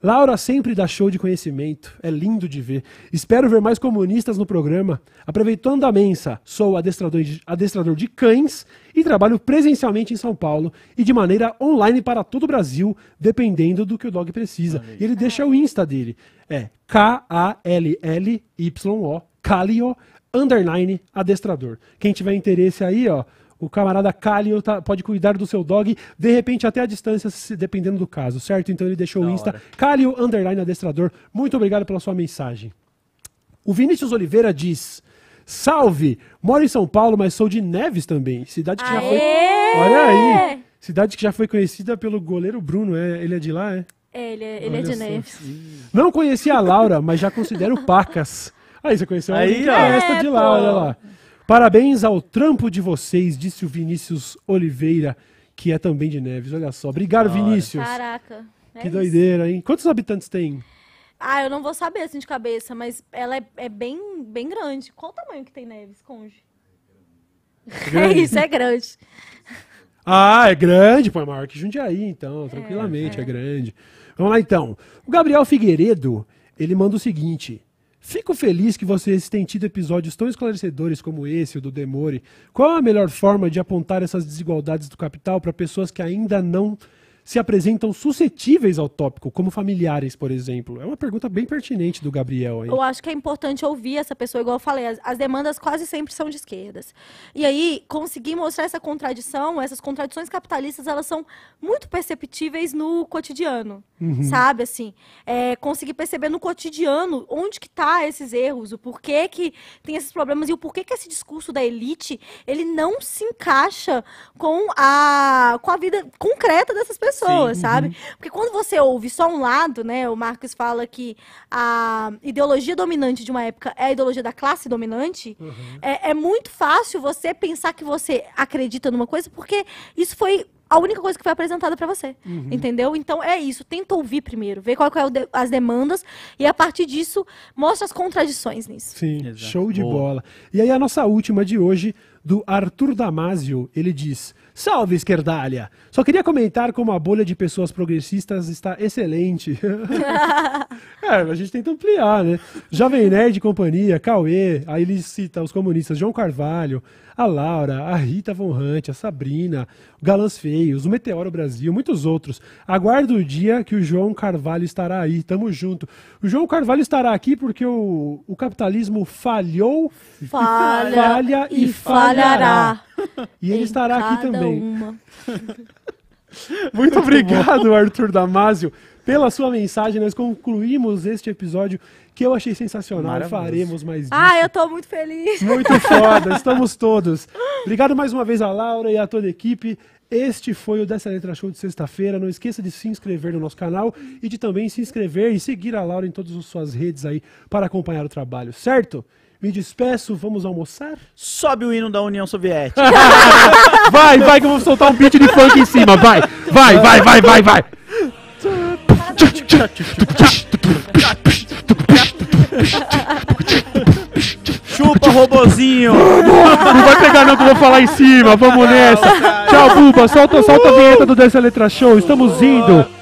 Laura sempre dá show de conhecimento, é lindo de ver. Espero ver mais comunistas no programa. Aproveitando a mensa, sou adestrador de, adestrador de cães e trabalho presencialmente em São Paulo e de maneira online para todo o Brasil, dependendo do que o dog precisa. Valeu. E ele deixa o Insta dele. É K-A-L-L-Y-O, Kalio underline adestrador. Quem tiver interesse aí, ó, o camarada Calio tá, pode cuidar do seu dog, de repente até a distância, dependendo do caso, certo? Então ele deixou da o Insta. Calio underline adestrador, muito obrigado pela sua mensagem. O Vinícius Oliveira diz: Salve! Moro em São Paulo, mas sou de Neves também. Cidade que Aê! já foi. Olha aí! Cidade que já foi conhecida pelo goleiro Bruno. É, ele é de lá, é? É, ele é, ele é de Neves. Não conheci a Laura, mas já considero pacas. Aí você conheceu aí, a festa é de lá, é, olha lá. Parabéns ao trampo de vocês, disse o Vinícius Oliveira, que é também de Neves. Olha só. Obrigado, Vinícius. Caraca. É que isso. doideira, hein? Quantos habitantes tem? Ah, eu não vou saber assim de cabeça, mas ela é, é bem, bem grande. Qual o tamanho que tem Neves, Conge? É grande. É *laughs* isso, é grande. Ah, é grande, pô, é maior que Jundiaí, então, tranquilamente, é, é. é grande. Vamos lá então. O Gabriel Figueiredo, ele manda o seguinte: Fico feliz que vocês tenham tido episódios tão esclarecedores como esse, o do Demore. Qual a melhor forma de apontar essas desigualdades do capital para pessoas que ainda não se apresentam suscetíveis ao tópico, como familiares, por exemplo? É uma pergunta bem pertinente do Gabriel. Hein? Eu acho que é importante ouvir essa pessoa, igual eu falei, as, as demandas quase sempre são de esquerdas. E aí, conseguir mostrar essa contradição, essas contradições capitalistas, elas são muito perceptíveis no cotidiano, uhum. sabe? Assim, é, conseguir perceber no cotidiano onde que tá esses erros, o porquê que tem esses problemas e o porquê que esse discurso da elite, ele não se encaixa com a, com a vida concreta dessas pessoas pessoas, Sim, sabe? Uhum. Porque quando você ouve só um lado, né? O Marcos fala que a ideologia dominante de uma época é a ideologia da classe dominante. Uhum. É, é muito fácil você pensar que você acredita numa coisa, porque isso foi a única coisa que foi apresentada para você. Uhum. Entendeu? Então é isso. Tenta ouvir primeiro, ver qual é as demandas e a partir disso mostra as contradições nisso. Sim, Exato. show de Boa. bola. E aí a nossa última de hoje do Arthur Damasio, ele diz: Salve, esquerdalha! Só queria comentar como a bolha de pessoas progressistas está excelente. *laughs* é, a gente tenta ampliar, né? Jovem Nerd e Companhia, Cauê, aí ele cita os comunistas, João Carvalho, a Laura, a Rita Von Hunt, a Sabrina, o Galãs Feios, o Meteoro Brasil, muitos outros. Aguardo o dia que o João Carvalho estará aí, tamo junto. O João Carvalho estará aqui porque o, o capitalismo falhou, falha, e, falha e, falhará. E ele em estará aqui também. Muito, *laughs* Muito obrigado, Arthur Damásio pela sua mensagem. Nós concluímos este episódio que eu achei sensacional. Faremos mais ah, disso. Ah, eu tô muito feliz. Muito *laughs* foda, estamos todos. Obrigado mais uma vez a Laura e a toda a equipe. Este foi o Dessa Letra Show de sexta-feira. Não esqueça de se inscrever no nosso canal e de também se inscrever e seguir a Laura em todas as suas redes aí para acompanhar o trabalho, certo? Me despeço, vamos almoçar? Sobe o hino da União Soviética. *laughs* vai, vai, que eu vou soltar um beat de funk em cima. Vai, vai, vai, vai, vai, vai. Chupa, robozinho! Não vai pegar não que eu vou falar em cima, vamos nessa! Tchau, Buba, solta, solta a vinheta do Dessa Letra Show, estamos indo!